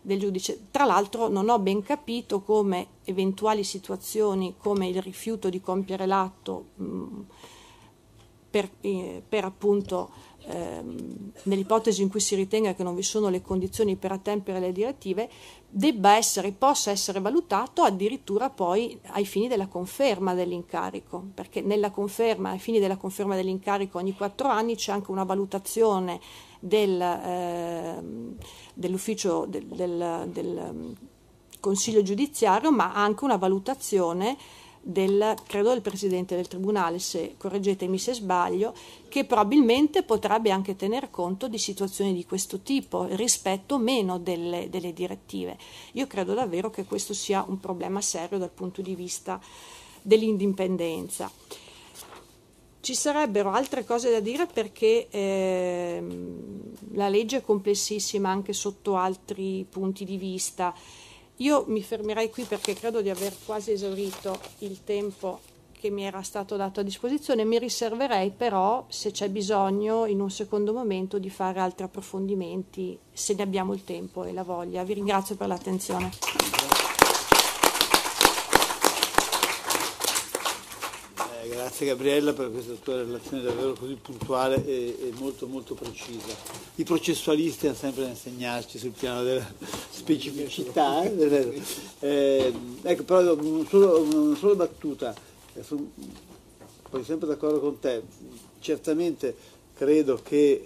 del giudice. Tra l'altro non ho ben capito come eventuali situazioni come il rifiuto di compiere l'atto mh, mm, per, eh, per appunto ehm, nell'ipotesi in cui si ritenga che non vi sono le condizioni per attempere le direttive, debba essere, possa essere valutato addirittura poi ai fini della conferma dell'incarico, perché nella conferma, ai fini della conferma dell'incarico ogni quattro anni c'è anche una valutazione del, eh, dell'ufficio del, del, del ehm, Consiglio giudiziario, ma anche una valutazione del, credo del presidente del tribunale, se correggetemi se sbaglio, che probabilmente potrebbe anche tener conto di situazioni di questo tipo rispetto meno delle, delle direttive. Io credo davvero che questo sia un problema serio dal punto di vista dell'indipendenza. Ci sarebbero altre cose da dire perché eh, la legge è complessissima anche sotto altri punti di vista. Io mi fermerei qui perché credo di aver quasi esaurito il tempo che mi era stato dato a disposizione, mi riserverei però, se c'è bisogno, in un secondo momento di fare altri approfondimenti, se ne abbiamo il tempo e la voglia. Vi ringrazio per l'attenzione. Eh, grazie Gabriella per questa tua relazione davvero così puntuale e, e, molto molto precisa. I processualisti hanno sempre da insegnarci sul piano della specificità. Eh? Eh, ecco, però una sola, sola battuta, eh, sono poi sempre d'accordo con te, certamente credo che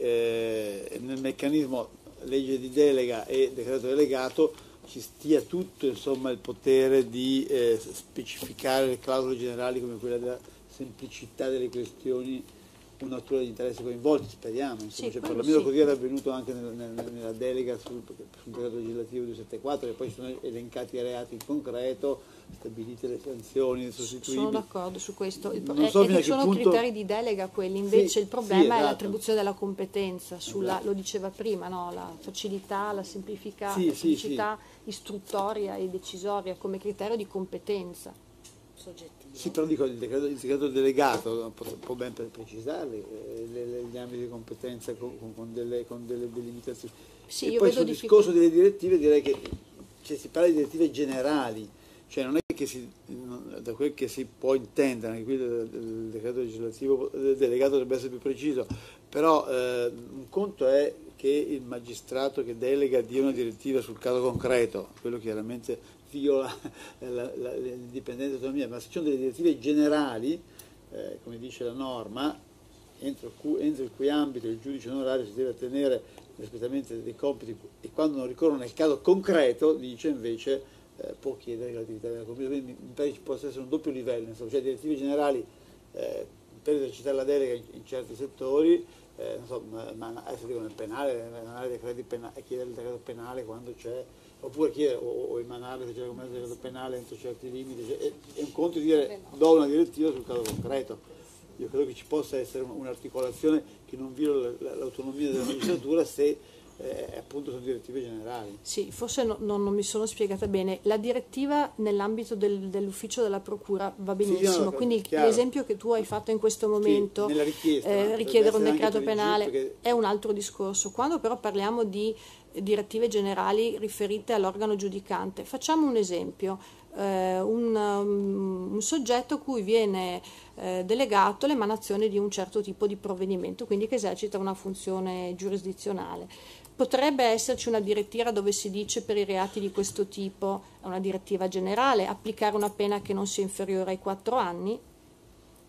eh, nel meccanismo legge di delega e decreto delegato ci stia tutto insomma, il potere di eh, specificare le clausole generali come quella della semplicità delle questioni un attore di interesse coinvolti, speriamo, insomma, sì, cioè, perlomeno sì. così era avvenuto anche nel, nel, nella delega sul, sul decreto legislativo 274 e poi sono elencati i reati in concreto, stabilite le sanzioni sostituibili. Sono d'accordo su questo, Il, non eh, so è, eh, sono punto... criteri di delega quelli, invece sì, il problema sì, è esatto. l'attribuzione della competenza, sulla, esatto. lo diceva prima, no? la facilità, la semplicità istruttoria e decisoria come criterio di competenza soggettiva. Sì, però dico il decreto, il decreto delegato può ben precisarli eh, gli ambiti di competenza con, con, delle, con delle, delimitazioni. Sì, e poi sul discorso delle direttive direi che cioè, si parla di direttive generali, cioè non è che si, da quel che si può intendere, anche qui il decreto legislativo eh, delegato dovrebbe essere più preciso, però eh, un conto è che il magistrato che delega dia una direttiva sul caso concreto, quello chiaramente io l'indipendenza e l'autonomia, ma se ci sono delle direttive generali, eh, come dice la norma, entro, cu, entro, il cui ambito il giudice onorario si deve tenere rispettivamente dei compiti e quando non ricorrono nel caso concreto, dice invece, eh, può chiedere l'attività della Commissione. Quindi mi pare ci possa essere un doppio livello, insomma, cioè direttive generali eh, per esercitare la delega in, in certi settori, eh, so, ma, ma adesso dico nel penale, nel penale, chiedere il decreto penale quando c'è oppure chi è, o, o emanare se c'è la competenza penale entro certi limiti, cioè, è, è, un conto di dire do una direttiva sul caso concreto. Io credo che ci possa essere un'articolazione che non viola l'autonomia della magistratura se eh, appunto sono direttive generali. Sì, forse no, no, non mi sono spiegata bene. La direttiva nell'ambito del, dell'ufficio della procura va benissimo, sì, no, quindi chiaro. l'esempio che tu hai fatto in questo momento, sì, eh, richiedere un decreto penale, è un altro discorso. Quando però parliamo di direttive generali riferite all'organo giudicante. Facciamo un esempio, eh, un, um, un, soggetto cui viene eh, delegato l'emanazione di un certo tipo di provvedimento, quindi che esercita una funzione giurisdizionale. Potrebbe esserci una direttiva dove si dice per i reati di questo tipo, è una direttiva generale, applicare una pena che non sia inferiore ai quattro anni,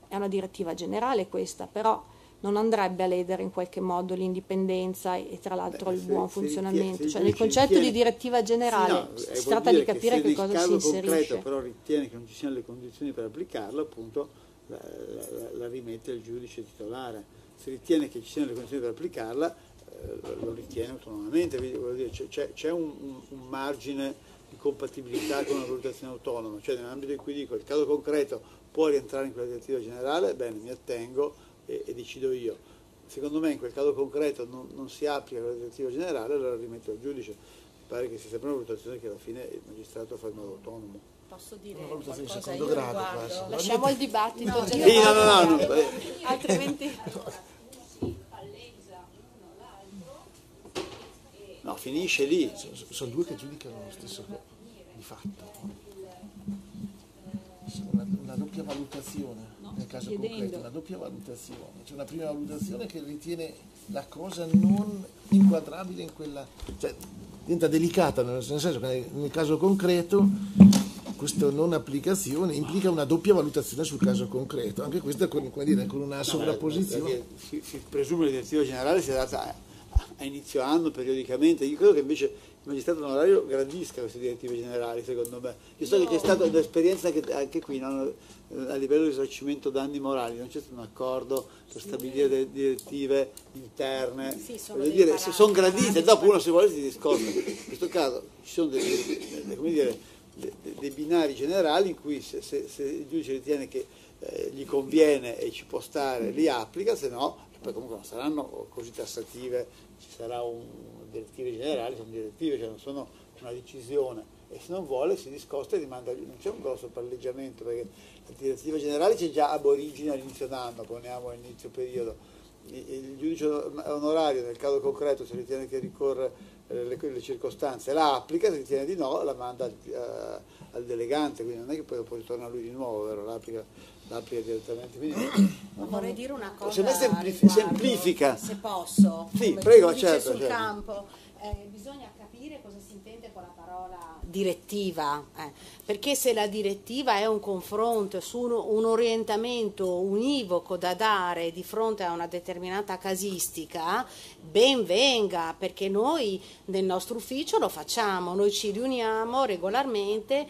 è una direttiva generale questa, però non andrebbe a ledere in qualche modo l'indipendenza e tra l'altro eh, il buon funzionamento. Ritiene, cioè nel concetto ritiene, di direttiva generale sì, no, si eh, tratta di capire che, che cosa si inserisce. Concreto, però ritiene che non ci siano le condizioni per applicarla, appunto la, la, la, rimette il giudice titolare. Se ritiene che ci siano le condizioni per applicarla, eh, lo ritiene autonomamente, c'è, un, un, un margine di compatibilità con la valutazione autonoma, cioè nell'ambito in cui dico il caso concreto può rientrare in quella direttiva generale, bene, mi attengo e, e decido io. Secondo me in quel caso concreto non, non si applica la direttiva generale, allora rimetto al giudice. Mi pare che sia sempre una valutazione che alla fine il magistrato fa in modo autonomo. Posso dire no, qualcosa io grado, riguardo? Lasciamo il dibattito no, generale. No, no, no, no. Eh. Altrimenti... No, finisce lì. Sono, sono due che giudicano lo stesso di fatto. Una, una doppia valutazione nel caso chiedendo. concreto, una doppia valutazione, c'è una prima valutazione che ritiene la cosa non inquadrabile in quella, cioè diventa delicata nel senso che nel caso concreto questa non applicazione implica una doppia valutazione sul caso concreto, anche questa con, dire, con una sovrapposizione. Si, si presume che la generale sia data a inizio anno periodicamente, io credo che invece magistrato onorario grandisca queste direttive generali, secondo me. Io so no. che c'è stata un'esperienza anche, anche qui, no? Eh, a livello di risarcimento danni morali, non c'è stato un accordo per stabilire delle direttive interne. Sì, sono, dire, sono gradite, dopo uno se vuole si discorre. In questo caso ci sono dei, dire, dei binari generali in cui se, se, se il giudice ritiene che eh, gli conviene e ci può stare, li applica, se no, poi comunque non saranno così tassative, ci sarà un direttive generali, sono direttive, cioè non sono una decisione e se non vuole si discosta e rimanda non c'è un grosso palleggiamento perché la direttiva generale c'è già ab origine all'inizio d'anno, poniamo all'inizio periodo. Il giudice onorario nel caso concreto se ritiene che ricorre eh, le, le circostanze la applica, se ritiene di no la manda al, eh, al delegante, quindi non è che poi dopo ritorna lui di nuovo, vero? L'applica l'applica direttamente. Quindi, vorrei dire una cosa. Se me semplifi, semplifica. Se posso. Sì, prego, certo. Sul certo. campo, eh, bisogna capire cosa si intende con la parola direttiva, eh, perché se la direttiva è un confronto su un, un orientamento univoco da dare di fronte a una determinata casistica, ben venga, perché noi nel nostro ufficio lo facciamo, noi ci riuniamo regolarmente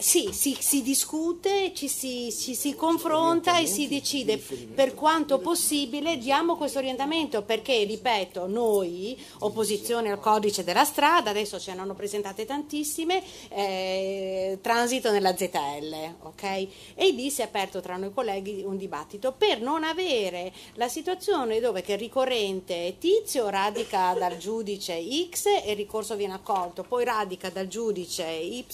sì, si, si, discute, ci si, ci si confronta e si decide per quanto possibile diamo questo orientamento perché, ripeto, noi, opposizione al codice della strada, adesso ce ne hanno presentate tantissime, eh, transito nella ZL, ok? E lì si è aperto tra noi colleghi un dibattito per non avere la situazione dove che il ricorrente tizio radica dal giudice X e il ricorso viene accolto, poi radica dal giudice Y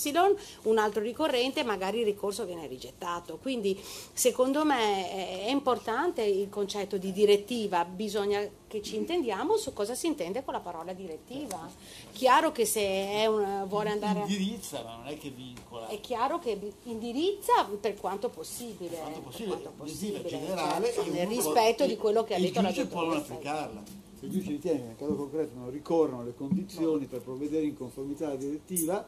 un altro ricorso ricorrente magari il ricorso viene rigettato. Quindi secondo me è importante il concetto di direttiva, bisogna che ci intendiamo su cosa si intende con la parola direttiva. Chiaro che se una, vuole andare... Indirizza, ma non è che vincola. È chiaro che indirizza per quanto possibile. Per quanto possibile, per quanto possibile, generale, cioè, nel rispetto può, di quello che ha detto la giudice può non applicarla. Se il giudice ritiene che nel caso concreto non ricorrono le condizioni no. per provvedere in conformità alla direttiva,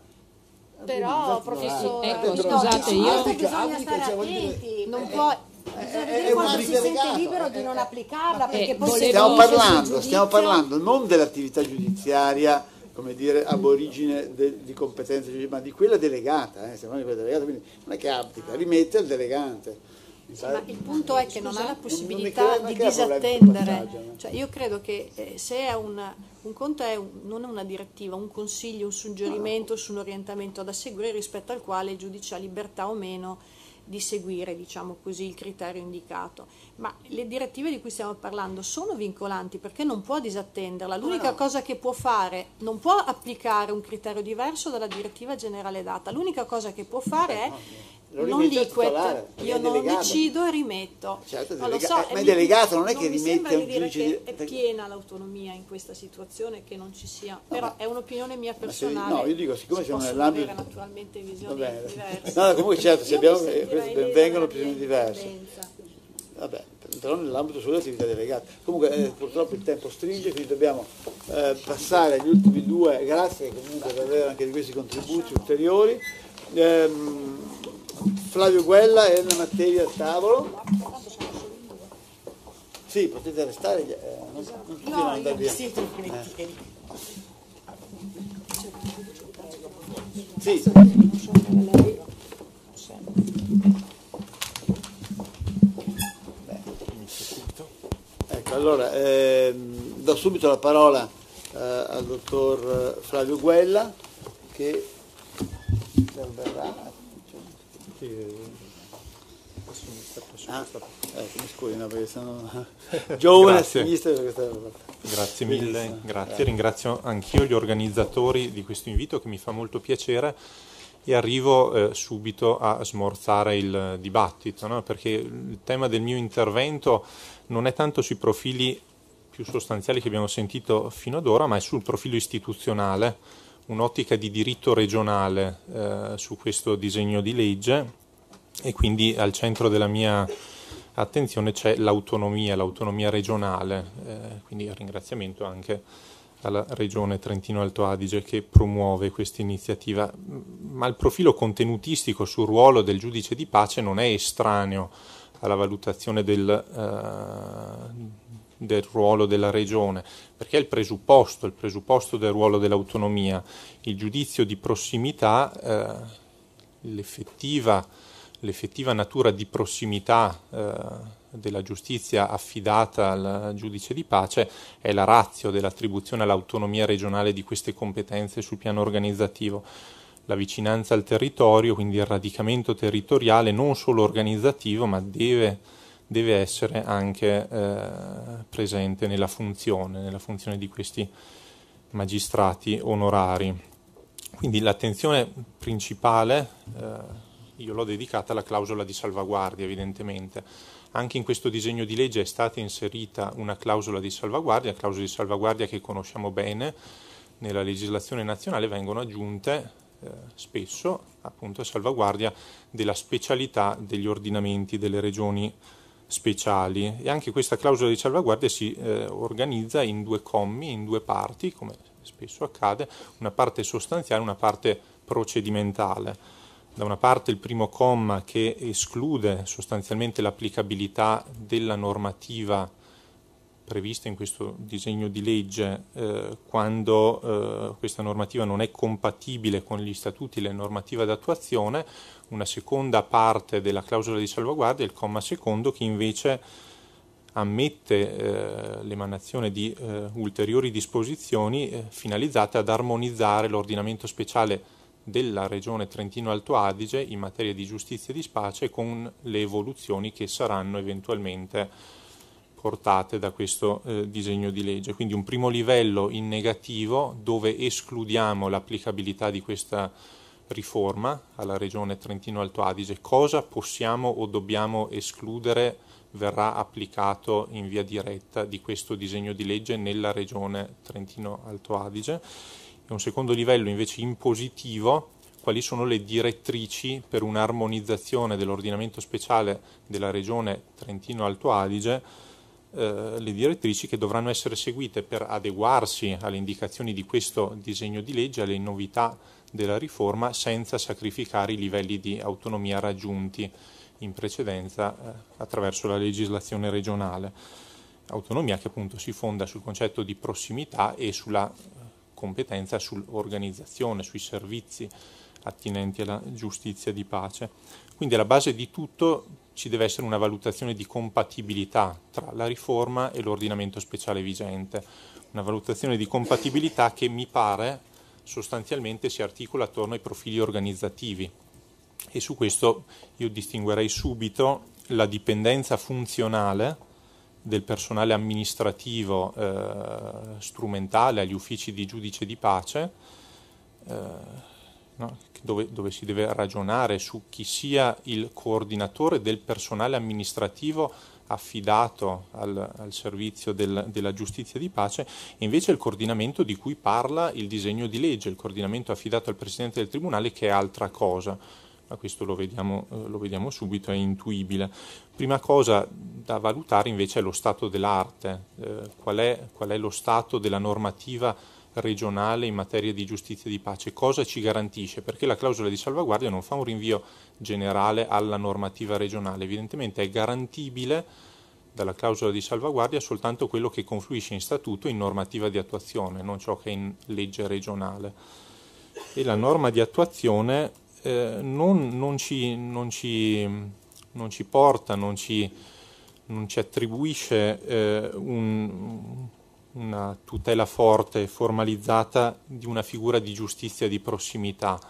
però, professore, ecco, scusate, io... Bisogna stare cioè, attenti, non eh, puoi... Eh, bisogna eh, vedere quando si sente libero di non applicarla, perché poi... Stiamo parlando, stiamo parlando non dell'attività giudiziaria, come dire, aborigine de, di competenza, ma di quella delegata, eh, di quella delegata quindi non è che applica, rimette il delegante. Sì, ma eh, il punto è che Scusa, non ha la possibilità di disattendere. Cioè, io credo che eh, se è una, un conto è un, non è una direttiva, un consiglio, un suggerimento no. su un orientamento da seguire rispetto al quale il giudice ha libertà o meno di seguire diciamo così, il criterio indicato. Ma le direttive di cui stiamo parlando sono vincolanti perché non può disattenderla. L'unica no. cosa che può fare, non può applicare un criterio diverso dalla direttiva generale data. L'unica cosa che può fare Beh, è no, non liquid, io non delegato. decido e rimetto. Certo, delega- no, so, eh, ma è delegato, non è non che rimette un giudice. Che è piena l'autonomia in questa situazione, che non ci sia, però no, è un'opinione mia personale. Se, no, io dico, siccome siamo nell'ambito. Avere naturalmente visioni diverse. no, comunque, certo, se abbiamo, eh, benvengono opinioni diverse. Vabbè, però nell'ambito solo delle attività delegate. Comunque eh, purtroppo il tempo stringe, quindi dobbiamo eh, passare agli ultimi due, grazie comunque per aver anche di questi contributi ulteriori. Eh, Flavio Guella e Elena Mattei al tavolo. Sì, potete restare, eh, non, esatto. non no, andare via. Sì. Allora, eh, do subito la parola eh, al dottor Flavio Guella che interverrà. Ah, eh, grazie mille, grazie. Eh. Ringrazio anch'io gli organizzatori di questo invito che mi fa molto piacere e arrivo eh, subito a smorzare il dibattito, no? perché il tema del mio intervento non è tanto sui profili più sostanziali che abbiamo sentito fino ad ora, ma è sul profilo istituzionale, un'ottica di diritto regionale eh, su questo disegno di legge e quindi al centro della mia attenzione c'è l'autonomia, l'autonomia regionale, eh, quindi ringraziamento anche alla Regione Trentino Alto Adige che promuove questa iniziativa, ma il profilo contenutistico sul ruolo del giudice di pace non è estraneo alla valutazione del, eh, del, ruolo della regione, perché è il presupposto, il presupposto del ruolo dell'autonomia, il giudizio di prossimità, eh, l'effettiva, l'effettiva, natura di prossimità eh, della giustizia affidata al giudice di pace è la razio dell'attribuzione all'autonomia regionale di queste competenze sul piano organizzativo la vicinanza al territorio, quindi il radicamento territoriale non solo organizzativo, ma deve, deve essere anche eh, presente nella funzione, nella funzione di questi magistrati onorari. Quindi l'attenzione principale eh, io l'ho dedicata alla clausola di salvaguardia, evidentemente. Anche in questo disegno di legge è stata inserita una clausola di salvaguardia, clausole di salvaguardia che conosciamo bene, nella legislazione nazionale vengono aggiunte eh, spesso appunto a salvaguardia della specialità degli ordinamenti delle regioni speciali e anche questa clausola di salvaguardia si eh, organizza in due commi, in due parti, come spesso accade, una parte sostanziale e una parte procedimentale. Da una parte il primo comma che esclude sostanzialmente l'applicabilità della normativa prevista in questo disegno di legge eh, quando eh, questa normativa non è compatibile con gli statuti e la normativa d'attuazione, una seconda parte della clausola di salvaguardia, il comma secondo, che invece ammette eh, l'emanazione di eh, ulteriori disposizioni eh, finalizzate ad armonizzare l'ordinamento speciale della regione Trentino-Alto Adige in materia di giustizia e di space con le evoluzioni che saranno eventualmente portate da questo eh, disegno di legge. Quindi un primo livello in negativo dove escludiamo l'applicabilità di questa riforma alla regione Trentino Alto Adige, cosa possiamo o dobbiamo escludere verrà applicato in via diretta di questo disegno di legge nella regione Trentino Alto Adige. E un secondo livello invece in positivo quali sono le direttrici per un'armonizzazione dell'ordinamento speciale della regione Trentino Alto Adige eh, le direttrici che dovranno essere seguite per adeguarsi alle indicazioni di questo disegno di legge, alle novità della riforma, senza sacrificare i livelli di autonomia raggiunti in precedenza eh, attraverso la legislazione regionale. Autonomia che appunto si fonda sul concetto di prossimità e sulla eh, competenza sull'organizzazione, sui servizi attinenti alla giustizia di pace. Quindi alla base di tutto ci deve essere una valutazione di compatibilità tra la riforma e l'ordinamento speciale vigente, una valutazione di compatibilità che mi pare sostanzialmente si articola attorno ai profili organizzativi e su questo io distinguerei subito la dipendenza funzionale del personale amministrativo eh, strumentale agli uffici di giudice di pace, eh, no? dove, dove, si deve ragionare su chi sia il coordinatore del personale amministrativo affidato al, al servizio del, della giustizia di pace, e invece il coordinamento di cui parla il disegno di legge, il coordinamento affidato al Presidente del Tribunale che è altra cosa. Ma questo lo vediamo, eh, lo vediamo subito, è intuibile. Prima cosa da valutare invece è lo stato dell'arte, eh, qual, è, qual è lo stato della normativa regionale in materia di giustizia e di pace, cosa ci garantisce? Perché la clausola di salvaguardia non fa un rinvio generale alla normativa regionale, evidentemente è garantibile dalla clausola di salvaguardia soltanto quello che confluisce in statuto e in normativa di attuazione, non ciò che è in legge regionale. E la norma di attuazione eh, non, non, ci, non, ci, non, ci, porta, non ci, ci attribuisce eh, un, una tutela forte e formalizzata di una figura di giustizia di prossimità,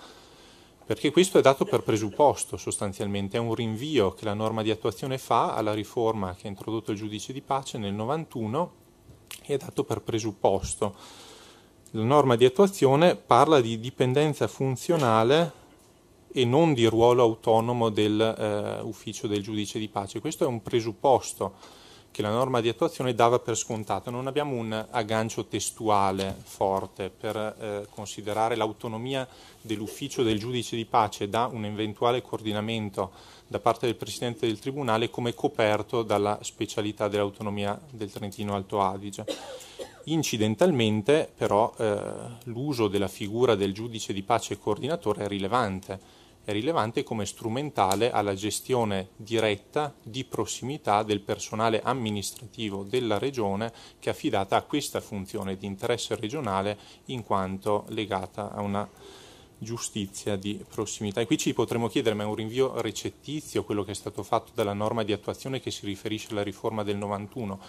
perché questo è dato per presupposto sostanzialmente, è un rinvio che la norma di attuazione fa alla riforma che ha introdotto il giudice di pace nel 91 e è dato per presupposto. La norma di attuazione parla di dipendenza funzionale e non di ruolo autonomo dell'ufficio eh, del giudice di pace. Questo è un presupposto che la norma di attuazione dava per scontato, non abbiamo un aggancio testuale forte per eh, considerare l'autonomia dell'ufficio del giudice di pace da un eventuale coordinamento da parte del Presidente del Tribunale come coperto dalla specialità dell'autonomia del Trentino Alto Adige. Incidentalmente però eh, l'uso della figura del giudice di pace coordinatore è rilevante è rilevante come strumentale alla gestione diretta di prossimità del personale amministrativo della regione che è affidata a questa funzione di interesse regionale in quanto legata a una giustizia di prossimità. E qui ci potremmo chiedere, ma è un rinvio recettizio quello che è stato fatto dalla norma di attuazione che si riferisce alla riforma del 91?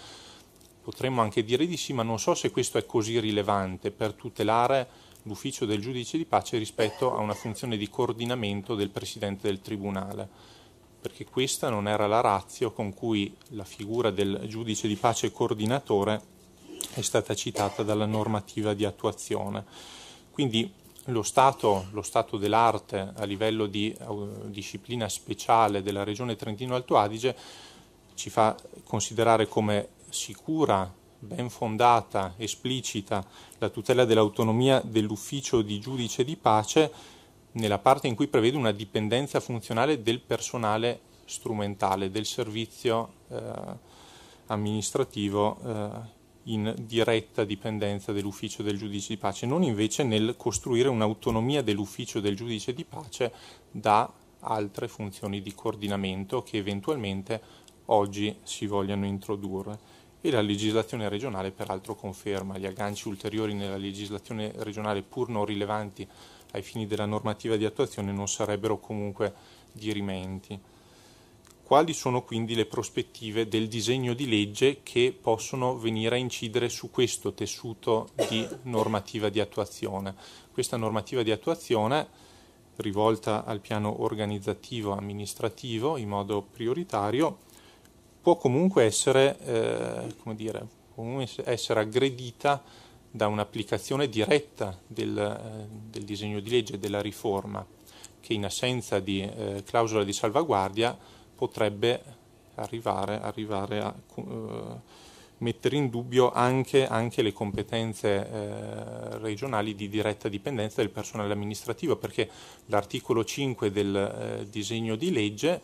Potremmo anche dire di sì, ma non so se questo è così rilevante per tutelare l'ufficio del giudice di pace rispetto a una funzione di coordinamento del presidente del tribunale, perché questa non era la razio con cui la figura del giudice di pace coordinatore è stata citata dalla normativa di attuazione. Quindi lo stato, lo stato, dell'arte a livello di uh, disciplina speciale della regione Trentino-Alto Adige ci fa considerare come sicura ben fondata, esplicita la tutela dell'autonomia dell'ufficio di giudice di pace nella parte in cui prevede una dipendenza funzionale del personale strumentale, del servizio eh, amministrativo eh, in diretta dipendenza dell'ufficio del giudice di pace, non invece nel costruire un'autonomia dell'ufficio del giudice di pace da altre funzioni di coordinamento che eventualmente oggi si vogliano introdurre e la legislazione regionale peraltro conferma gli agganci ulteriori nella legislazione regionale pur non rilevanti ai fini della normativa di attuazione non sarebbero comunque dirimenti. Quali sono quindi le prospettive del disegno di legge che possono venire a incidere su questo tessuto di normativa di attuazione? Questa normativa di attuazione rivolta al piano organizzativo amministrativo in modo prioritario può comunque essere, eh, come dire, essere aggredita da un'applicazione diretta del, eh, del, disegno di legge della riforma che in assenza di eh, clausola di salvaguardia potrebbe arrivare, arrivare a eh, mettere in dubbio anche, anche le competenze eh, regionali di diretta dipendenza del personale amministrativo perché l'articolo 5 del eh, disegno di legge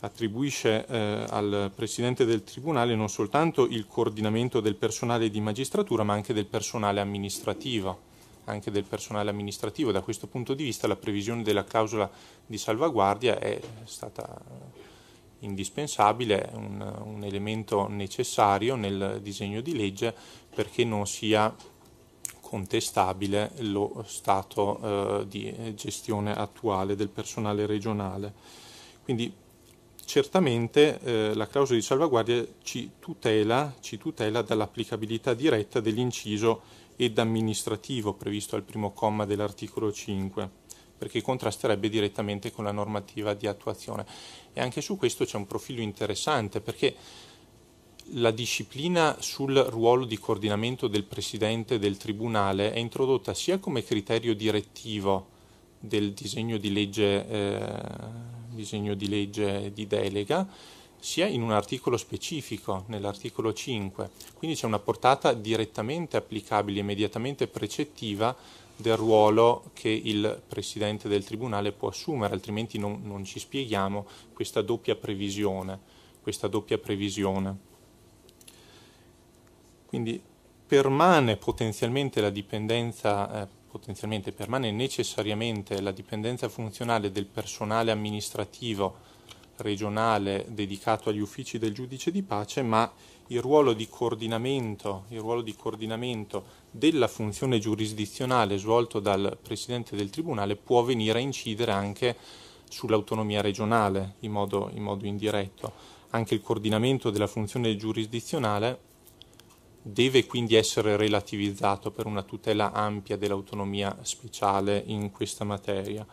attribuisce eh, al Presidente del Tribunale non soltanto il coordinamento del personale di magistratura ma anche del personale amministrativo. Anche del personale amministrativo. Da questo punto di vista la previsione della clausola di salvaguardia è stata indispensabile, è un, un elemento necessario nel disegno di legge perché non sia contestabile lo stato eh, di gestione attuale del personale regionale. Quindi certamente eh, la clausola di salvaguardia ci tutela, ci tutela dall'applicabilità diretta dell'inciso ed amministrativo previsto al primo comma dell'articolo 5 perché contrasterebbe direttamente con la normativa di attuazione. E anche su questo c'è un profilo interessante perché la disciplina sul ruolo di coordinamento del Presidente del Tribunale è introdotta sia come criterio direttivo del disegno di legge, eh, disegno di, legge di delega sia in un articolo specifico, nell'articolo 5. Quindi c'è una portata direttamente applicabile, immediatamente precettiva del ruolo che il Presidente del Tribunale può assumere, altrimenti non, non ci spieghiamo questa doppia previsione. Questa doppia previsione. Quindi permane potenzialmente la dipendenza eh, potenzialmente permane necessariamente la dipendenza funzionale del personale amministrativo regionale dedicato agli uffici del giudice di pace, ma il ruolo di coordinamento, ruolo di coordinamento della funzione giurisdizionale svolto dal Presidente del Tribunale può venire a incidere anche sull'autonomia regionale in modo, in modo indiretto. Anche il coordinamento della funzione giurisdizionale deve quindi essere relativizzato per una tutela ampia dell'autonomia speciale in questa materia.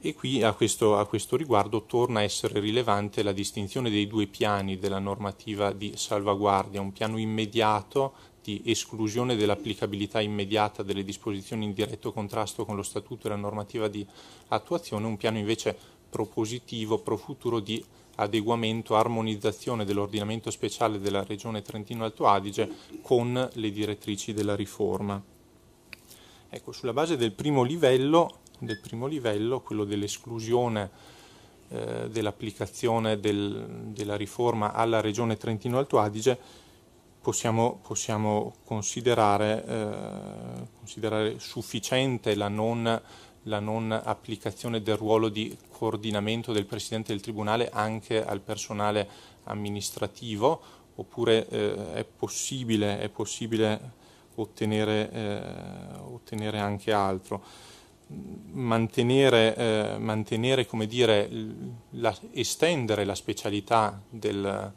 E qui a questo, a questo, riguardo torna a essere rilevante la distinzione dei due piani della normativa di salvaguardia, un piano immediato di esclusione dell'applicabilità immediata delle disposizioni in diretto contrasto con lo statuto e la normativa di attuazione, un piano invece propositivo, pro futuro di adeguamento, armonizzazione dell'ordinamento speciale della Regione Trentino-Alto Adige con le direttrici della riforma. Ecco, sulla base del primo livello, del primo livello quello dell'esclusione eh, dell'applicazione del, della riforma alla Regione Trentino-Alto Adige, possiamo, possiamo considerare, eh, considerare sufficiente la non la non applicazione del ruolo di coordinamento del Presidente del Tribunale anche al personale amministrativo, oppure eh, è, possibile, è, possibile, ottenere, eh, ottenere anche altro. Mantenere, eh, mantenere come dire, la, estendere la specialità del,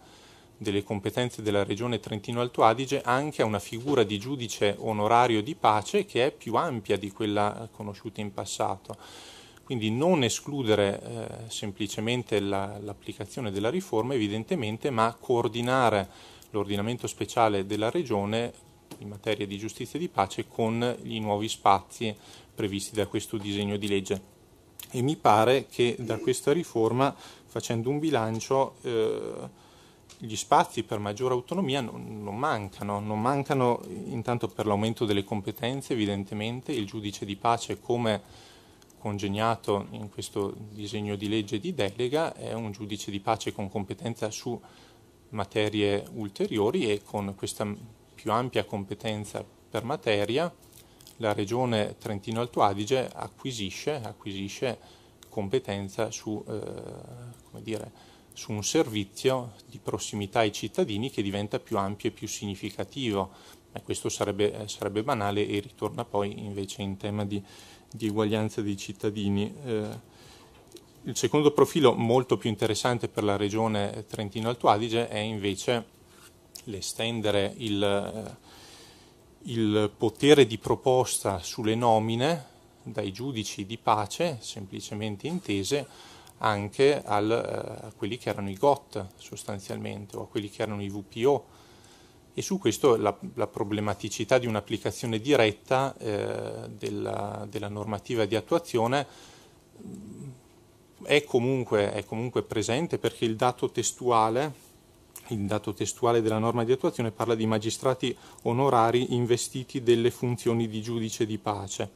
delle competenze della Regione Trentino-Alto Adige anche a una figura di giudice onorario di pace che è più ampia di quella conosciuta in passato. Quindi non escludere eh, semplicemente la, l'applicazione della riforma evidentemente, ma coordinare l'ordinamento speciale della Regione in materia di giustizia di pace con i nuovi spazi previsti da questo disegno di legge. E mi pare che da questa riforma, facendo un bilancio, eh, gli spazi per maggiore autonomia non, non, mancano, non mancano intanto per l'aumento delle competenze evidentemente, il giudice di pace come congegnato in questo disegno di legge di delega è un giudice di pace con competenza su materie ulteriori e con questa più ampia competenza per materia la regione Trentino Alto Adige acquisisce, acquisisce competenza su eh, come dire, su un servizio di prossimità ai cittadini che diventa più ampio e più significativo. E questo sarebbe, eh, sarebbe banale e ritorna poi invece in tema di, di uguaglianza dei cittadini. Eh, il secondo profilo, molto più interessante per la regione Trentino-Alto Adige, è invece l'estendere il, eh, il potere di proposta sulle nomine dai giudici di pace, semplicemente intese, anche al, eh, a quelli che erano i GOT sostanzialmente o a quelli che erano i VPO e su questo la, la problematicità di un'applicazione diretta eh, della, della, normativa di attuazione è comunque, è comunque presente perché il dato testuale il dato testuale della norma di attuazione parla di magistrati onorari investiti delle funzioni di giudice di pace,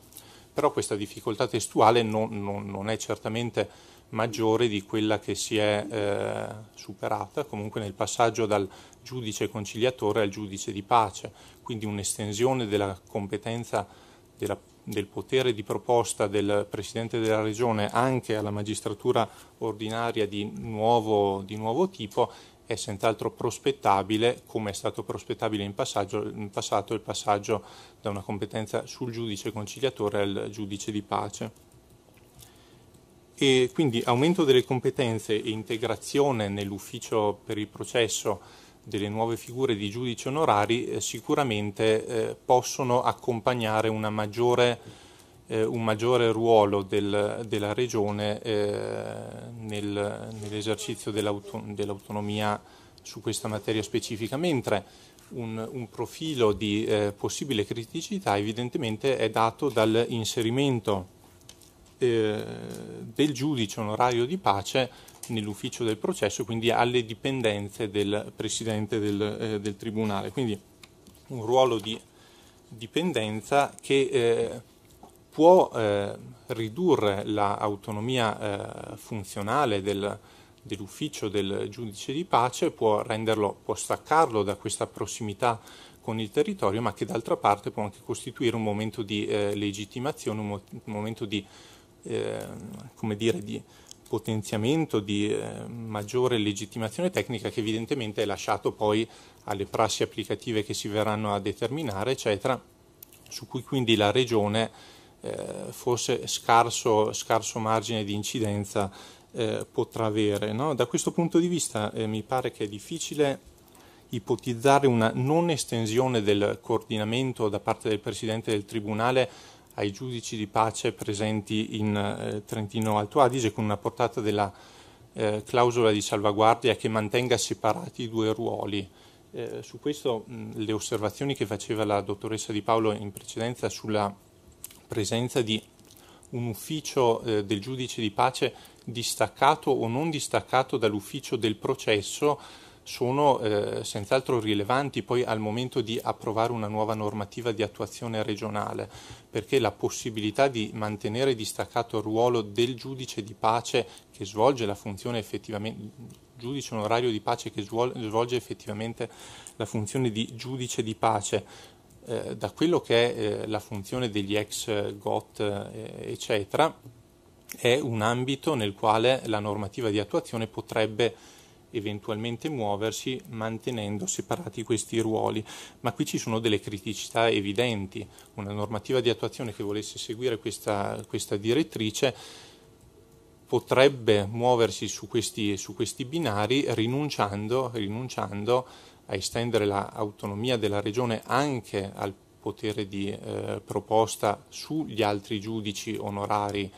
però questa difficoltà testuale non, non, non è certamente maggiore di quella che si è eh, superata comunque nel passaggio dal giudice conciliatore al giudice di pace, quindi un'estensione della competenza della, del potere di proposta del Presidente della Regione anche alla magistratura ordinaria di nuovo, di nuovo tipo è senz'altro prospettabile, come è stato prospettabile in, in, passato il passaggio da una competenza sul giudice conciliatore al giudice di pace. E quindi aumento delle competenze e integrazione nell'ufficio per il processo delle nuove figure di giudici onorari eh, sicuramente eh, possono accompagnare maggiore, eh, un maggiore ruolo del, della regione eh, nel, nell'esercizio dell'auto, dell'autonomia su questa materia specifica, mentre un, un profilo di eh, possibile criticità evidentemente è dato dall'inserimento eh, del giudice onorario di pace nell'ufficio del processo, quindi alle dipendenze del presidente del, eh, del tribunale. Quindi un ruolo di dipendenza che eh, può eh, ridurre l'autonomia la eh, funzionale del, dell'ufficio del giudice di pace, può renderlo, può staccarlo da questa prossimità con il territorio, ma che d'altra parte può anche costituire un momento di eh, legittimazione, un, mo un momento di Ehm, come dire, di potenziamento, di ehm, maggiore legittimazione tecnica che evidentemente è lasciato poi alle prassi applicative che si verranno a determinare, eccetera, su cui quindi la Regione eh, forse scarso, scarso, margine di incidenza eh, potrà avere. No? Da questo punto di vista eh, mi pare che è difficile ipotizzare una non estensione del coordinamento da parte del Presidente del Tribunale ai giudici di pace presenti in eh, Trentino Alto Adige con una portata della eh, clausola di salvaguardia che mantenga separati i due ruoli. Eh, su questo mh, le osservazioni che faceva la dottoressa Di Paolo in precedenza sulla presenza di un ufficio eh, del giudice di pace distaccato o non distaccato dall'ufficio del processo sono eh, senz'altro rilevanti poi al momento di approvare una nuova normativa di attuazione regionale perché la possibilità di mantenere distaccato il ruolo del giudice di pace che svolge la funzione effettivamente giudice onorario di pace che svolge effettivamente la funzione di giudice di pace eh, da quello che è eh, la funzione degli ex GOT eh, eccetera è un ambito nel quale la normativa di attuazione potrebbe eventualmente muoversi mantenendo separati questi ruoli, ma qui ci sono delle criticità evidenti, una normativa di attuazione che volesse seguire questa, questa direttrice potrebbe muoversi su questi, su questi binari rinunciando, rinunciando, a estendere l'autonomia della regione anche al potere di eh, proposta sugli altri giudici onorari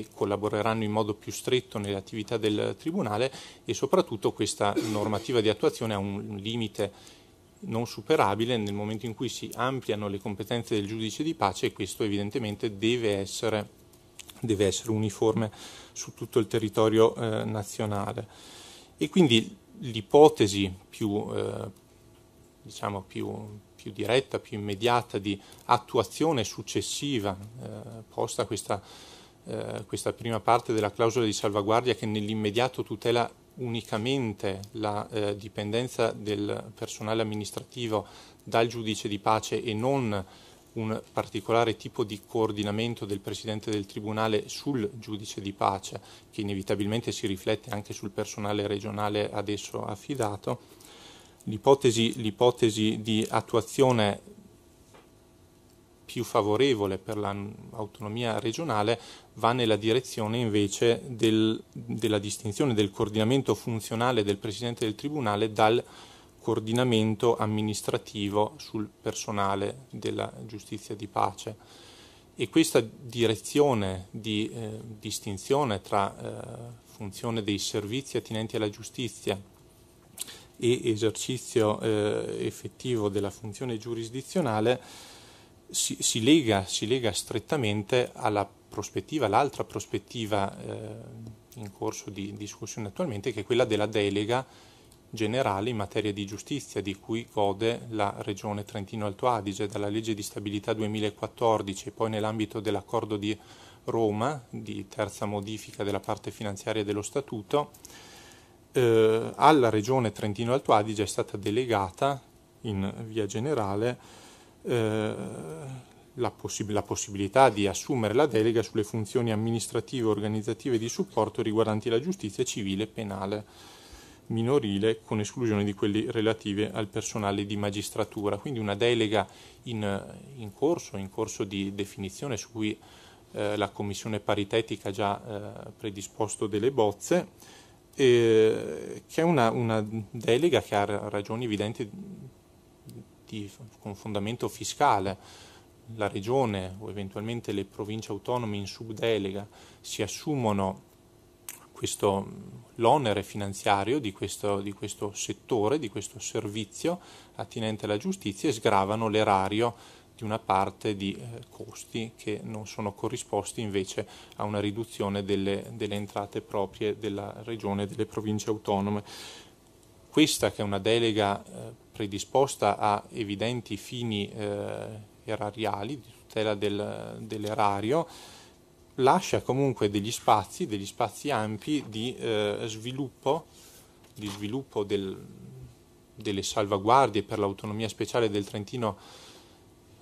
che collaboreranno in modo più stretto nelle attività del Tribunale e soprattutto questa normativa di attuazione ha un limite non superabile nel momento in cui si ampliano le competenze del giudice di pace e questo evidentemente deve essere, deve essere uniforme su tutto il territorio eh, nazionale. E quindi l'ipotesi più, eh, diciamo più, più, diretta, più immediata di attuazione successiva eh, posta a questa eh, questa prima parte della clausola di salvaguardia che nell'immediato tutela unicamente la eh, dipendenza del personale amministrativo dal giudice di pace e non un particolare tipo di coordinamento del Presidente del Tribunale sul giudice di pace, che inevitabilmente si riflette anche sul personale regionale ad esso affidato. L'ipotesi, l'ipotesi di attuazione più favorevole per l'autonomia regionale va nella direzione invece del, della distinzione del coordinamento funzionale del Presidente del Tribunale dal coordinamento amministrativo sul personale della giustizia di pace. E questa direzione di eh, distinzione tra eh, funzione dei servizi attinenti alla giustizia e esercizio eh, effettivo della funzione giurisdizionale si, si, lega, si lega strettamente alla prospettiva, l'altra prospettiva eh, in corso di discussione attualmente, che è quella della delega generale in materia di giustizia, di cui gode la Regione Trentino-Alto Adige dalla legge di stabilità 2014 e poi nell'ambito dell'accordo di Roma, di terza modifica della parte finanziaria dello Statuto, eh, alla Regione Trentino-Alto Adige è stata delegata in via generale eh, la, possi- la, possibilità di assumere la delega sulle funzioni amministrative, organizzative e di supporto riguardanti la giustizia civile e penale minorile con esclusione di quelle relative al personale di magistratura. Quindi una delega in, in corso, in corso di definizione su cui eh, la Commissione paritetica ha già eh, predisposto delle bozze, eh, che è una, una, delega che ha ragioni evidenti di, con fondamento fiscale la regione o eventualmente le province autonome in subdelega si assumono l'onere finanziario di questo, di questo settore, di questo servizio attinente alla giustizia e sgravano l'erario di una parte di eh, costi che non sono corrisposti invece a una riduzione delle, delle entrate proprie della regione e delle province autonome. Questa che è una delega eh, predisposta a evidenti fini eh, erariali, di tutela del, dell'erario, lascia comunque degli spazi, degli spazi ampi di eh, sviluppo, di sviluppo del, delle salvaguardie per l'autonomia speciale del Trentino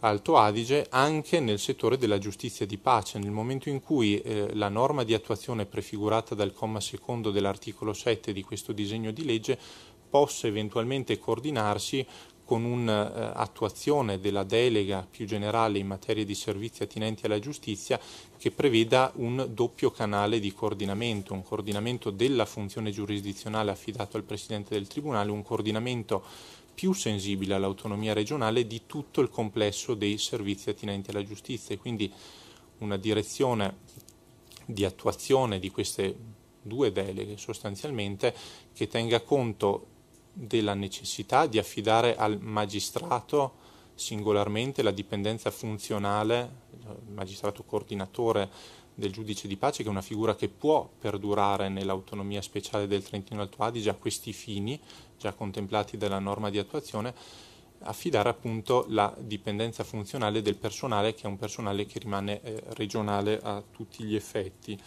Alto Adige anche nel settore della giustizia di pace, nel momento in cui eh, la norma di attuazione prefigurata dal comma secondo dell'articolo 7 di questo disegno di legge possa eventualmente coordinarsi con un'attuazione eh, della delega più generale in materia di servizi attinenti alla giustizia che preveda un doppio canale di coordinamento, un coordinamento della funzione giurisdizionale affidato al Presidente del Tribunale, un coordinamento più sensibile all'autonomia regionale di tutto il complesso dei servizi attinenti alla giustizia e quindi una direzione di attuazione di queste due deleghe sostanzialmente che tenga conto della necessità di affidare al magistrato singolarmente la dipendenza funzionale, il magistrato coordinatore del giudice di pace, che è una figura che può perdurare nell'autonomia speciale del Trentino Alto Adige a questi fini, già contemplati dalla norma di attuazione, affidare appunto la dipendenza funzionale del personale, che è un personale che rimane eh, regionale a tutti gli effetti,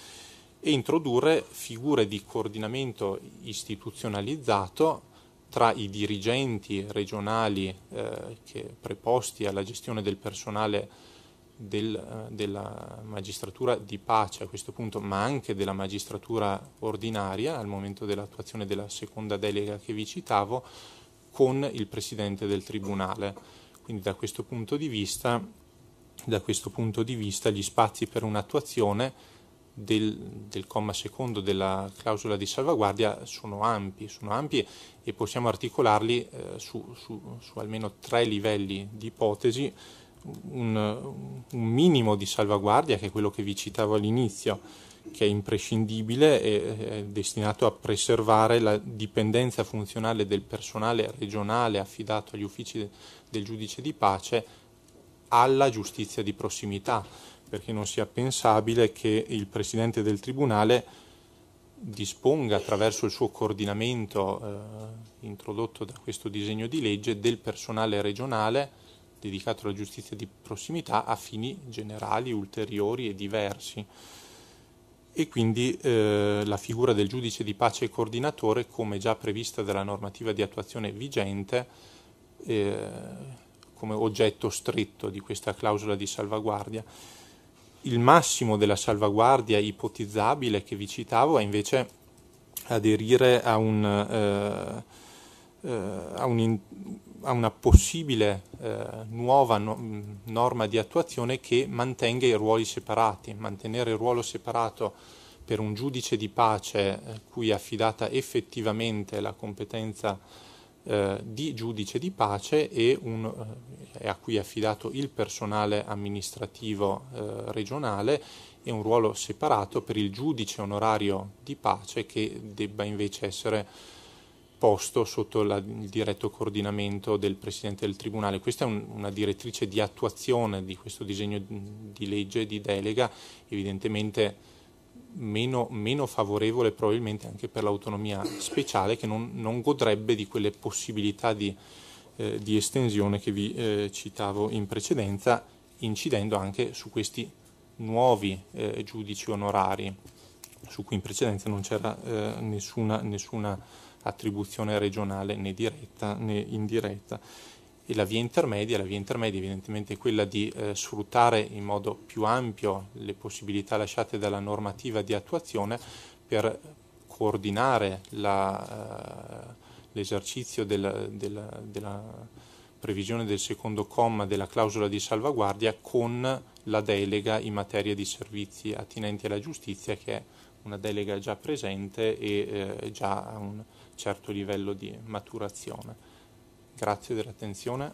e introdurre figure di coordinamento istituzionalizzato tra i dirigenti regionali eh, che, preposti alla gestione del personale del, eh, della magistratura di pace a questo punto, ma anche della magistratura ordinaria al momento dell'attuazione della seconda delega che vi citavo, con il presidente del tribunale. Quindi da questo punto di vista, punto di vista gli spazi per un'attuazione del, del, comma secondo della clausola di salvaguardia sono ampi, sono ampi e possiamo articolarli eh, su, su, su, almeno tre livelli di ipotesi, un, un, minimo di salvaguardia che è quello che vi citavo all'inizio, che è imprescindibile e eh, è destinato a preservare la dipendenza funzionale del personale regionale affidato agli uffici del giudice di pace alla giustizia di prossimità perché non sia pensabile che il Presidente del Tribunale disponga attraverso il suo coordinamento eh, introdotto da questo disegno di legge del personale regionale dedicato alla giustizia di prossimità a fini generali, ulteriori e diversi e quindi eh, la figura del giudice di pace e coordinatore, come già prevista dalla normativa di attuazione vigente, eh, come oggetto stretto di questa clausola di salvaguardia il massimo della salvaguardia ipotizzabile che vi citavo è invece aderire a, un, eh, eh, a, un, a una possibile eh, nuova no, norma di attuazione che mantenga i ruoli separati. Mantenere il ruolo separato per un giudice di pace eh, cui è affidata effettivamente la competenza eh, di giudice di pace e un, eh, a cui è affidato il personale amministrativo eh, regionale e un ruolo separato per il giudice onorario di pace che debba invece essere posto sotto la, il diretto coordinamento del Presidente del Tribunale. Questa è un, una direttrice di attuazione di questo disegno di legge di delega, evidentemente meno, meno favorevole probabilmente anche per l'autonomia speciale che non, non godrebbe di quelle possibilità di, eh, di estensione che vi eh, citavo in precedenza, incidendo anche su questi nuovi eh, giudici onorari, su cui in precedenza non c'era eh, nessuna, nessuna attribuzione regionale né diretta né indiretta e la via intermedia, la via intermedia evidentemente è quella di eh, sfruttare in modo più ampio le possibilità lasciate dalla normativa di attuazione per coordinare la, eh, l'esercizio della, della, della, previsione del secondo comma della clausola di salvaguardia con la delega in materia di servizi attinenti alla giustizia che è una delega già presente e eh, già a un certo livello di maturazione. Grazie dell'attenzione.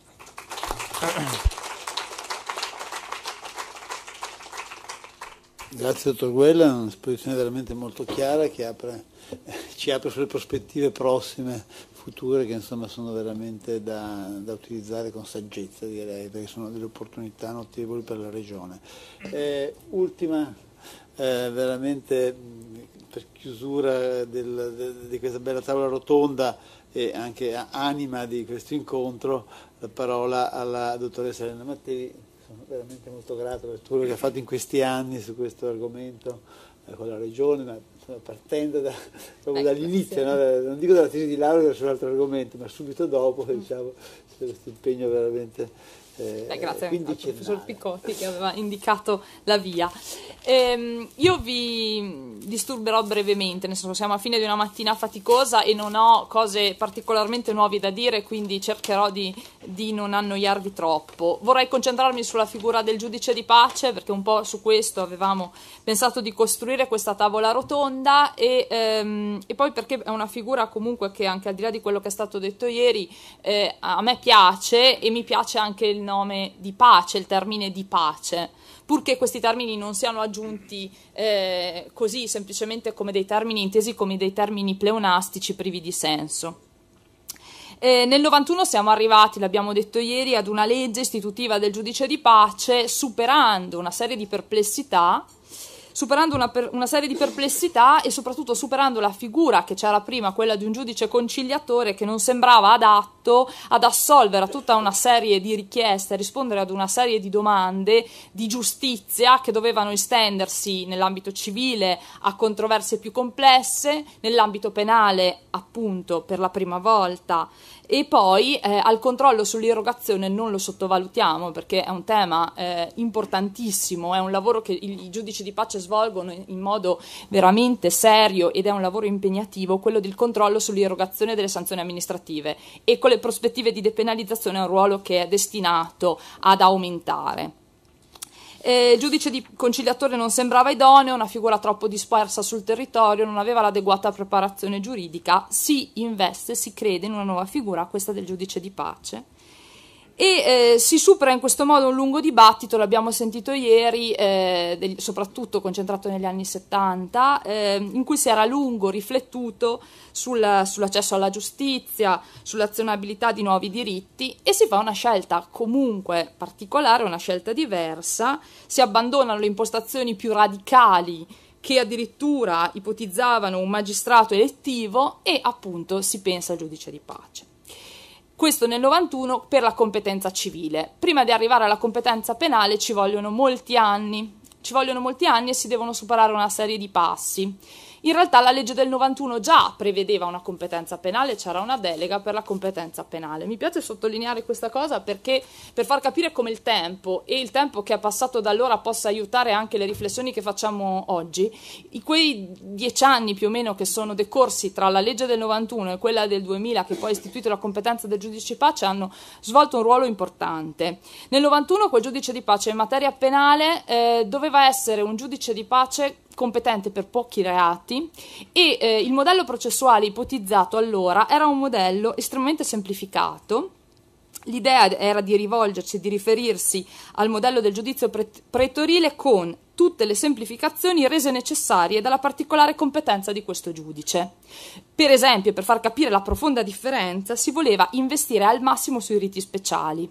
Grazie dottor Guella, è un'esposizione veramente molto chiara che apre, ci apre sulle prospettive prossime, future, che insomma sono veramente da, da utilizzare con saggezza, direi, perché sono delle opportunità notevoli per la Regione. Eh, ultima, eh, veramente per chiusura del, de, di questa bella tavola rotonda, e anche anima di questo incontro, la parola alla dottoressa Elena Mattei. Sono veramente molto grato per tutto quello che ha fatto in questi anni su questo argomento eh, con la Regione, ma insomma, partendo da, proprio ecco, dall'inizio, no? non dico dalla tesi di laurea sull'altro argomento, ma subito dopo, diciamo, c'è questo impegno veramente eh, eh, grazie al professor Piccotti che aveva indicato la via. Ehm, io vi disturberò brevemente, nel senso siamo a fine di una mattina faticosa e non ho cose particolarmente nuove da dire, quindi cercherò di, di non annoiarvi troppo. Vorrei concentrarmi sulla figura del giudice di pace, perché un po' su questo avevamo pensato di costruire questa tavola rotonda e, ehm, e poi perché è una figura comunque che anche al di là di quello che è stato detto ieri, eh, a me piace e mi piace anche il nome di pace, il termine di pace, purché questi termini non siano aggiunti eh, così semplicemente come dei termini intesi come dei termini pleonastici privi di senso. Eh, nel 91 siamo arrivati, l'abbiamo detto ieri, ad una legge istitutiva del giudice di pace superando una serie di perplessità superando una, per, una, serie di perplessità e soprattutto superando la figura che c'era prima, quella di un giudice conciliatore che non sembrava adatto ad assolvere a tutta una serie di richieste, a rispondere ad una serie di domande di giustizia che dovevano estendersi nell'ambito civile a controversie più complesse, nell'ambito penale appunto per la prima volta e poi eh, al controllo sull'irrogazione non lo sottovalutiamo perché è un tema eh, importantissimo, è un lavoro che i giudici di pace svolgono in modo veramente serio ed è un lavoro impegnativo, quello del controllo sull'irrogazione delle sanzioni amministrative e con le prospettive di depenalizzazione è un ruolo che è destinato ad aumentare. Eh, il giudice di conciliatore non sembrava idoneo, una figura troppo dispersa sul territorio, non aveva l'adeguata preparazione giuridica. Si investe, si crede in una nuova figura, questa del giudice di pace e eh, si supera in questo modo un lungo dibattito, l'abbiamo sentito ieri, eh, degli, soprattutto concentrato negli anni 70, eh, in cui si era a lungo riflettuto sul, sull'accesso alla giustizia, sull'azionabilità di nuovi diritti e si fa una scelta comunque particolare, una scelta diversa, si abbandonano le impostazioni più radicali che addirittura ipotizzavano un magistrato elettivo e appunto si pensa al giudice di pace questo nel 91 per la competenza civile. Prima di arrivare alla competenza penale ci vogliono molti anni, ci vogliono molti anni e si devono superare una serie di passi. In realtà la legge del 91 già prevedeva una competenza penale, c'era una delega per la competenza penale. Mi piace sottolineare questa cosa perché per far capire come il tempo e il tempo che è passato da allora possa aiutare anche le riflessioni che facciamo oggi, quei dieci anni più o meno che sono decorsi tra la legge del 91 e quella del 2000 che poi ha istituito la competenza del giudice di pace hanno svolto un ruolo importante. Nel 91 quel giudice di pace in materia penale eh, doveva essere un giudice di pace competente per pochi reati e eh, il modello processuale ipotizzato allora era un modello estremamente semplificato L'idea era di rivolgersi, di riferirsi al modello del giudizio pretorile con tutte le semplificazioni rese necessarie dalla particolare competenza di questo giudice. Per esempio, per far capire la profonda differenza, si voleva investire al massimo sui riti speciali.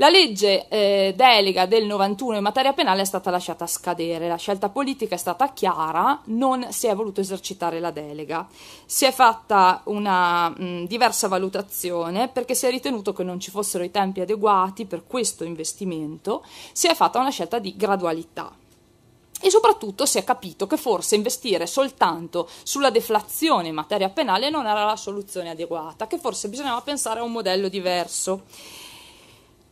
La legge eh, delega del 91 in materia penale è stata lasciata scadere, la scelta politica è stata chiara, non si è voluto esercitare la delega. Si è fatta una mh, mm, diversa valutazione perché si è ritenuto che non ci fossero i tempi adeguati per questo investimento, si è fatta una scelta di gradualità e soprattutto si è capito che forse investire soltanto sulla deflazione in materia penale non era la soluzione adeguata, che forse bisognava pensare a un modello diverso.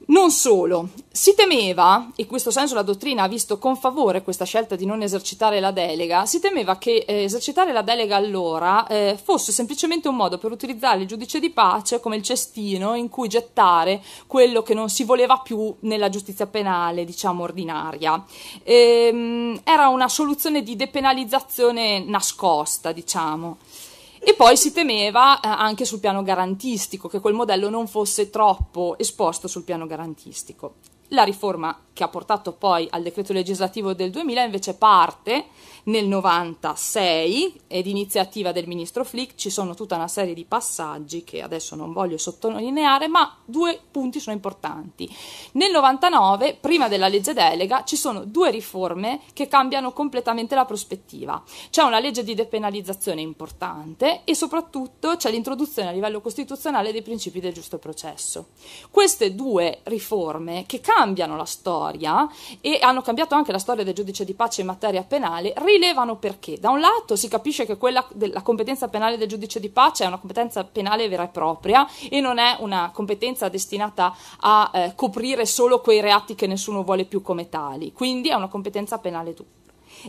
Non solo, si temeva, e in questo senso la dottrina ha visto con favore questa scelta di non esercitare la delega, si temeva che eh, esercitare la delega allora eh, fosse semplicemente un modo per utilizzare il giudice di pace come il cestino in cui gettare quello che non si voleva più nella giustizia penale, diciamo, ordinaria. Ehm, era una soluzione di depenalizzazione nascosta, diciamo. E poi si temeva eh, anche sul piano garantistico, che quel modello non fosse troppo esposto sul piano garantistico. La riforma che ha portato poi al decreto legislativo del 2000 invece parte nel 96 ed iniziativa del ministro Flick ci sono tutta una serie di passaggi che adesso non voglio sottolineare, ma due punti sono importanti. Nel 99, prima della legge delega, ci sono due riforme che cambiano completamente la prospettiva. C'è una legge di depenalizzazione importante e soprattutto c'è l'introduzione a livello costituzionale dei principi del giusto processo. Queste due riforme che cambiano la storia e hanno cambiato anche la storia del giudice di pace in materia penale, rilevano perché? Da un lato si capisce che quella della competenza penale del giudice di pace è una competenza penale vera e propria e non è una competenza destinata a eh, coprire solo quei reati che nessuno vuole più come tali, quindi è una competenza penale tutta.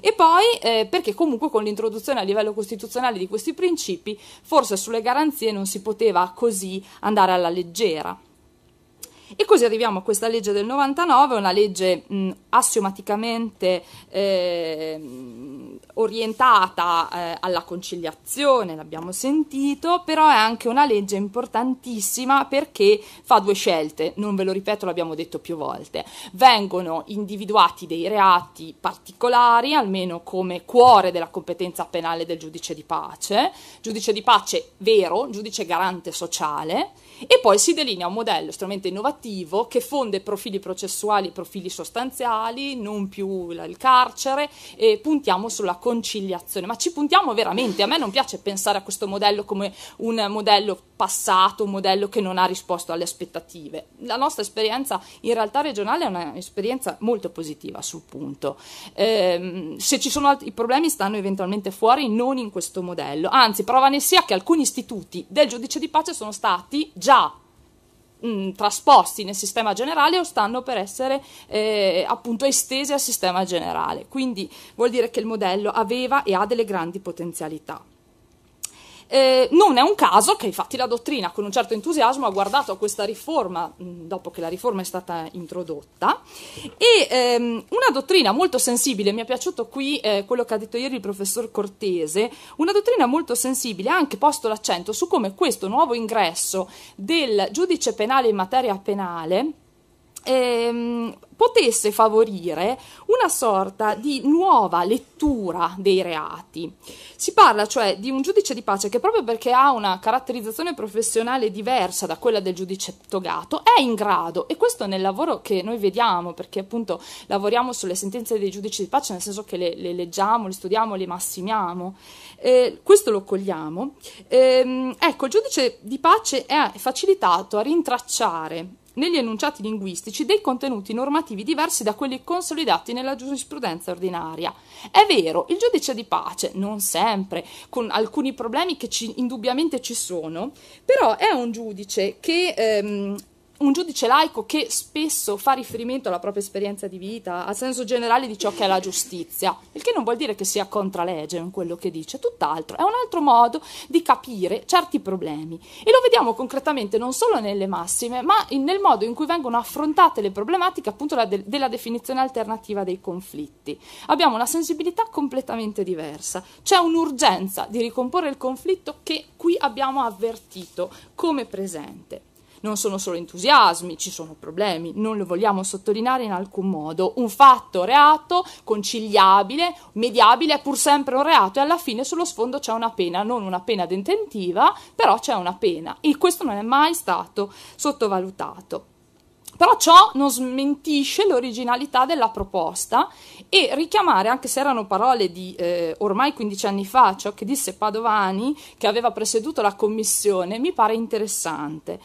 E poi eh, perché comunque con l'introduzione a livello costituzionale di questi principi forse sulle garanzie non si poteva così andare alla leggera. E così arriviamo a questa legge del 99, una legge mh, assiomaticamente eh, orientata eh, alla conciliazione, l'abbiamo sentito, però è anche una legge importantissima perché fa due scelte, non ve lo ripeto, l'abbiamo detto più volte. Vengono individuati dei reati particolari, almeno come cuore della competenza penale del giudice di pace, giudice di pace vero, giudice garante sociale, e poi si delinea un modello estremamente innovativo che fonde profili processuali e profili sostanziali, non più il carcere, e puntiamo sulla conciliazione. Ma ci puntiamo veramente? A me non piace pensare a questo modello come un modello passato, un modello che non ha risposto alle aspettative. La nostra esperienza in realtà regionale è un'esperienza molto positiva sul punto. Eh, se ci sono altri problemi stanno eventualmente fuori, non in questo modello. Anzi, prova ne sia che alcuni istituti del giudice di pace sono stati già già mh, mm, trasposti nel sistema generale o stanno per essere eh, appunto estesi al sistema generale. Quindi vuol dire che il modello aveva e ha delle grandi potenzialità. Eh, non è un caso che infatti la dottrina con un certo entusiasmo ha guardato a questa riforma mh, mm, dopo che la riforma è stata introdotta e ehm, una dottrina molto sensibile, mi è piaciuto qui eh, quello che ha detto ieri il professor Cortese, una dottrina molto sensibile ha anche posto l'accento su come questo nuovo ingresso del giudice penale in materia penale ehm, potesse favorire una sorta di nuova lettura dei reati. Si parla cioè di un giudice di pace che proprio perché ha una caratterizzazione professionale diversa da quella del giudice togato è in grado, e questo nel lavoro che noi vediamo, perché appunto lavoriamo sulle sentenze dei giudici di pace, nel senso che le, le leggiamo, le studiamo, le massimiamo, eh, questo lo cogliamo. Eh, ecco, il giudice di pace è facilitato a rintracciare negli enunciati linguistici dei contenuti normativi diversi da quelli consolidati nella giurisprudenza ordinaria. È vero, il giudice di pace, non sempre, con alcuni problemi che ci, indubbiamente ci sono, però è un giudice che ehm, un giudice laico che spesso fa riferimento alla propria esperienza di vita, al senso generale di ciò che è la giustizia, il che non vuol dire che sia contralegge in quello che dice, tutt'altro, è un altro modo di capire certi problemi e lo vediamo concretamente non solo nelle massime, ma in, nel modo in cui vengono affrontate le problematiche appunto de, della definizione alternativa dei conflitti. Abbiamo una sensibilità completamente diversa, c'è un'urgenza di ricomporre il conflitto che qui abbiamo avvertito come presente. Non sono solo entusiasmi, ci sono problemi, non lo vogliamo sottolineare in alcun modo. Un fatto reato conciliabile, mediabile è pur sempre un reato e alla fine sullo sfondo c'è una pena, non una pena detentiva, però c'è una pena e questo non è mai stato sottovalutato. Però ciò non smentisce l'originalità della proposta e richiamare, anche se erano parole di eh, ormai 15 anni fa, ciò che disse Padovani, che aveva presieduto la commissione, mi pare interessante.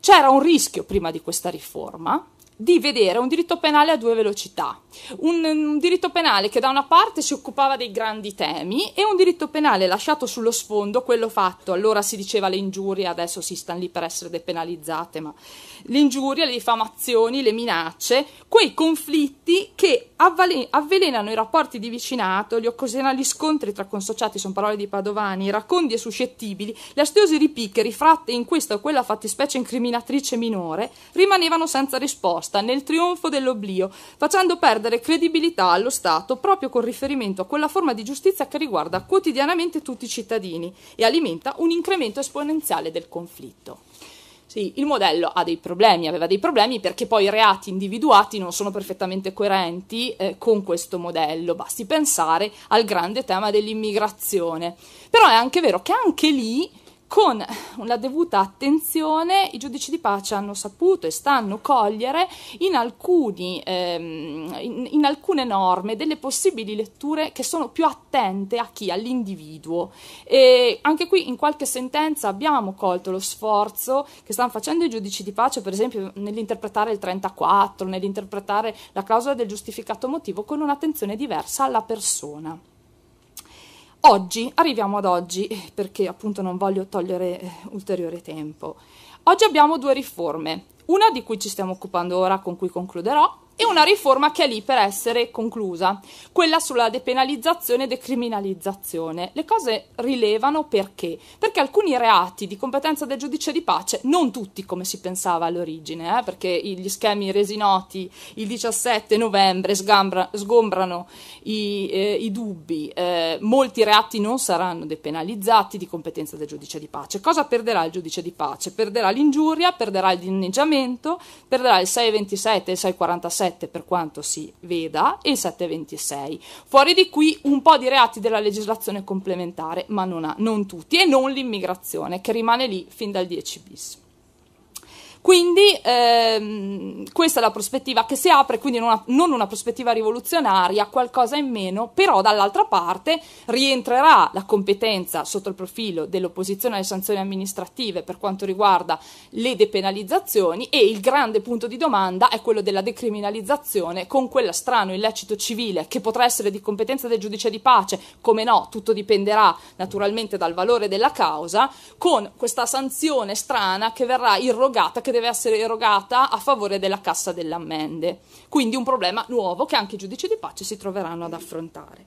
C'era un rischio prima di questa riforma di vedere un diritto penale a due velocità, un, un, diritto penale che da una parte si occupava dei grandi temi e un diritto penale lasciato sullo sfondo, quello fatto, allora si diceva le ingiurie, adesso si stanno lì per essere depenalizzate, ma le ingiurie, le diffamazioni, le minacce, quei conflitti che avvalen- avvelenano i rapporti di vicinato, gli occasionali scontri tra consociati, sono parole di Padovani, racconti e suscettibili, le astiose ripicche rifatte in questa o quella fattispecie incriminatrice minore, rimanevano senza risposta nascosta nel trionfo dell'oblio, facendo perdere credibilità allo Stato proprio con riferimento a quella forma di giustizia che riguarda quotidianamente tutti i cittadini e alimenta un incremento esponenziale del conflitto. Sì, il modello ha dei problemi, aveva dei problemi perché poi i reati individuati non sono perfettamente coerenti eh, con questo modello. Basti pensare al grande tema dell'immigrazione. Però è anche vero che anche lì con la dovuta attenzione i giudici di pace hanno saputo e stanno cogliere in, alcuni, ehm, in, in, alcune norme delle possibili letture che sono più attente a chi? All'individuo. E anche qui in qualche sentenza abbiamo colto lo sforzo che stanno facendo i giudici di pace, per esempio nell'interpretare il 34, nell'interpretare la clausola del giustificato motivo con un'attenzione diversa alla persona. Oggi, arriviamo ad oggi, perché appunto non voglio togliere eh, ulteriore tempo. Oggi abbiamo due riforme, una di cui ci stiamo occupando ora, con cui concluderò, e una riforma che è lì per essere conclusa, quella sulla depenalizzazione e decriminalizzazione. Le cose rilevano perché? Perché alcuni reati di competenza del giudice di pace, non tutti come si pensava all'origine, eh, perché gli schemi resi noti il 17 novembre sgambra, sgombrano i, eh, i dubbi, eh, molti reati non saranno depenalizzati di competenza del giudice di pace. Cosa perderà il giudice di pace? Perderà l'ingiuria, perderà il danneggiamento, perderà il 627 e il 646 7 per quanto si veda e il 726. Fuori di qui un po' di reati della legislazione complementare, ma non, ha, non tutti, e non l'immigrazione che rimane lì fin dal 10 bis. Quindi ehm, questa è la prospettiva che si apre, quindi non una, non una prospettiva rivoluzionaria, qualcosa in meno, però dall'altra parte rientrerà la competenza sotto il profilo dell'opposizione alle sanzioni amministrative per quanto riguarda le depenalizzazioni e il grande punto di domanda è quello della decriminalizzazione con quella strano illecito civile che potrà essere di competenza del giudice di pace, come no, tutto dipenderà naturalmente dal valore della causa, con questa sanzione strana che verrà irrogata che deve essere erogata a favore della cassa delle ammende. Quindi un problema nuovo che anche i giudici di pace si troveranno ad affrontare.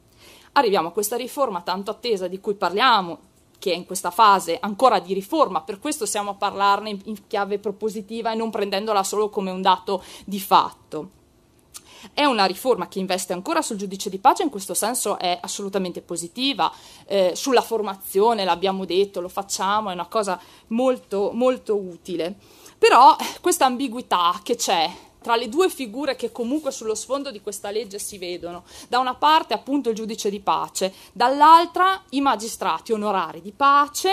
Arriviamo a questa riforma tanto attesa di cui parliamo, che è in questa fase ancora di riforma, per questo siamo a parlarne in chiave propositiva e non prendendola solo come un dato di fatto. È una riforma che investe ancora sul giudice di pace, in questo senso è assolutamente positiva. Eh, sulla formazione l'abbiamo detto, lo facciamo, è una cosa molto, molto utile. Però questa ambiguità che c'è tra le due figure che comunque sullo sfondo di questa legge si vedono, da una parte appunto il giudice di pace, dall'altra i magistrati onorari di pace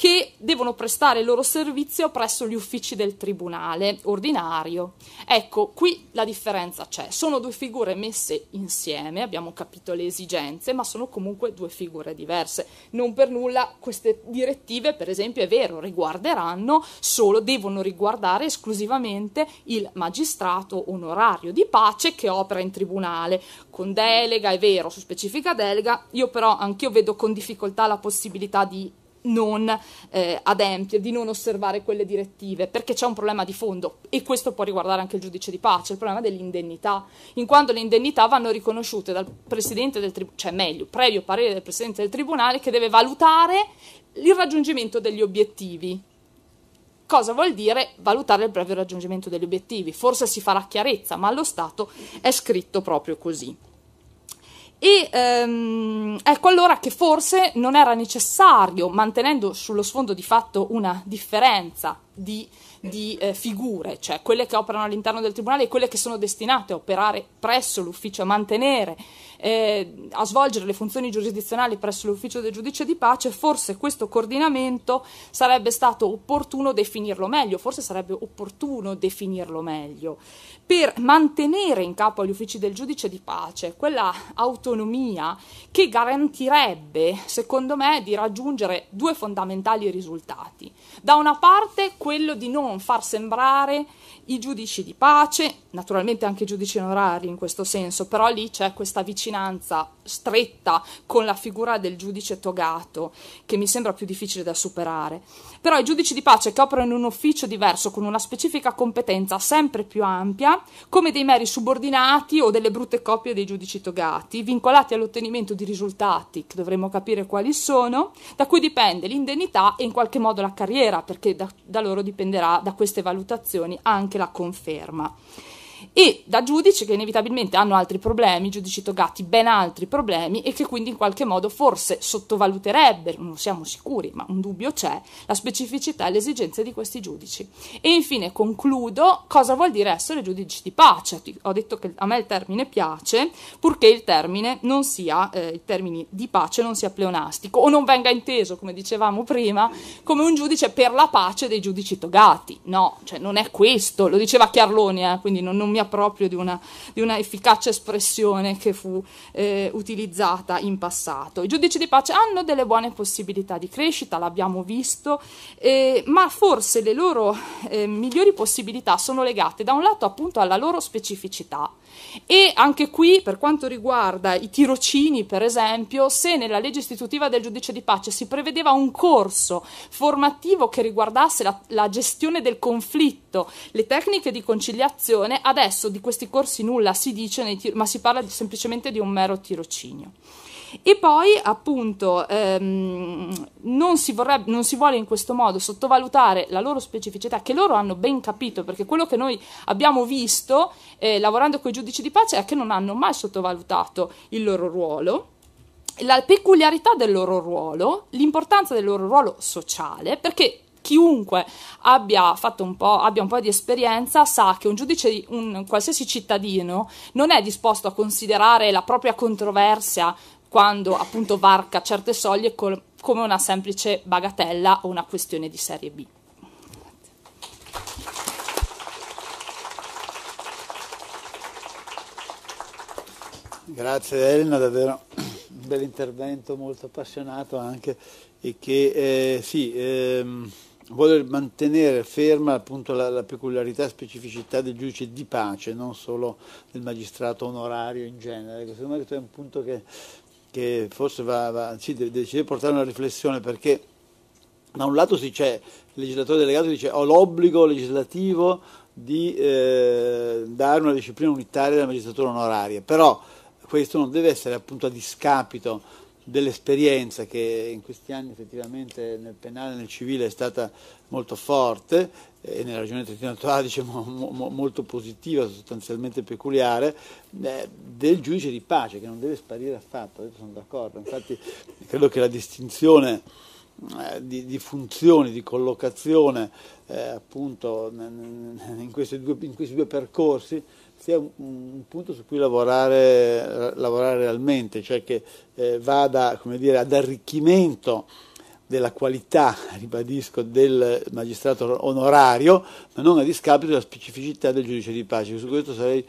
che devono prestare il loro servizio presso gli uffici del tribunale ordinario. Ecco, qui la differenza c'è. Sono due figure messe insieme, abbiamo capito le esigenze, ma sono comunque due figure diverse. Non per nulla queste direttive, per esempio, è vero, riguarderanno solo, devono riguardare esclusivamente il magistrato onorario di pace che opera in tribunale. Con delega, è vero, su specifica delega, io però anch'io vedo con difficoltà la possibilità di non eh, adempiere, di non osservare quelle direttive, perché c'è un problema di fondo e questo può riguardare anche il giudice di pace, il problema dell'indennità, in quanto le indennità vanno riconosciute dal presidente del tribunale, cioè meglio, previo parere del presidente del tribunale che deve valutare il raggiungimento degli obiettivi. Cosa vuol dire valutare il breve raggiungimento degli obiettivi? Forse si farà chiarezza, ma allo Stato è scritto proprio così. E ehm, ecco allora che forse non era necessario, mantenendo sullo sfondo di fatto una differenza di, di eh, figure, cioè quelle che operano all'interno del tribunale e quelle che sono destinate a operare presso l'ufficio, a mantenere eh, a svolgere le funzioni giurisdizionali presso l'ufficio del giudice di pace, forse questo coordinamento sarebbe stato opportuno definirlo meglio, forse sarebbe opportuno definirlo meglio, per mantenere in capo agli uffici del giudice di pace quella autonomia che garantirebbe, secondo me, di raggiungere due fondamentali risultati. Da una parte quello di non far sembrare i giudici di pace naturalmente anche giudici onorari in questo senso, però lì c'è questa vicinanza stretta con la figura del giudice togato che mi sembra più difficile da superare. Però i giudici di pace che operano in un ufficio diverso con una specifica competenza sempre più ampia, come dei meri subordinati o delle brutte coppie dei giudici togati, vincolati all'ottenimento di risultati, che dovremmo capire quali sono, da cui dipende l'indennità e in qualche modo la carriera, perché da, da loro dipenderà da queste valutazioni anche la conferma e da giudici che inevitabilmente hanno altri problemi, giudici togati ben altri problemi e che quindi in qualche modo forse sottovaluterebbero, non siamo sicuri, ma un dubbio c'è, la specificità e le esigenze di questi giudici. E infine concludo cosa vuol dire essere giudici di pace. Ho detto che a me il termine piace, purché il termine non sia eh, il termine di pace non sia pleonastico o non venga inteso, come dicevamo prima, come un giudice per la pace dei giudici togati. No, cioè non è questo, lo diceva Chiarlone, eh, quindi non, non mi bisogna proprio di una, di una efficace espressione che fu eh, utilizzata in passato. I giudici di pace hanno delle buone possibilità di crescita, l'abbiamo visto, eh, ma forse le loro eh, migliori possibilità sono legate da un lato appunto alla loro specificità e anche qui per quanto riguarda i tirocini per esempio, se nella legge istitutiva del giudice di pace si prevedeva un corso formativo che riguardasse la, la gestione del conflitto, le tecniche di conciliazione, adesso spesso di questi corsi nulla si dice, nei ma si parla semplicemente di un mero tirocinio. E poi, appunto, ehm, non, si vorrebbe, non si vuole in questo modo sottovalutare la loro specificità, che loro hanno ben capito, perché quello che noi abbiamo visto eh, lavorando con i giudici di pace è che non hanno mai sottovalutato il loro ruolo la peculiarità del loro ruolo, l'importanza del loro ruolo sociale, perché chiunque abbia fatto un po', abbia un po' di esperienza sa che un giudice, un qualsiasi cittadino, non è disposto a considerare la propria controversia quando appunto varca certe soglie col, come una semplice bagatella o una questione di serie B. Grazie Elena, davvero un bell'intervento molto appassionato anche e che eh, sì, ehm vuole mantenere ferma appunto la, la peculiarità e specificità del giudice di pace, non solo del magistrato onorario in genere. Secondo me questo è un punto che, che forse va, va, ci, deve, ci deve portare a una riflessione perché da un lato si c'è il legislatore delegato dice ho l'obbligo legislativo di eh, dare una disciplina unitaria alla magistratura onoraria, però questo non deve essere appunto a discapito dell'esperienza che in questi anni effettivamente nel penale e nel civile è stata molto forte e nella regione Trentino-Alto Adige molto positiva, sostanzialmente peculiare, eh, del giudice di pace che non deve sparire affatto, io sono d'accordo, infatti credo che la distinzione eh, di, di, funzioni, di collocazione eh, appunto in questi, due, in questi due percorsi sia un, un punto su cui lavorare, lavorare realmente, cioè che eh, vada dire, ad arricchimento della qualità, ribadisco, del magistrato onorario, ma non a discapito della specificità del giudice di pace. Su questo sarei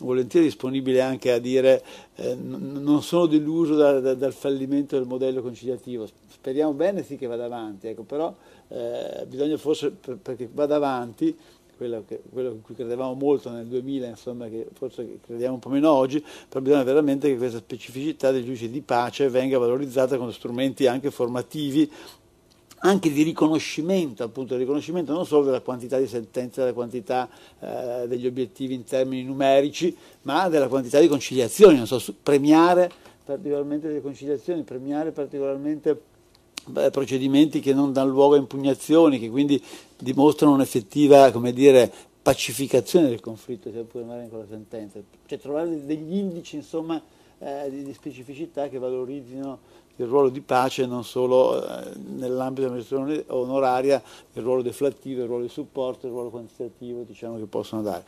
volentieri disponibile anche a dire eh, non sono deluso da, da, dal fallimento del modello conciliativo, speriamo bene sì che vada avanti, ecco, però eh, bisogna forse perché vada avanti quello, che, quello in cui credevamo molto nel 2000, insomma, che forse crediamo un po' meno oggi, però bisogna veramente che questa specificità del giudice di pace venga valorizzata con strumenti anche formativi anche di riconoscimento, appunto, di riconoscimento non solo della quantità di sentenze, della quantità eh, degli obiettivi in termini numerici, ma della quantità di conciliazioni, non so, premiare particolarmente le conciliazioni, premiare particolarmente procedimenti che non danno luogo a impugnazioni, che quindi dimostrano un'effettiva dire, pacificazione del conflitto, se può magari con la sentenza, cioè trovare degli indici insomma, eh, di specificità che valorizzino il ruolo di pace non solo eh, nell'ambito dell'amministrazione onoraria, il ruolo deflattivo, il ruolo di supporto, il ruolo quantitativo diciamo, che possono dare.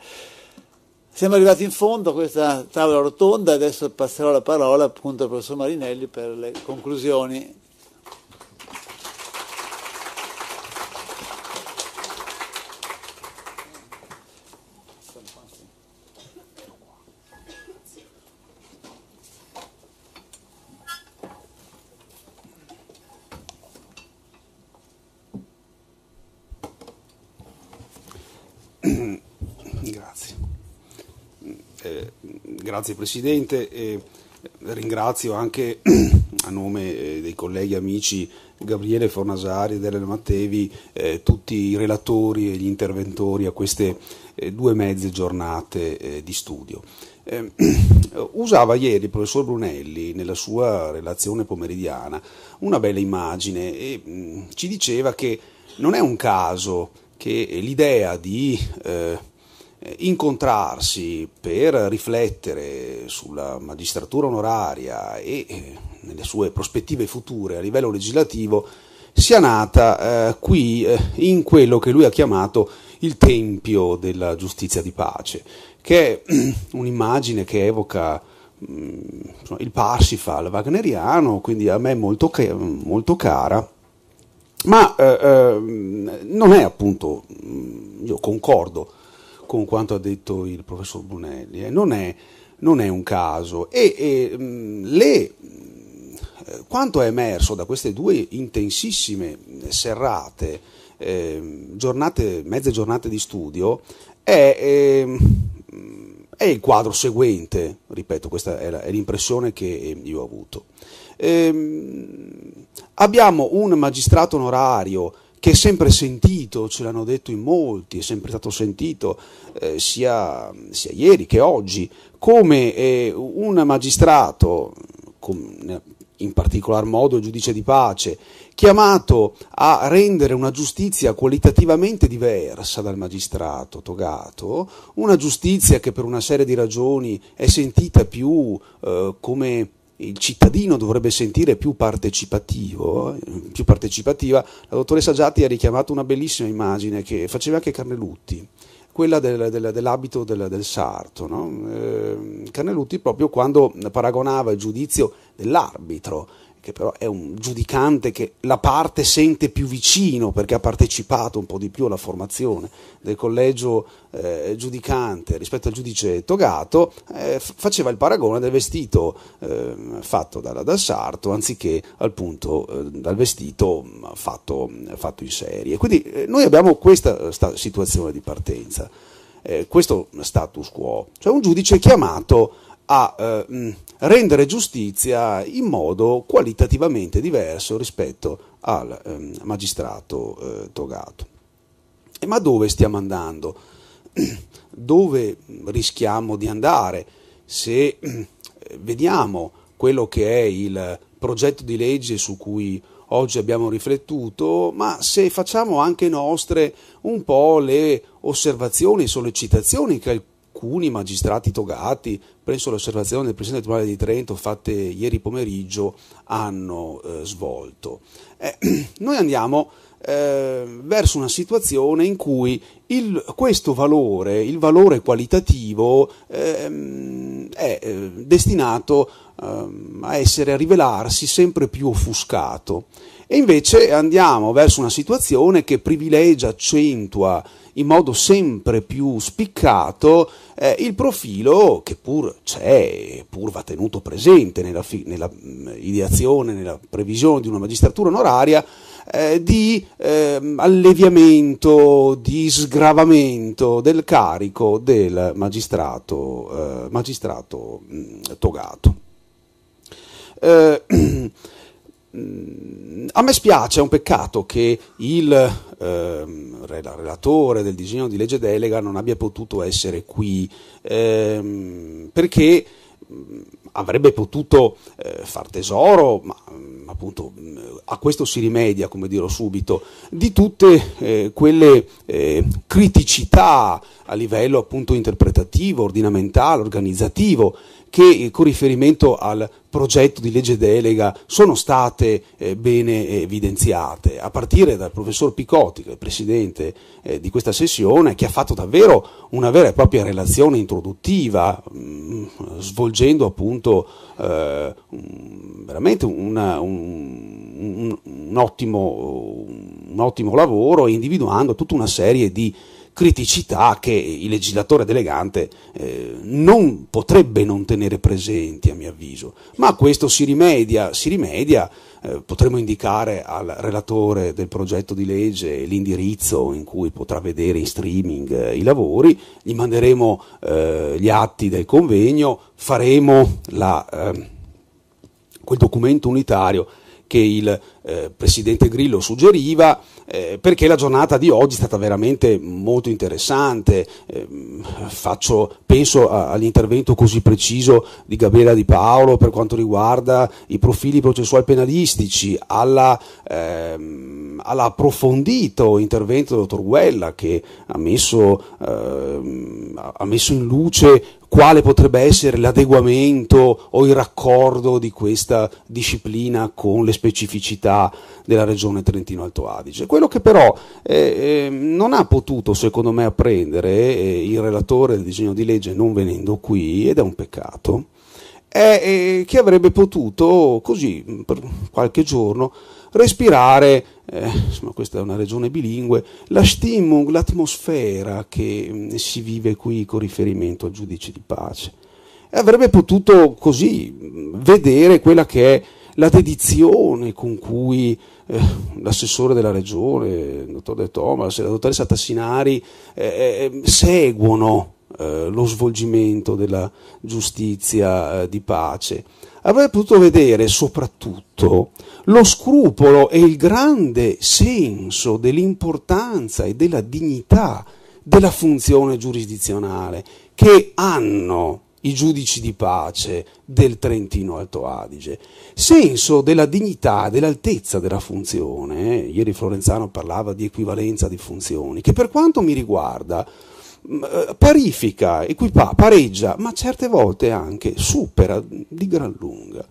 Siamo arrivati in fondo a questa tavola rotonda, adesso passerò la parola appunto al professor Marinelli per le conclusioni. Grazie Presidente, eh, ringrazio anche a nome eh, dei colleghi amici Gabriele Fornasari e Elena Mattevi eh, tutti i relatori e gli interventori a queste eh, due mezze giornate eh, di studio. Eh, usava ieri il professor Brunelli nella sua relazione pomeridiana una bella immagine e mh, mm, ci diceva che non è un caso che l'idea di incontrarsi per riflettere sulla magistratura onoraria e eh, nelle sue prospettive future a livello legislativo sia nata eh, qui eh, in quello che lui ha chiamato il Tempio della giustizia di pace, che è un'immagine che evoca mh, mm, il Parsifal wagneriano, quindi a me molto, molto cara, ma eh, eh non è appunto, mm, io concordo, con quanto ha detto il professor Brunelli. Eh. Non, è, non, è, un caso. E, e mh, mm, le, eh, quanto è emerso da queste due intensissime eh, serrate, eh, giornate, mezze giornate di studio, è, eh, è, il quadro seguente. Ripeto, questa è, l'impressione che eh, io ho avuto. Eh, abbiamo un magistrato onorario che è sempre sentito, ce l'hanno detto in molti, è sempre stato sentito eh, sia, sia, ieri che oggi, come eh, un magistrato, com, in particolar modo il giudice di pace, chiamato a rendere una giustizia qualitativamente diversa dal magistrato togato, una giustizia che per una serie di ragioni è sentita più eh, come il cittadino dovrebbe sentire più partecipativo, più partecipativa, la dottoressa Giatti ha richiamato una bellissima immagine che faceva anche Carnelutti, quella del, del, dell'abito del, del sarto. No? Eh, Carnelutti proprio quando paragonava il giudizio dell'arbitro che però è un giudicante che la parte sente più vicino perché ha partecipato un po' di più alla formazione del collegio eh, giudicante rispetto al giudice togato, eh, faceva il paragone del vestito eh, fatto dal da Sarto anziché appunto eh, dal vestito mm, fatto, mm, fatto, in serie. Quindi eh, noi abbiamo questa situazione di partenza, eh, questo status quo, cioè un giudice chiamato a... Mh, mm, rendere giustizia in modo qualitativamente diverso rispetto al ehm, magistrato eh, togato. E ma dove stiamo andando? Dove rischiamo di andare se eh, vediamo quello che è il progetto di legge su cui oggi abbiamo riflettuto, ma se facciamo anche nostre un po' le osservazioni, e sollecitazioni che alcuni alcuni magistrati togati, penso all'osservazione del Presidente del Tribunale di Trento fatte ieri pomeriggio, hanno eh, svolto. Eh, noi andiamo eh, verso una situazione in cui il, questo valore, il valore qualitativo, ehm, è eh, destinato ehm, a, essere, a rivelarsi sempre più offuscato. E invece andiamo verso una situazione che privilegia, accentua, in modo sempre più spiccato eh, il profilo che pur c'è, pur va tenuto presente nella, nella mm, ideazione, nella previsione di una magistratura onoraria, eh, di eh, alleviamento, di sgravamento del carico del magistrato, eh, magistrato mh, mm, togato. Eh, a me spiace, è un peccato che il eh, relatore del disegno di legge delega non abbia potuto essere qui, eh, perché mm, avrebbe potuto eh, far tesoro, ma mm, appunto mm, a questo si rimedia, come dirò subito, di tutte eh, quelle eh, criticità a livello appunto interpretativo, ordinamentale, organizzativo che eh, con riferimento al progetto di legge delega sono state eh, bene evidenziate, a partire dal professor Picotti, che è il presidente eh, di questa sessione, che ha fatto davvero una vera e propria relazione introduttiva, mh, mm, svolgendo appunto eh, veramente una, un, un, un, ottimo, un ottimo lavoro e individuando tutta una serie di criticità che il legislatore delegante eh, non potrebbe non tenere presenti, a mio avviso. Ma questo si rimedia, si rimedia eh, potremmo indicare al relatore del progetto di legge l'indirizzo in cui potrà vedere in streaming eh, i lavori, gli manderemo eh, gli atti del convegno, faremo la, ehm, quel documento unitario che il eh, Presidente Grillo suggeriva, eh, perché la giornata di oggi è stata veramente molto interessante. Eh, faccio, penso a, all'intervento così preciso di Gabriela Di Paolo per quanto riguarda i profili processuali penalistici, alla, ehm, all'approfondito intervento del dottor Guella che ha messo, ehm, ha messo in luce quale potrebbe essere l'adeguamento o il raccordo di questa disciplina con le specificità della regione Trentino-Alto Adige. Quello che però eh, eh, non ha potuto, secondo me, apprendere eh, il relatore del disegno di legge non venendo qui, ed è un peccato, è eh, che avrebbe potuto, così, per qualche giorno, respirare, eh, insomma questa è una regione bilingue, la Stimmung, l'atmosfera che mm, si vive qui con riferimento al giudice di pace. E avrebbe potuto così mm, vedere quella che è la dedizione con cui eh, l'assessore della regione, il dottor De Thomas e la dottoressa Tassinari eh, eh, eh seguono eh, lo svolgimento della giustizia di pace avrebbe potuto vedere soprattutto lo scrupolo e il grande senso dell'importanza e della dignità della funzione giurisdizionale che hanno i giudici di pace del Trentino Alto Adige. Senso della dignità, dell'altezza della funzione. Eh, ieri Florenzano parlava di equivalenza di funzioni, che per quanto mi riguarda eh, parifica, equipa, pareggia, ma certe volte anche supera di gran lunga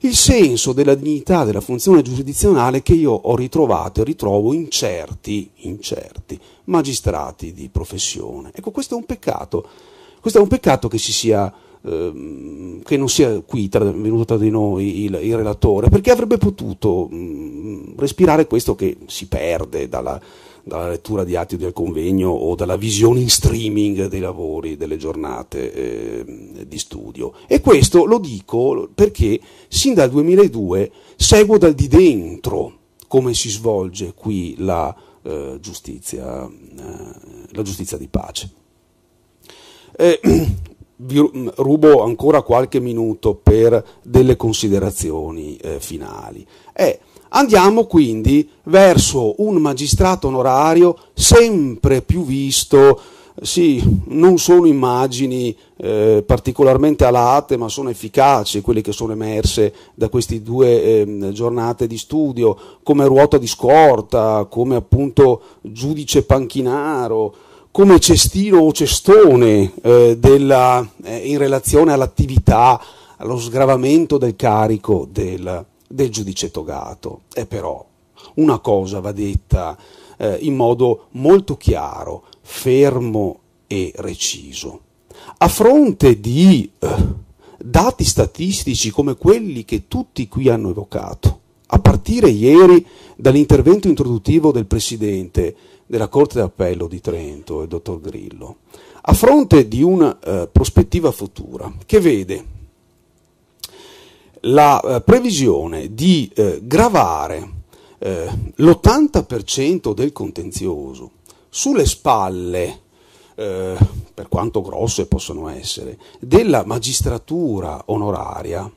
il senso della dignità della funzione giurisdizionale che io ho ritrovato e ritrovo in certi, in certi magistrati di professione. Ecco, questo è un peccato, questo è un peccato che, sia, eh, che non sia qui tra, venuto tra di noi il, il relatore, perché avrebbe potuto mh, mm, respirare questo che si perde dalla, dalla lettura di atti del convegno o dalla visione in streaming dei lavori, delle giornate eh, di studio. E questo lo dico perché sin dal 2002 seguo dal di dentro come si svolge qui la, eh, giustizia, eh, la giustizia, di pace. vi rubo ancora qualche minuto per delle considerazioni eh, finali. È Andiamo quindi verso un magistrato onorario sempre più visto, sì, non sono immagini eh, particolarmente alate, ma sono efficaci quelle che sono emerse da queste due eh, giornate di studio, come ruota di scorta, come appunto giudice panchinaro, come cestino o cestone eh, della, eh, in relazione all'attività, allo sgravamento del carico del del giudice togato. E però una cosa va detta eh, in modo molto chiaro, fermo e reciso. A fronte di eh, dati statistici come quelli che tutti qui hanno evocato, a partire ieri dall'intervento introduttivo del Presidente della Corte d'Appello di Trento, il Dottor Grillo, a fronte di una eh, prospettiva futura che vede la eh, previsione di eh, gravare eh, l'80% del contenzioso sulle spalle, eh, per quanto grosse possono essere, della magistratura onoraria,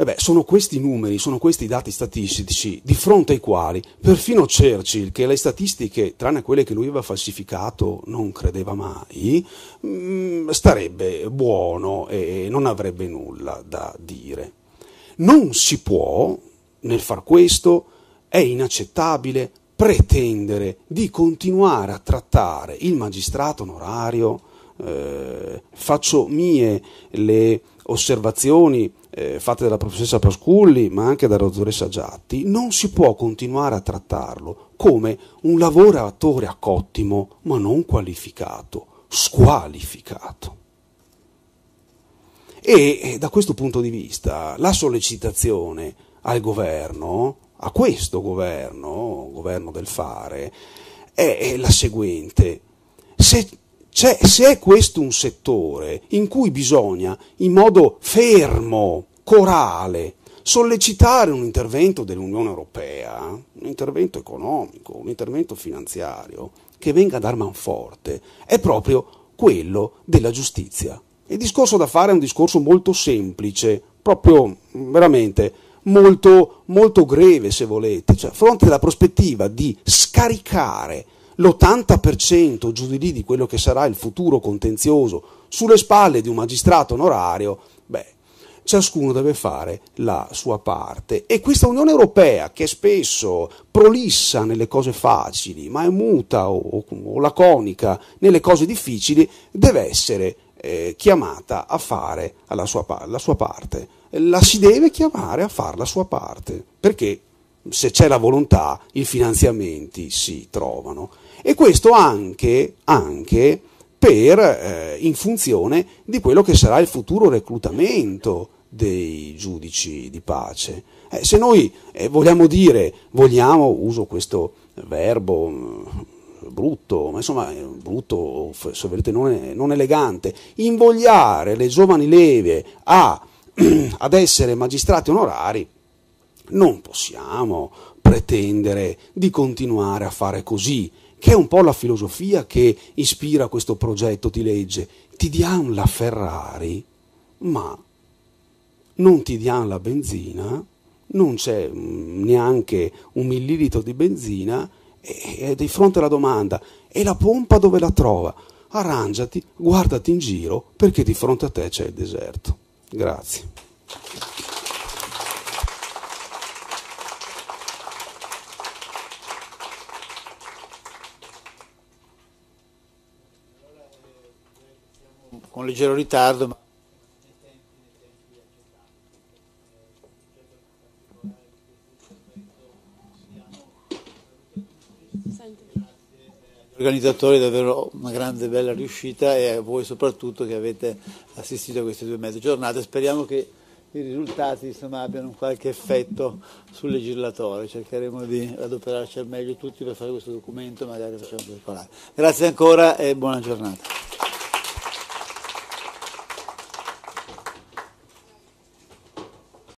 eh beh, sono questi numeri, sono questi dati statistici di fronte ai quali perfino Churchill, che le statistiche, tranne quelle che lui aveva falsificato, non credeva mai, mm, starebbe buono e non avrebbe nulla da dire. Non si può, nel far questo, è inaccettabile pretendere di continuare a trattare il magistrato onorario. Eh, faccio mie le osservazioni eh, fatte dalla professoressa Pasculli, ma anche dalla dottoressa Giatti, non si può continuare a trattarlo come un lavoratore a cottimo, ma non qualificato, squalificato. E eh, da questo punto di vista la sollecitazione al governo, a questo governo, governo del fare, è, è la seguente. Se c'è, se è questo un settore in cui bisogna, in modo fermo, corale, sollecitare un intervento dell'Unione Europea, un intervento economico, un intervento finanziario, che venga a dar man forte, è proprio quello della giustizia. Il discorso da fare è un discorso molto semplice, proprio veramente molto, molto greve se volete, cioè a fronte alla prospettiva di scaricare l'80% giù di lì di quello che sarà il futuro contenzioso sulle spalle di un magistrato onorario, beh, ciascuno deve fare la sua parte. E questa Unione Europea, che è spesso prolissa nelle cose facili, ma è muta o, o laconica nelle cose difficili, deve essere eh, chiamata a fare la sua, la sua parte. La si deve chiamare a fare la sua parte, perché se c'è la volontà i finanziamenti si trovano. E questo anche, anche per, eh, in funzione di quello che sarà il futuro reclutamento dei giudici di pace. Eh, se noi eh, vogliamo dire, vogliamo, uso questo verbo mm, brutto, ma insomma eh, brutto, se volete non, non elegante, invogliare le giovani leve a, ad essere magistrati onorari, non possiamo pretendere di continuare a fare così che è un po' la filosofia che ispira questo progetto di legge. Ti diamo la Ferrari, ma non ti diamo la benzina, non c'è mm, neanche un millilitro di benzina e, e di fronte alla domanda e la pompa dove la trova? Arrangiati, guardati in giro perché di fronte a te c'è il deserto. Grazie. con leggero ritardo. organizzatori davvero una grande bella riuscita e a voi soprattutto che avete assistito a queste due mezze giornate. Speriamo che i risultati insomma, abbiano un qualche effetto sul legislatore, cercheremo di adoperarci al meglio tutti per fare questo documento, magari facciamo circolare. Grazie ancora e buona giornata.